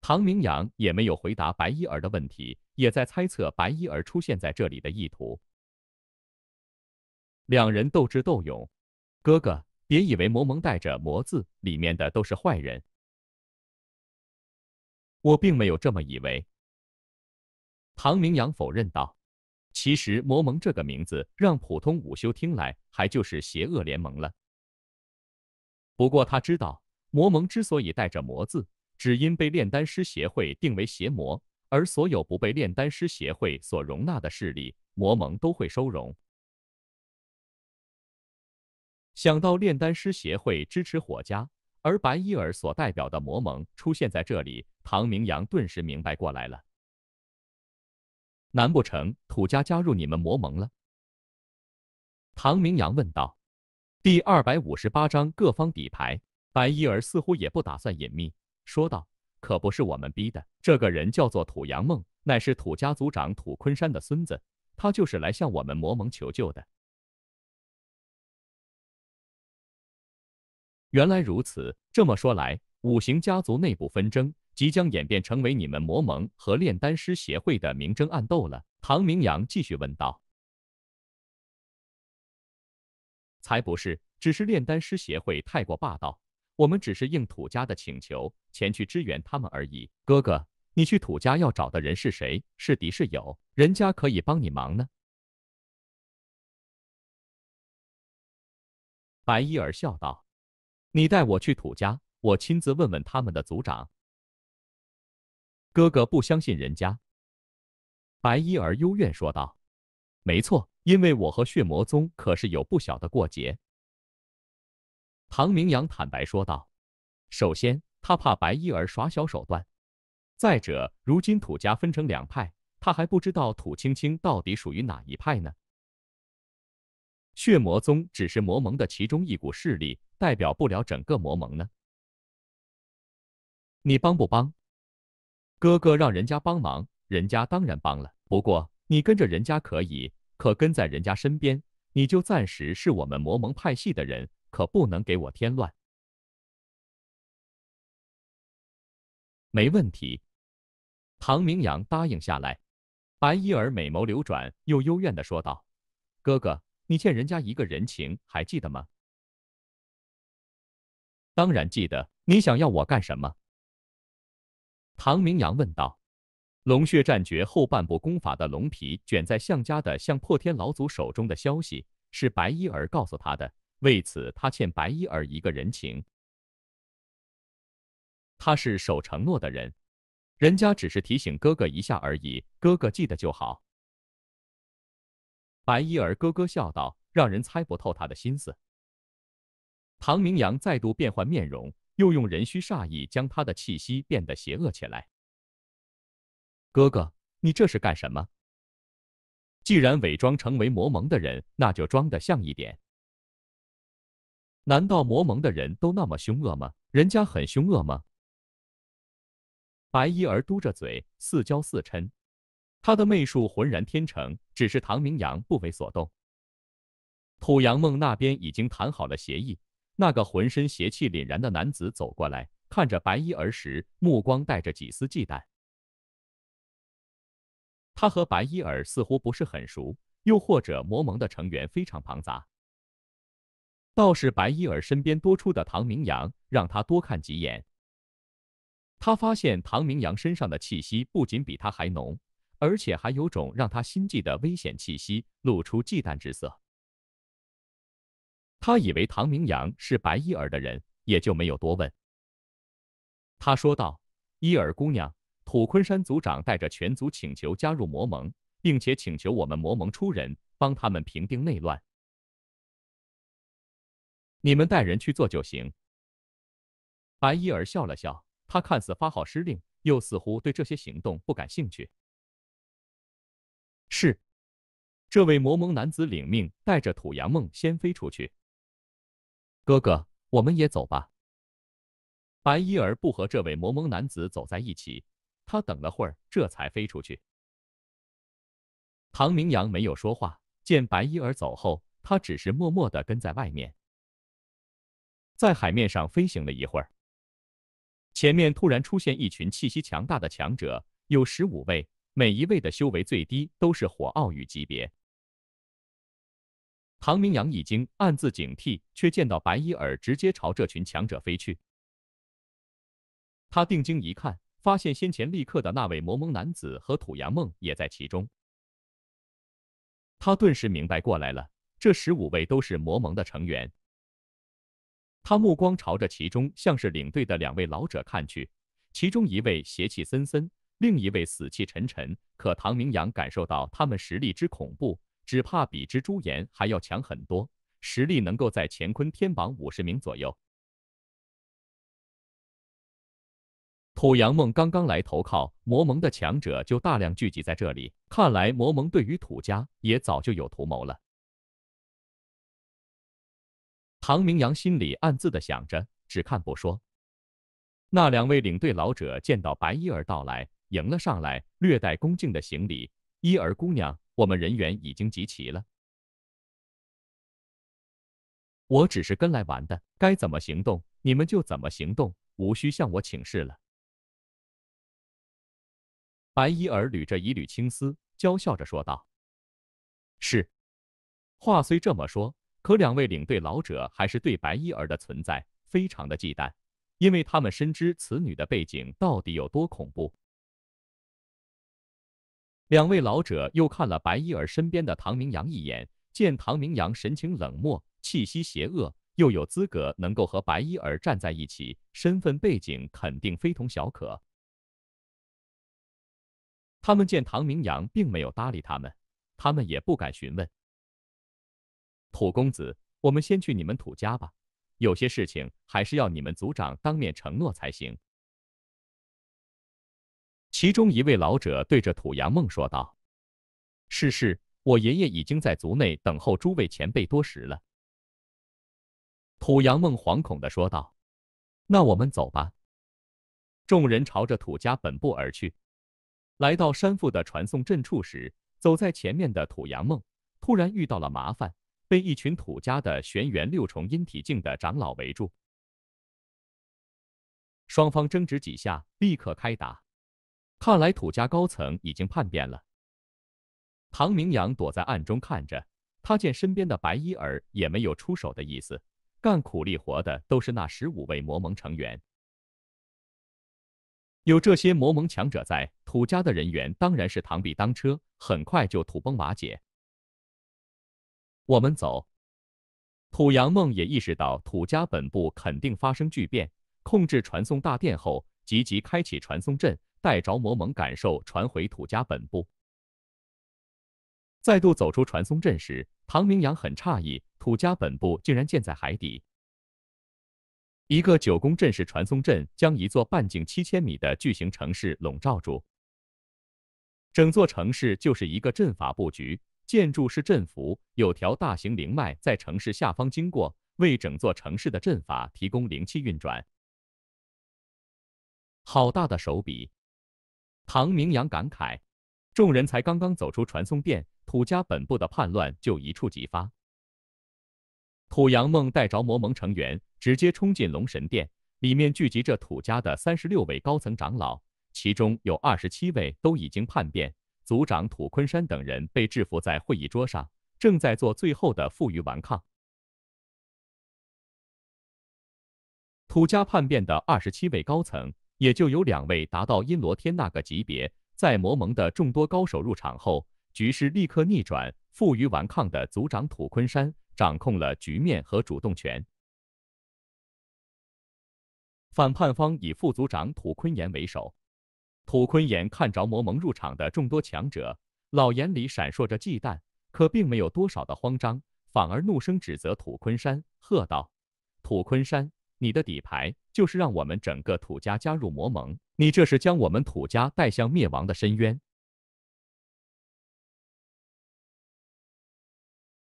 唐明阳也没有回答白衣儿的问题。也在猜测白衣儿出现在这里的意图。两人斗智斗勇，哥哥，别以为魔盟带着魔字里面的都是坏人，我并没有这么以为。唐明阳否认道：“其实魔盟这个名字让普通武修听来，还就是邪恶联盟了。不过他知道，魔盟之所以带着魔字，只因被炼丹师协会定为邪魔。”而所有不被炼丹师协会所容纳的势力，魔盟都会收容。想到炼丹师协会支持火家，而白伊儿所代表的魔盟出现在这里，唐明阳顿时明白过来了。难不成土家加入你们魔盟了？唐明阳问道。第二百五十八章各方底牌。白伊儿似乎也不打算隐秘，说道。可不是我们逼的。这个人叫做土阳梦，乃是土家族长土昆山的孙子，他就是来向我们魔盟求救的。原来如此，这么说来，五行家族内部纷争即将演变成为你们魔盟和炼丹师协会的明争暗斗了。唐明阳继续问道：“才不是，只是炼丹师协会太过霸道。”我们只是应土家的请求前去支援他们而已。哥哥，你去土家要找的人是谁？是敌是友？人家可以帮你忙呢。白衣儿笑道：“你带我去土家，我亲自问问他们的族长。”哥哥不相信人家。白衣儿幽怨说道：“没错，因为我和血魔宗可是有不小的过节。”唐明阳坦白说道：“首先，他怕白衣儿耍小手段；再者，如今土家分成两派，他还不知道土青青到底属于哪一派呢。血魔宗只是魔盟的其中一股势力，代表不了整个魔盟呢。你帮不帮？哥哥让人家帮忙，人家当然帮了。不过你跟着人家可以，可跟在人家身边，你就暂时是我们魔盟派系的人。”可不能给我添乱。没问题，唐明阳答应下来。白衣儿美眸流转，又幽怨的说道：“哥哥，你欠人家一个人情，还记得吗？”“当然记得。”“你想要我干什么？”唐明阳问道。“龙血战诀后半部功法的龙皮卷在向家的向破天老祖手中的消息，是白衣儿告诉他的。”为此，他欠白衣儿一个人情。他是守承诺的人，人家只是提醒哥哥一下而已，哥哥记得就好。白衣儿咯咯笑道，让人猜不透他的心思。唐明阳再度变换面容，又用人虚煞意将他的气息变得邪恶起来。哥哥，你这是干什么？既然伪装成为魔盟的人，那就装的像一点。难道魔盟的人都那么凶恶吗？人家很凶恶吗？白衣儿嘟着嘴，似娇似嗔，他的媚术浑然天成，只是唐明阳不为所动。土阳梦那边已经谈好了协议。那个浑身邪气凛然的男子走过来，看着白衣儿时，目光带着几丝忌惮。他和白衣儿似乎不是很熟，又或者魔盟的成员非常庞杂。倒是白衣儿身边多出的唐明阳，让他多看几眼。他发现唐明阳身上的气息不仅比他还浓，而且还有种让他心悸的危险气息，露出忌惮之色。他以为唐明阳是白衣儿的人，也就没有多问。他说道：“伊儿姑娘，土昆山族长带着全族请求加入魔盟，并且请求我们魔盟出人帮他们平定内乱。”你们带人去做就行。白衣儿笑了笑，他看似发号施令，又似乎对这些行动不感兴趣。是，这位魔蒙男子领命，带着土羊梦先飞出去。哥哥，我们也走吧。白衣儿不和这位魔蒙男子走在一起，他等了会儿，这才飞出去。唐明阳没有说话，见白衣儿走后，他只是默默的跟在外面。在海面上飞行了一会儿，前面突然出现一群气息强大的强者，有十五位，每一位的修为最低都是火奥羽级别。唐明阳一惊，暗自警惕，却见到白伊尔直接朝这群强者飞去。他定睛一看，发现先前立刻的那位魔盟男子和土阳梦也在其中。他顿时明白过来了，这十五位都是魔盟的成员。他目光朝着其中像是领队的两位老者看去，其中一位邪气森森，另一位死气沉沉。可唐明阳感受到他们实力之恐怖，只怕比蜘蛛岩还要强很多，实力能够在乾坤天榜五十名左右。土阳梦刚刚来投靠魔盟的强者，就大量聚集在这里，看来魔盟对于土家也早就有图谋了。唐明阳心里暗自的想着，只看不说。那两位领队老者见到白衣儿到来，迎了上来，略带恭敬的行礼：“衣儿姑娘，我们人员已经集齐了。”“我只是跟来玩的，该怎么行动，你们就怎么行动，无需向我请示了。”白衣儿捋着一缕青丝，娇笑着说道：“是。”话虽这么说。可两位领队老者还是对白衣儿的存在非常的忌惮，因为他们深知此女的背景到底有多恐怖。两位老者又看了白衣儿身边的唐明阳一眼，见唐明阳神情冷漠，气息邪恶，又有资格能够和白衣儿站在一起，身份背景肯定非同小可。他们见唐明阳并没有搭理他们，他们也不敢询问。土公子，我们先去你们土家吧，有些事情还是要你们族长当面承诺才行。”其中一位老者对着土阳梦说道。“是是，我爷爷已经在族内等候诸位前辈多时了。”土阳梦惶恐的说道。“那我们走吧。”众人朝着土家本部而去。来到山腹的传送阵处时，走在前面的土阳梦突然遇到了麻烦。被一群土家的玄元六重阴体境的长老围住，双方争执几下，立刻开打。看来土家高层已经叛变了。唐明阳躲在暗中看着，他见身边的白衣儿也没有出手的意思，干苦力活的都是那十五位魔盟成员。有这些魔盟强者在，土家的人员当然是螳臂当车，很快就土崩瓦解。我们走。土羊梦也意识到土家本部肯定发生巨变，控制传送大殿后，积极开启传送阵，带着魔猛感受传回土家本部。再度走出传送阵时，唐明阳很诧异，土家本部竟然建在海底。一个九宫阵式传送阵将一座半径七千米的巨型城市笼罩住，整座城市就是一个阵法布局。建筑是振符，有条大型灵脉在城市下方经过，为整座城市的阵法提供灵气运转。好大的手笔！唐明阳感慨。众人才刚刚走出传送殿，土家本部的叛乱就一触即发。土阳梦带着魔盟成员直接冲进龙神殿，里面聚集着土家的三十六位高层长老，其中有二十七位都已经叛变。组长土昆山等人被制服在会议桌上，正在做最后的负隅顽抗。土家叛变的二十七位高层，也就有两位达到阴罗天那个级别。在魔盟的众多高手入场后，局势立刻逆转，负隅顽抗的组长土昆山掌控了局面和主动权。反叛方以副组长土昆岩为首。土坤岩看着魔盟入场的众多强者，老眼里闪烁着忌惮，可并没有多少的慌张，反而怒声指责土坤山，喝道：“土坤山，你的底牌就是让我们整个土家加入魔盟，你这是将我们土家带向灭亡的深渊！”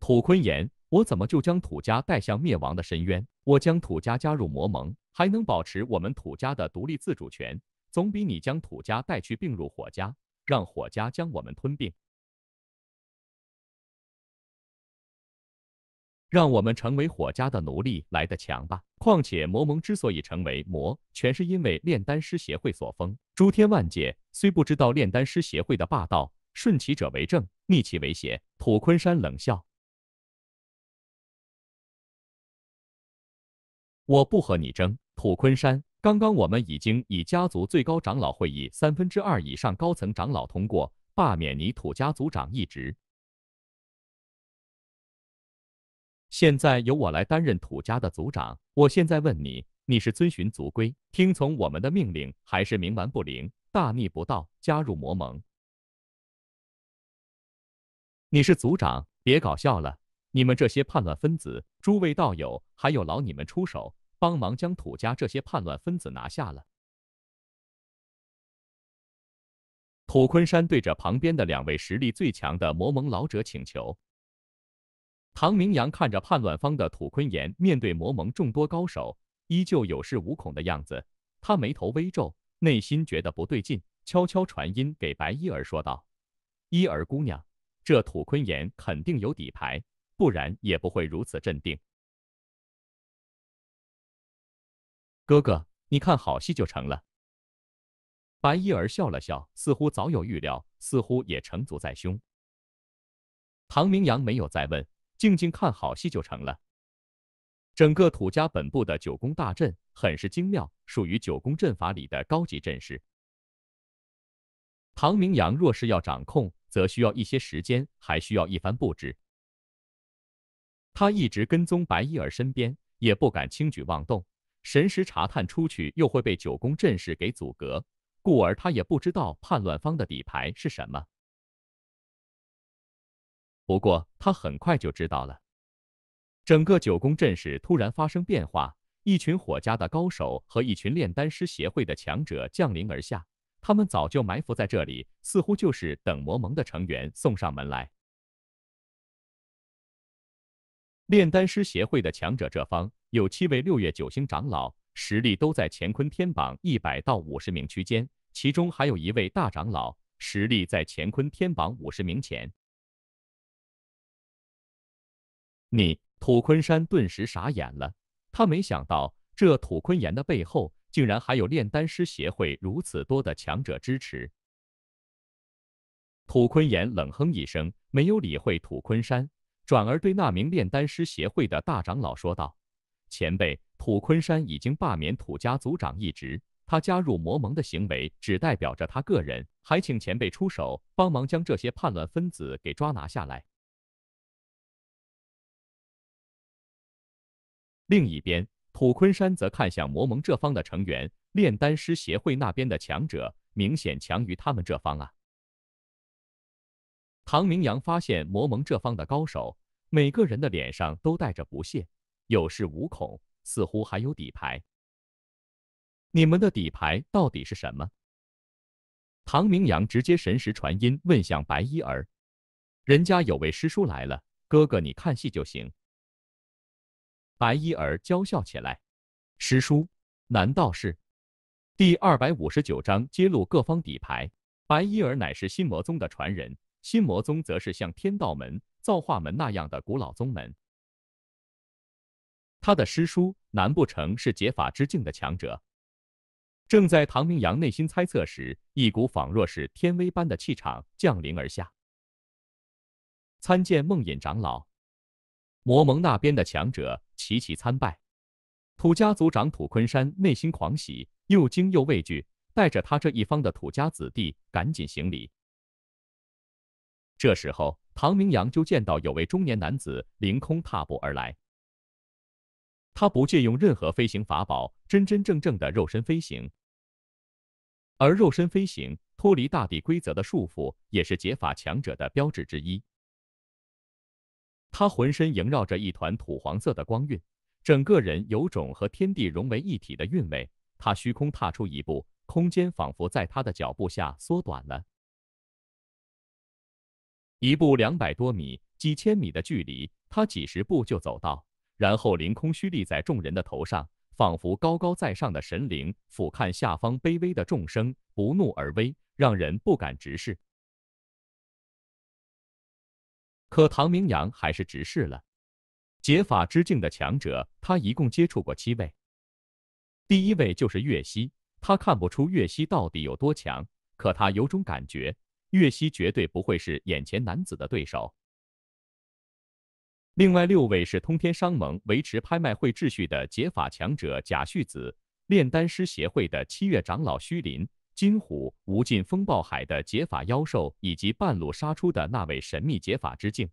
土坤岩，我怎么就将土家带向灭亡的深渊？我将土家加入魔盟，还能保持我们土家的独立自主权。总比你将土家带去并入火家，让火家将我们吞并，让我们成为火家的奴隶来的强吧。况且魔盟之所以成为魔，全是因为炼丹师协会所封。诸天万界虽不知道炼丹师协会的霸道，顺其者为正，逆其为邪。土昆山冷笑：“我不和你争。”土昆山。刚刚我们已经以家族最高长老会议三分之二以上高层长老通过，罢免你土家族长一职。现在由我来担任土家的族长。我现在问你，你是遵循族规，听从我们的命令，还是冥顽不灵，大逆不道，加入魔盟？你是族长，别搞笑了！你们这些叛乱分子，诸位道友，还有劳你们出手。帮忙将土家这些叛乱分子拿下了。土昆山对着旁边的两位实力最强的魔盟老者请求。唐明阳看着叛乱方的土坤岩，面对魔盟众多高手，依旧有恃无恐的样子，他眉头微皱，内心觉得不对劲，悄悄传音给白衣儿说道：“衣儿姑娘，这土坤岩肯定有底牌，不然也不会如此镇定。”哥哥，你看好戏就成了。白衣儿笑了笑，似乎早有预料，似乎也成竹在胸。唐明阳没有再问，静静看好戏就成了。整个土家本部的九宫大阵很是精妙，属于九宫阵法里的高级阵势。唐明阳若是要掌控，则需要一些时间，还需要一番布置。他一直跟踪白衣儿身边，也不敢轻举妄动。神识查探出去，又会被九宫阵势给阻隔，故而他也不知道叛乱方的底牌是什么。不过他很快就知道了，整个九宫阵势突然发生变化，一群火家的高手和一群炼丹师协会的强者降临而下，他们早就埋伏在这里，似乎就是等魔盟的成员送上门来。炼丹师协会的强者这方。有七位六月九星长老，实力都在乾坤天榜一百到五十名区间，其中还有一位大长老，实力在乾坤天榜五十名前。你土昆山顿时傻眼了，他没想到这土坤岩的背后竟然还有炼丹师协会如此多的强者支持。土坤岩冷哼一声，没有理会土昆山，转而对那名炼丹师协会的大长老说道。前辈，土昆山已经罢免土家族长一职，他加入魔盟的行为只代表着他个人，还请前辈出手帮忙将这些叛乱分子给抓拿下来。另一边，土昆山则看向魔盟这方的成员，炼丹师协会那边的强者明显强于他们这方啊。唐明阳发现魔盟这方的高手，每个人的脸上都带着不屑。有恃无恐，似乎还有底牌。你们的底牌到底是什么？唐明阳直接神识传音问向白衣儿：“人家有位师叔来了，哥哥你看戏就行。”白衣儿娇笑起来：“师叔难道是？”第二百五十九章揭露各方底牌。白衣儿乃是心魔宗的传人，心魔宗则是像天道门、造化门那样的古老宗门。他的师叔，难不成是解法之境的强者？正在唐明阳内心猜测时，一股仿若是天威般的气场降临而下。参见梦隐长老，魔蒙那边的强者齐齐参拜。土家族长土昆山内心狂喜，又惊又畏惧，带着他这一方的土家子弟赶紧行礼。这时候，唐明阳就见到有位中年男子凌空踏步而来。他不借用任何飞行法宝，真真正正的肉身飞行。而肉身飞行脱离大地规则的束缚，也是解法强者的标志之一。他浑身萦绕着一团土黄色的光晕，整个人有种和天地融为一体的韵味。他虚空踏出一步，空间仿佛在他的脚步下缩短了。一步两百多米、几千米的距离，他几十步就走到。然后凌空虚立在众人的头上，仿佛高高在上的神灵俯瞰下方卑微的众生，不怒而威，让人不敢直视。可唐明阳还是直视了。解法之境的强者，他一共接触过七位，第一位就是岳西。他看不出岳西到底有多强，可他有种感觉，岳西绝对不会是眼前男子的对手。另外六位是通天商盟维持拍卖会秩序的解法强者贾旭子，炼丹师协会的七月长老虚林，金虎，无尽风暴海的解法妖兽，以及半路杀出的那位神秘解法之境。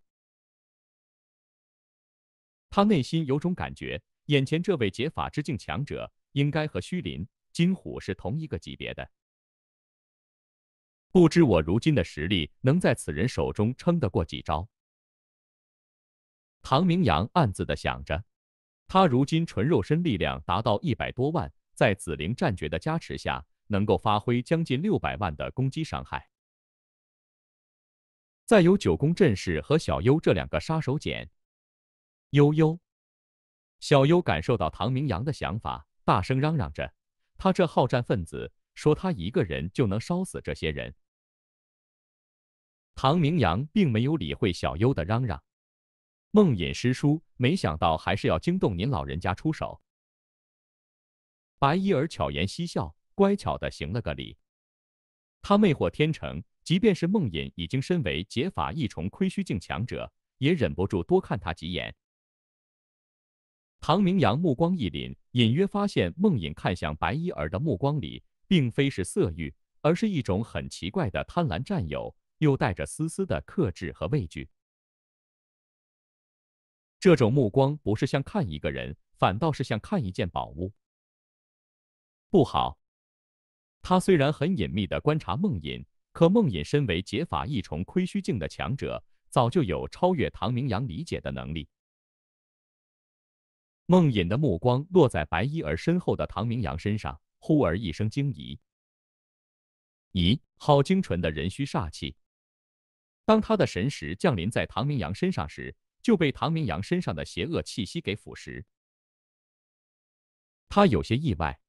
他内心有种感觉，眼前这位解法之境强者应该和虚林、金虎是同一个级别的。不知我如今的实力能在此人手中撑得过几招？唐明阳暗自的想着，他如今纯肉身力量达到一百多万，在紫灵战诀的加持下，能够发挥将近六百万的攻击伤害。再有九宫阵势和小优这两个杀手锏。悠悠，小优感受到唐明阳的想法，大声嚷嚷着：“他这好战分子，说他一个人就能烧死这些人。”唐明阳并没有理会小优的嚷嚷。梦隐师叔，没想到还是要惊动您老人家出手。白衣儿巧言嬉笑，乖巧地行了个礼。他魅惑天成，即便是梦隐已经身为解法一重亏虚境强者，也忍不住多看他几眼。唐明阳目光一凛，隐约发现梦隐看向白衣儿的目光里，并非是色欲，而是一种很奇怪的贪婪占有，又带着丝丝的克制和畏惧。这种目光不是像看一个人，反倒是像看一件宝物。不好，他虽然很隐秘的观察梦隐，可梦隐身为结法一重亏虚境的强者，早就有超越唐明阳理解的能力。梦隐的目光落在白衣儿身后的唐明阳身上，忽而一声惊疑：“咦，好精纯的人虚煞气！”当他的神识降临在唐明阳身上时，就被唐明阳身上的邪恶气息给腐蚀。他有些意外，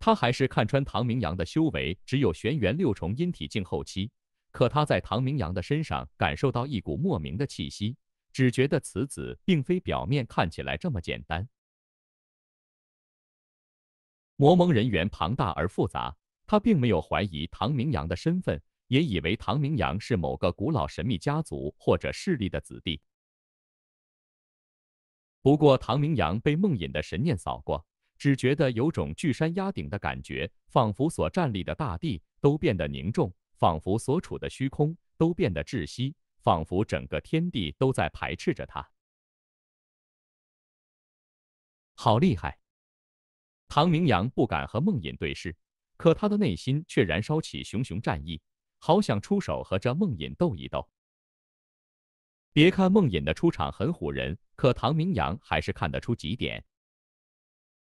他还是看穿唐明阳的修为只有玄元六重阴体境后期，可他在唐明阳的身上感受到一股莫名的气息，只觉得此子并非表面看起来这么简单。魔盟人员庞大而复杂，他并没有怀疑唐明阳的身份，也以为唐明阳是某个古老神秘家族或者势力的子弟。不过，唐明阳被梦隐的神念扫过，只觉得有种巨山压顶的感觉，仿佛所站立的大地都变得凝重，仿佛所处的虚空都变得窒息，仿佛整个天地都在排斥着他。好厉害！唐明阳不敢和梦隐对视，可他的内心却燃烧起熊熊战意，好想出手和这梦隐斗一斗。别看梦隐的出场很唬人，可唐明阳还是看得出几点。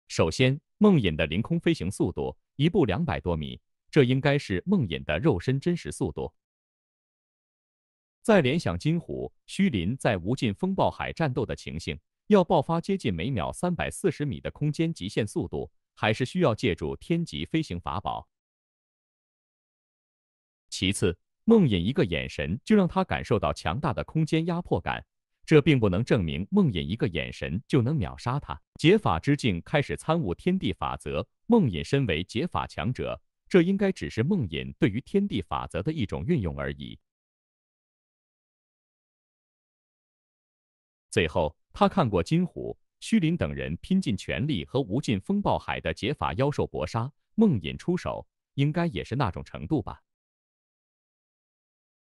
首先，梦影的凌空飞行速度，一步两百多米，这应该是梦影的肉身真实速度。再联想金虎、虚林在无尽风暴海战斗的情形，要爆发接近每秒三百四十米的空间极限速度，还是需要借助天级飞行法宝。其次，梦隐一个眼神就让他感受到强大的空间压迫感，这并不能证明梦隐一个眼神就能秒杀他。解法之境开始参悟天地法则，梦隐身为解法强者，这应该只是梦隐对于天地法则的一种运用而已。最后，他看过金虎、虚林等人拼尽全力和无尽风暴海的解法妖兽搏杀，梦隐出手应该也是那种程度吧。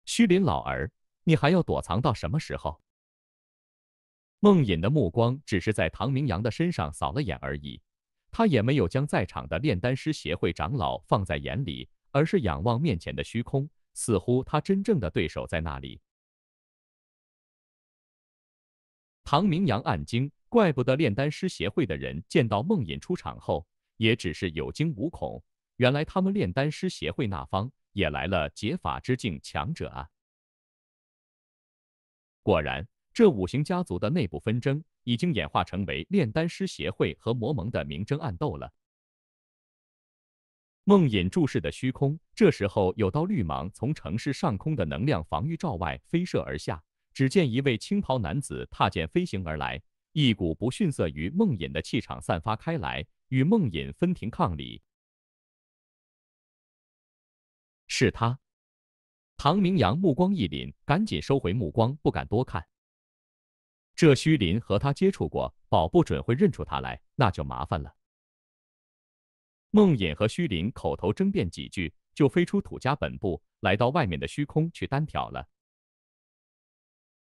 虚林老儿，你还要躲藏到什么时候？梦隐的目光只是在唐明阳的身上扫了眼而已，他也没有将在场的炼丹师协会长老放在眼里，而是仰望面前的虚空，似乎他真正的对手在那里。唐明阳暗惊，怪不得炼丹师协会的人见到梦隐出场后也只是有惊无恐，原来他们炼丹师协会那方。也来了解法之境强者啊！果然，这五行家族的内部纷争已经演化成为炼丹师协会和魔盟的明争暗斗了。梦隐注视的虚空，这时候有道绿芒从城市上空的能量防御罩外飞射而下，只见一位青袍男子踏剑飞行而来，一股不逊色于梦隐的气场散发开来，与梦隐分庭抗礼。是他，唐明阳目光一凛，赶紧收回目光，不敢多看。这虚林和他接触过，保不准会认出他来，那就麻烦了。梦隐和虚林口头争辩几句，就飞出土家本部，来到外面的虚空去单挑了。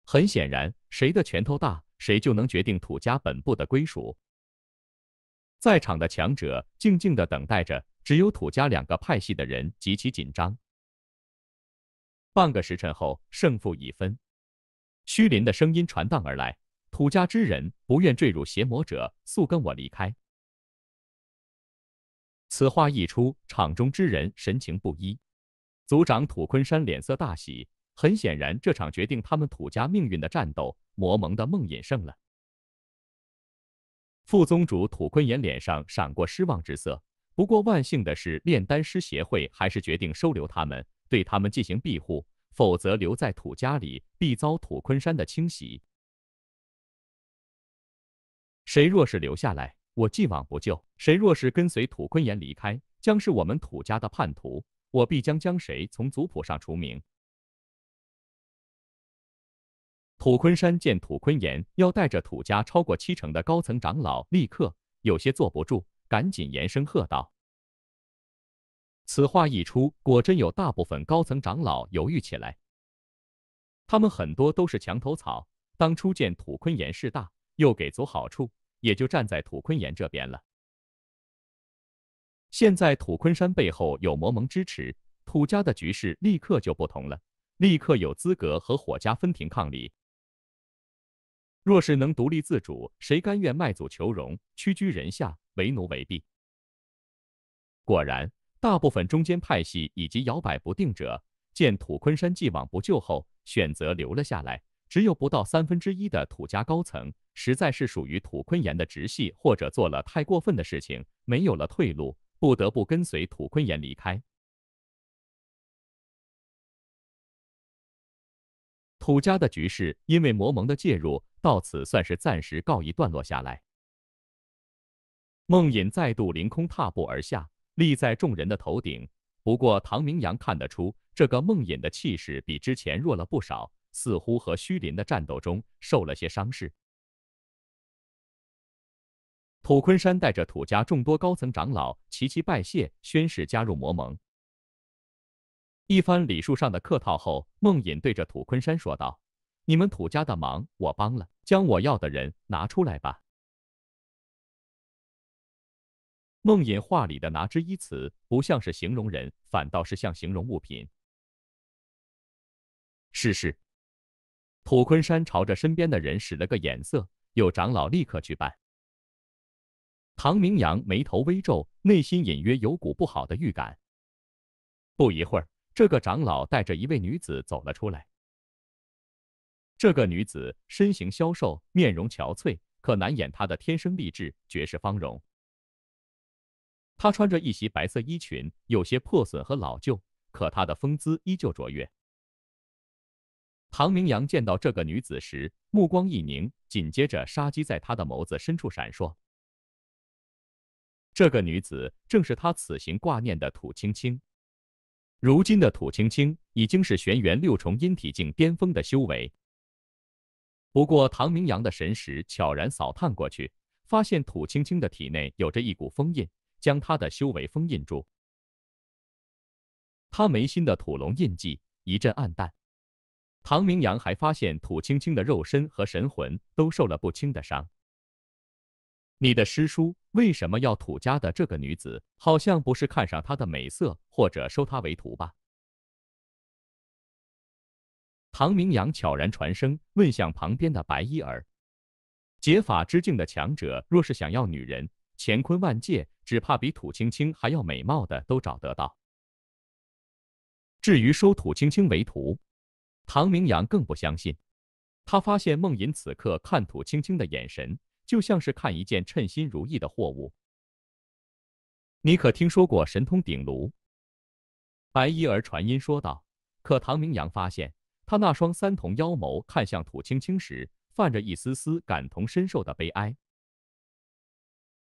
很显然，谁的拳头大，谁就能决定土家本部的归属。在场的强者静静的等待着。只有土家两个派系的人极其紧张。半个时辰后，胜负已分。虚林的声音传荡而来：“土家之人，不愿坠入邪魔者，速跟我离开。”此话一出，场中之人神情不一。族长土昆山脸色大喜，很显然，这场决定他们土家命运的战斗，魔盟的梦魇胜了。副宗主土坤岩脸上闪过失望之色。不过万幸的是，炼丹师协会还是决定收留他们，对他们进行庇护，否则留在土家里必遭土昆山的清洗。谁若是留下来，我既往不咎；谁若是跟随土昆岩离开，将是我们土家的叛徒，我必将将谁从族谱上除名。土昆山见土昆岩要带着土家超过七成的高层长老，立刻有些坐不住。赶紧严声喝道：“此话一出，果真有大部分高层长老犹豫起来。他们很多都是墙头草，当初见土坤岩势大，又给足好处，也就站在土坤岩这边了。现在土坤山背后有魔盟支持，土家的局势立刻就不同了，立刻有资格和火家分庭抗礼。”若是能独立自主，谁甘愿卖祖求荣，屈居人下，为奴为婢？果然，大部分中间派系以及摇摆不定者，见土昆山既往不咎后，选择留了下来。只有不到三分之一的土家高层，实在是属于土昆岩的直系，或者做了太过分的事情，没有了退路，不得不跟随土昆岩离开。土家的局势因为魔盟的介入，到此算是暂时告一段落下来。梦隐再度凌空踏步而下，立在众人的头顶。不过唐明阳看得出，这个梦隐的气势比之前弱了不少，似乎和虚林的战斗中受了些伤势。土昆山带着土家众多高层长老齐齐拜谢，宣誓加入魔盟。一番礼数上的客套后，梦隐对着土昆山说道：“你们土家的忙我帮了，将我要的人拿出来吧。”梦隐话里的“拿”之一词，不像是形容人，反倒是像形容物品。是是，土昆山朝着身边的人使了个眼色，有长老立刻去办。唐明阳眉头微皱，内心隐约有股不好的预感。不一会儿。这个长老带着一位女子走了出来。这个女子身形消瘦，面容憔悴，可难掩她的天生丽质、绝世芳容。她穿着一袭白色衣裙，有些破损和老旧，可她的风姿依旧卓越。唐明阳见到这个女子时，目光一凝，紧接着杀机在他的眸子深处闪烁。这个女子正是他此行挂念的土青青。如今的土青青已经是玄元六重阴体境巅峰的修为，不过唐明阳的神识悄然扫探过去，发现土青青的体内有着一股封印，将他的修为封印住。他眉心的土龙印记一阵暗淡。唐明阳还发现土青青的肉身和神魂都受了不轻的伤。你的师叔。为什么要土家的这个女子？好像不是看上她的美色，或者收她为徒吧？唐明阳悄然传声，问向旁边的白衣儿：“解法之境的强者，若是想要女人，乾坤万界，只怕比土青青还要美貌的都找得到。至于收土青青为徒，唐明阳更不相信。他发现梦隐此刻看土青青的眼神。”就像是看一件称心如意的货物。你可听说过神通鼎炉？白衣儿传音说道。可唐明阳发现，他那双三瞳妖眸看向土青青时，泛着一丝丝感同身受的悲哀。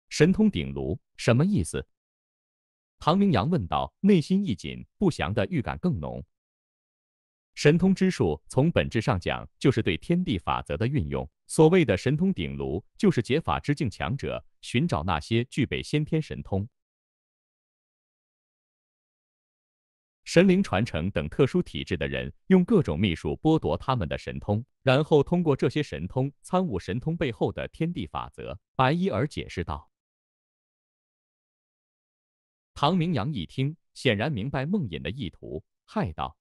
神通鼎炉什么意思？唐明阳问道，内心一紧，不祥的预感更浓。神通之术，从本质上讲，就是对天地法则的运用。所谓的神通顶炉，就是解法之境强者寻找那些具备先天神通、神灵传承等特殊体质的人，用各种秘术剥夺他们的神通，然后通过这些神通参悟神通背后的天地法则。白衣儿解释道。唐明阳一听，显然明白梦隐的意图，骇道：“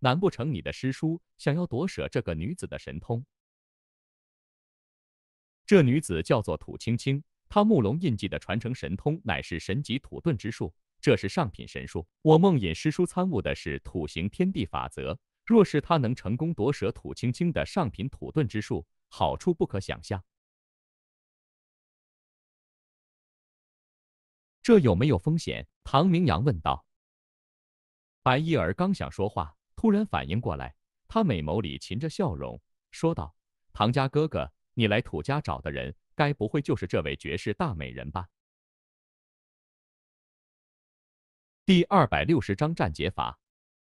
难不成你的师叔想要夺舍这个女子的神通？”这女子叫做土青青，她木龙印记的传承神通乃是神级土遁之术，这是上品神术。我梦隐师叔参悟的是土行天地法则，若是他能成功夺舍土青青的上品土遁之术，好处不可想象。这有没有风险？唐明阳问道。白衣儿刚想说话，突然反应过来，她美眸里噙着笑容说道：“唐家哥哥。”你来土家找的人，该不会就是这位绝世大美人吧？第二百六十章战劫法。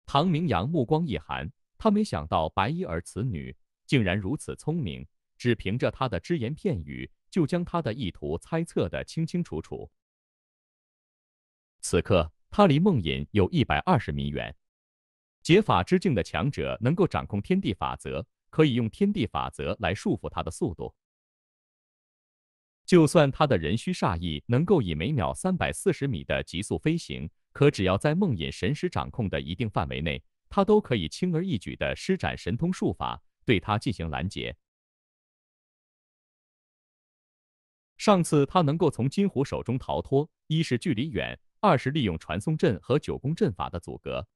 唐明阳目光一寒，他没想到白衣儿此女竟然如此聪明，只凭着她的只言片语，就将他的意图猜测的清清楚楚。此刻，他离梦隐有一百二十米远。劫法之境的强者，能够掌控天地法则。可以用天地法则来束缚他的速度。就算他的人虚煞意能够以每秒三百四十米的极速飞行，可只要在梦隐神识掌控的一定范围内，他都可以轻而易举的施展神通术法对他进行拦截。上次他能够从金虎手中逃脱，一是距离远，二是利用传送阵和九宫阵法的阻隔。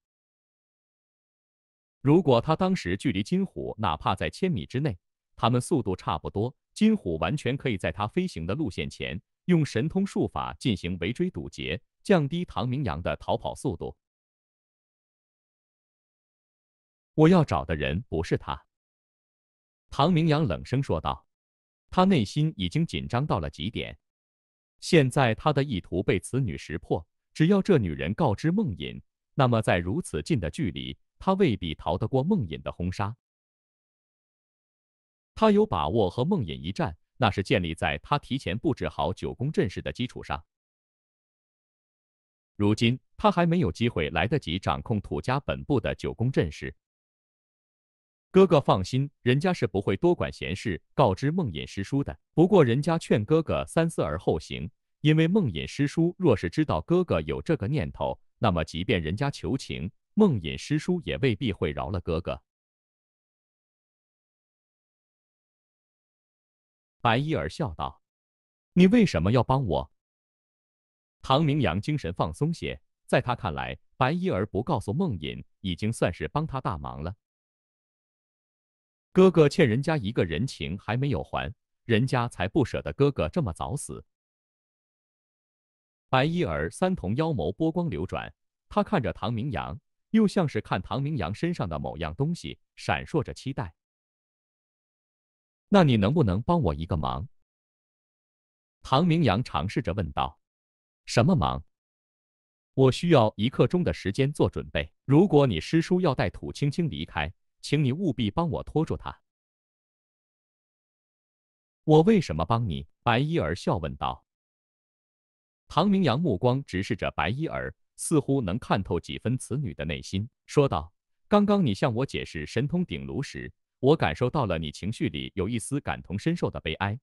如果他当时距离金虎哪怕在千米之内，他们速度差不多，金虎完全可以在他飞行的路线前用神通术法进行围追堵截，降低唐明阳的逃跑速度。我要找的人不是他。”唐明阳冷声说道，他内心已经紧张到了极点。现在他的意图被此女识破，只要这女人告知梦隐，那么在如此近的距离。他未必逃得过梦隐的轰杀。他有把握和梦隐一战，那是建立在他提前布置好九宫阵势的基础上。如今他还没有机会来得及掌控土家本部的九宫阵势。哥哥放心，人家是不会多管闲事，告知梦隐师叔的。不过人家劝哥哥三思而后行，因为梦隐师叔若是知道哥哥有这个念头，那么即便人家求情。梦隐师叔也未必会饶了哥哥。白衣儿笑道：“你为什么要帮我？”唐明阳精神放松些，在他看来，白衣儿不告诉梦隐，已经算是帮他大忙了。哥哥欠人家一个人情还没有还，人家才不舍得哥哥这么早死。白衣儿三瞳妖眸波光流转，他看着唐明阳。又像是看唐明阳身上的某样东西闪烁着期待。那你能不能帮我一个忙？唐明阳尝试着问道。什么忙？我需要一刻钟的时间做准备。如果你师叔要带土青青离开，请你务必帮我拖住他。我为什么帮你？白衣儿笑问道。唐明阳目光直视着白衣儿。似乎能看透几分此女的内心，说道：“刚刚你向我解释神通鼎炉时，我感受到了你情绪里有一丝感同身受的悲哀。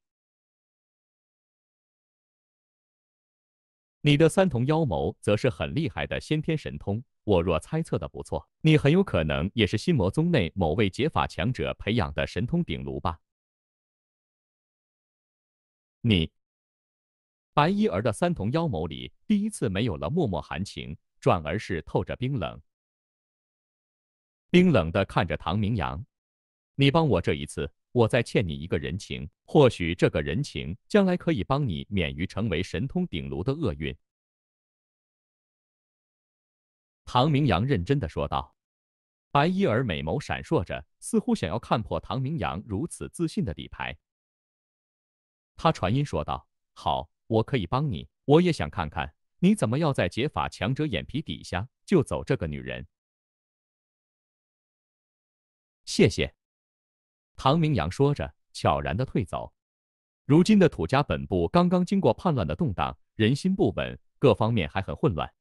你的三瞳妖眸则是很厉害的先天神通，我若猜测的不错，你很有可能也是心魔宗内某位解法强者培养的神通鼎炉吧？”你。白衣儿的三瞳妖眸里第一次没有了脉脉含情，转而是透着冰冷，冰冷的看着唐明阳：“你帮我这一次，我再欠你一个人情。或许这个人情将来可以帮你免于成为神通顶炉的厄运。”唐明阳认真的说道。白衣儿美眸闪烁着，似乎想要看破唐明阳如此自信的底牌。他传音说道：“好。”我可以帮你，我也想看看你怎么要在解法强者眼皮底下救走这个女人。谢谢，唐明阳说着，悄然的退走。如今的土家本部刚刚经过叛乱的动荡，人心不稳，各方面还很混乱。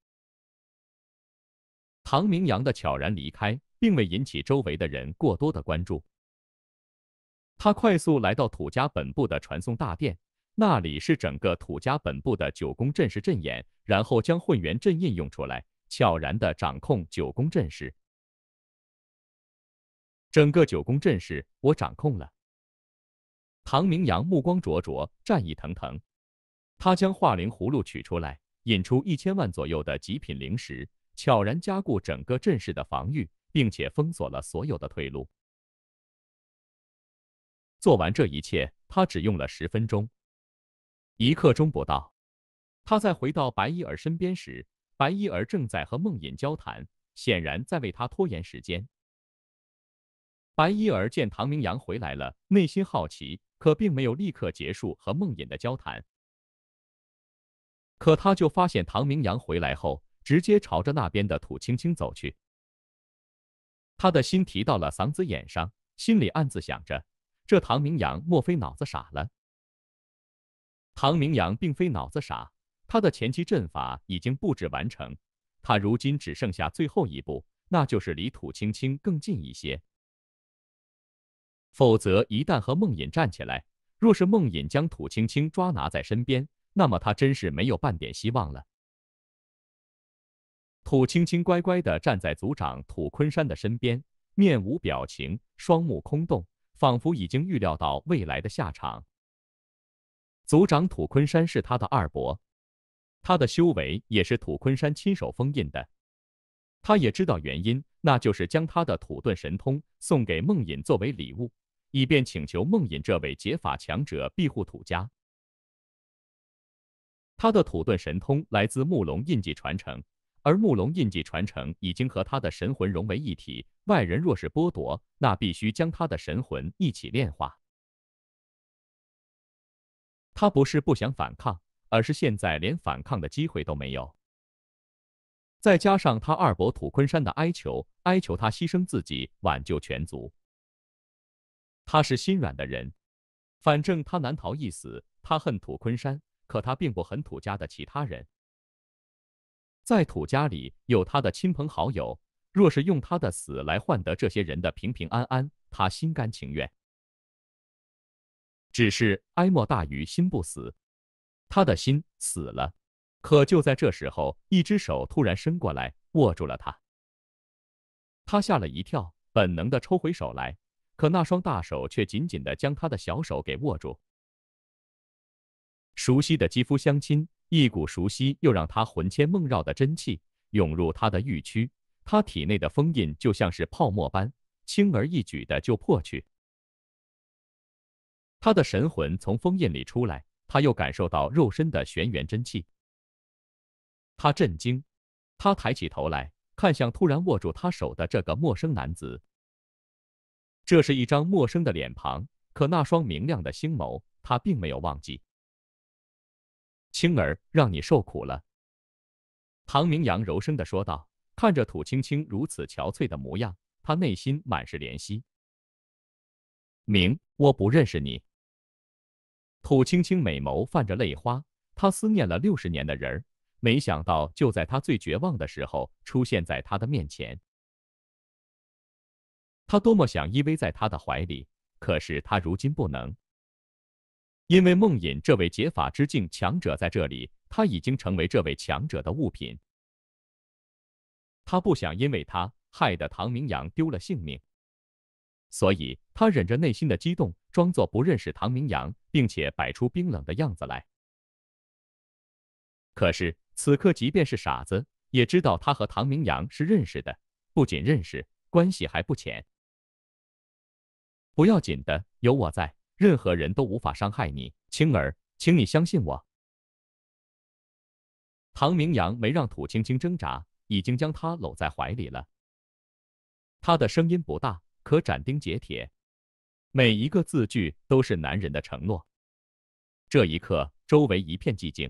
唐明阳的悄然离开，并未引起周围的人过多的关注。他快速来到土家本部的传送大殿。那里是整个土家本部的九宫阵势阵眼，然后将混元阵印用出来，悄然的掌控九宫阵势。整个九宫阵势我掌控了。唐明阳目光灼灼，战意腾腾，他将化灵葫芦取出来，引出一千万左右的极品灵石，悄然加固整个阵势的防御，并且封锁了所有的退路。做完这一切，他只用了十分钟。一刻钟不到，他在回到白衣儿身边时，白衣儿正在和梦隐交谈，显然在为他拖延时间。白衣儿见唐明阳回来了，内心好奇，可并没有立刻结束和梦隐的交谈。可他就发现唐明阳回来后，直接朝着那边的土青青走去，他的心提到了嗓子眼上，心里暗自想着：这唐明阳莫非脑子傻了？唐明阳并非脑子傻，他的前期阵法已经布置完成，他如今只剩下最后一步，那就是离土青青更近一些。否则，一旦和梦隐站起来，若是梦隐将土青青抓拿在身边，那么他真是没有半点希望了。土青青乖乖地站在族长土昆山的身边，面无表情，双目空洞，仿佛已经预料到未来的下场。族长土昆山是他的二伯，他的修为也是土昆山亲手封印的。他也知道原因，那就是将他的土遁神通送给梦隐作为礼物，以便请求梦隐这位解法强者庇护土家。他的土遁神通来自木龙印记传承，而木龙印记传承已经和他的神魂融为一体。外人若是剥夺，那必须将他的神魂一起炼化。他不是不想反抗，而是现在连反抗的机会都没有。再加上他二伯土昆山的哀求，哀求他牺牲自己挽救全族。他是心软的人，反正他难逃一死。他恨土昆山，可他并不恨土家的其他人。在土家里有他的亲朋好友，若是用他的死来换得这些人的平平安安，他心甘情愿。只是哀莫大于心不死，他的心死了。可就在这时候，一只手突然伸过来，握住了他。他吓了一跳，本能的抽回手来，可那双大手却紧紧的将他的小手给握住。熟悉的肌肤相亲，一股熟悉又让他魂牵梦绕的真气涌入他的玉躯，他体内的封印就像是泡沫般，轻而易举的就破去。他的神魂从封印里出来，他又感受到肉身的玄元真气。他震惊，他抬起头来，看向突然握住他手的这个陌生男子。这是一张陌生的脸庞，可那双明亮的星眸，他并没有忘记。青儿，让你受苦了。”唐明阳柔声地说道，看着土青青如此憔悴的模样，他内心满是怜惜。“明，我不认识你。”土青青美眸泛着泪花，她思念了六十年的人儿，没想到就在她最绝望的时候出现在他的面前。他多么想依偎在他的怀里，可是他如今不能，因为梦隐这位解法之境强者在这里，他已经成为这位强者的物品。他不想因为他害得唐明阳丢了性命。所以他忍着内心的激动，装作不认识唐明阳，并且摆出冰冷的样子来。可是此刻，即便是傻子也知道他和唐明阳是认识的，不仅认识，关系还不浅。不要紧的，有我在，任何人都无法伤害你，青儿，请你相信我。唐明阳没让土青青挣扎，已经将她搂在怀里了。他的声音不大。可斩钉截铁，每一个字句都是男人的承诺。这一刻，周围一片寂静，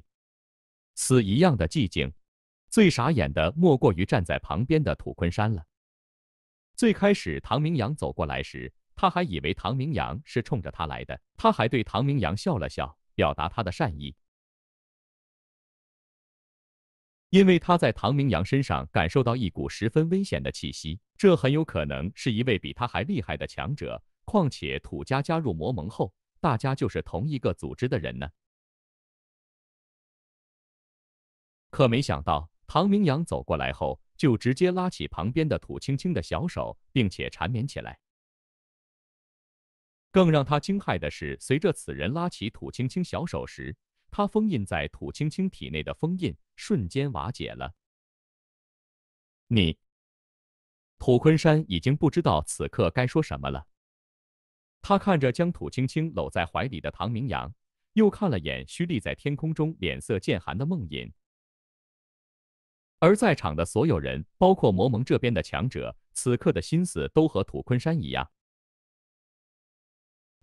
死一样的寂静。最傻眼的莫过于站在旁边的土昆山了。最开始唐明阳走过来时，他还以为唐明阳是冲着他来的，他还对唐明阳笑了笑，表达他的善意。因为他在唐明阳身上感受到一股十分危险的气息，这很有可能是一位比他还厉害的强者。况且土家加入魔盟后，大家就是同一个组织的人呢。可没想到，唐明阳走过来后，就直接拉起旁边的土青青的小手，并且缠绵起来。更让他惊骇的是，随着此人拉起土青青小手时，他封印在土青青体内的封印瞬间瓦解了。你，土昆山已经不知道此刻该说什么了。他看着将土青青搂在怀里的唐明阳，又看了眼虚立在天空中脸色渐寒的梦隐。而在场的所有人，包括魔盟这边的强者，此刻的心思都和土昆山一样：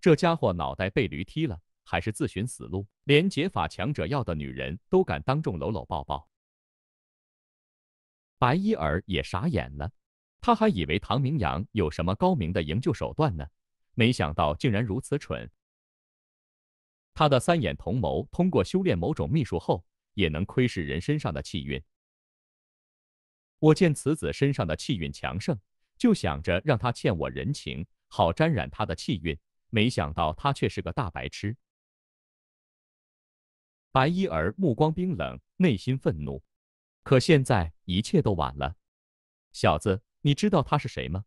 这家伙脑袋被驴踢了，还是自寻死路？连解法强者要的女人都敢当众搂搂抱抱，白衣儿也傻眼了。他还以为唐明阳有什么高明的营救手段呢，没想到竟然如此蠢。他的三眼同谋通过修炼某种秘术后，也能窥视人身上的气运。我见此子身上的气运强盛，就想着让他欠我人情，好沾染他的气运。没想到他却是个大白痴。白衣儿目光冰冷，内心愤怒，可现在一切都晚了。小子，你知道他是谁吗？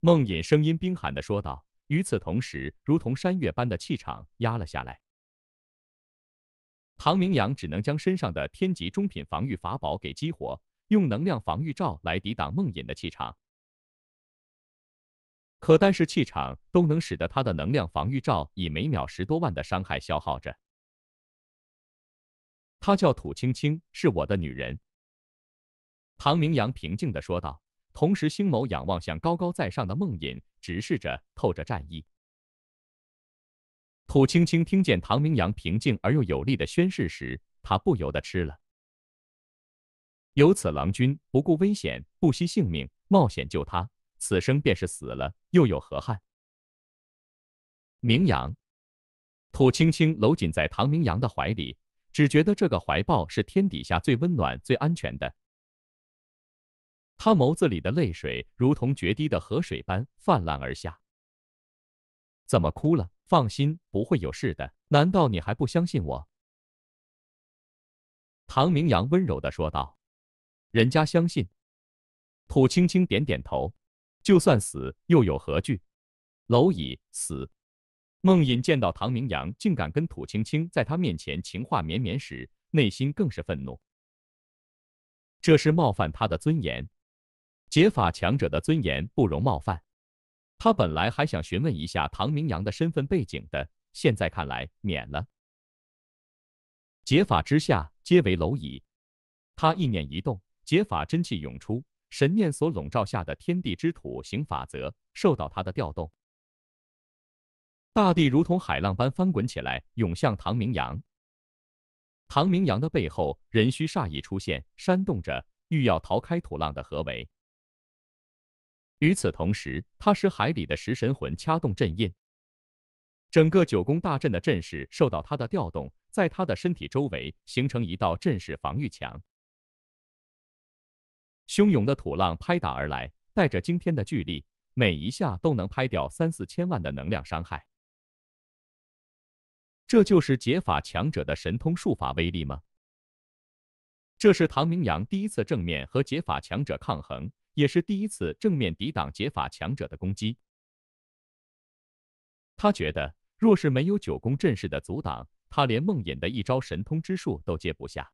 梦隐声音冰寒的说道。与此同时，如同山岳般的气场压了下来。唐明阳只能将身上的天级中品防御法宝给激活，用能量防御罩来抵挡梦隐的气场。可单是气场都能使得他的能量防御罩以每秒十多万的伤害消耗着。她叫土青青，是我的女人。”唐明阳平静地说道，同时星眸仰望向高高在上的梦隐，直视着，透着战意。土青青听见唐明阳平静而又有力的宣誓时，她不由得吃了。有此郎君，不顾危险，不惜性命，冒险救她，此生便是死了，又有何憾？明阳，土青青搂紧在唐明阳的怀里。只觉得这个怀抱是天底下最温暖、最安全的。他眸子里的泪水如同决堤的河水般泛滥而下。怎么哭了？放心，不会有事的。难道你还不相信我？唐明阳温柔的说道。人家相信。土青青点点头。就算死，又有何惧？蝼蚁死。孟隐见到唐明阳竟敢跟土青青在他面前情话绵绵时，内心更是愤怒。这是冒犯他的尊严，解法强者的尊严不容冒犯。他本来还想询问一下唐明阳的身份背景的，现在看来免了。解法之下皆为蝼蚁，他意念一动，解法真气涌出，神念所笼罩下的天地之土行法则受到他的调动。大地如同海浪般翻滚起来，涌向唐明阳。唐明阳的背后，人虚煞意出现，煽动着欲要逃开土浪的合围。与此同时，他使海里的食神魂掐动阵印，整个九宫大阵的阵势受到他的调动，在他的身体周围形成一道阵势防御墙。汹涌的土浪拍打而来，带着惊天的巨力，每一下都能拍掉三四千万的能量伤害。这就是解法强者的神通术法威力吗？这是唐明阳第一次正面和解法强者抗衡，也是第一次正面抵挡解法强者的攻击。他觉得，若是没有九宫阵势的阻挡，他连梦隐的一招神通之术都接不下。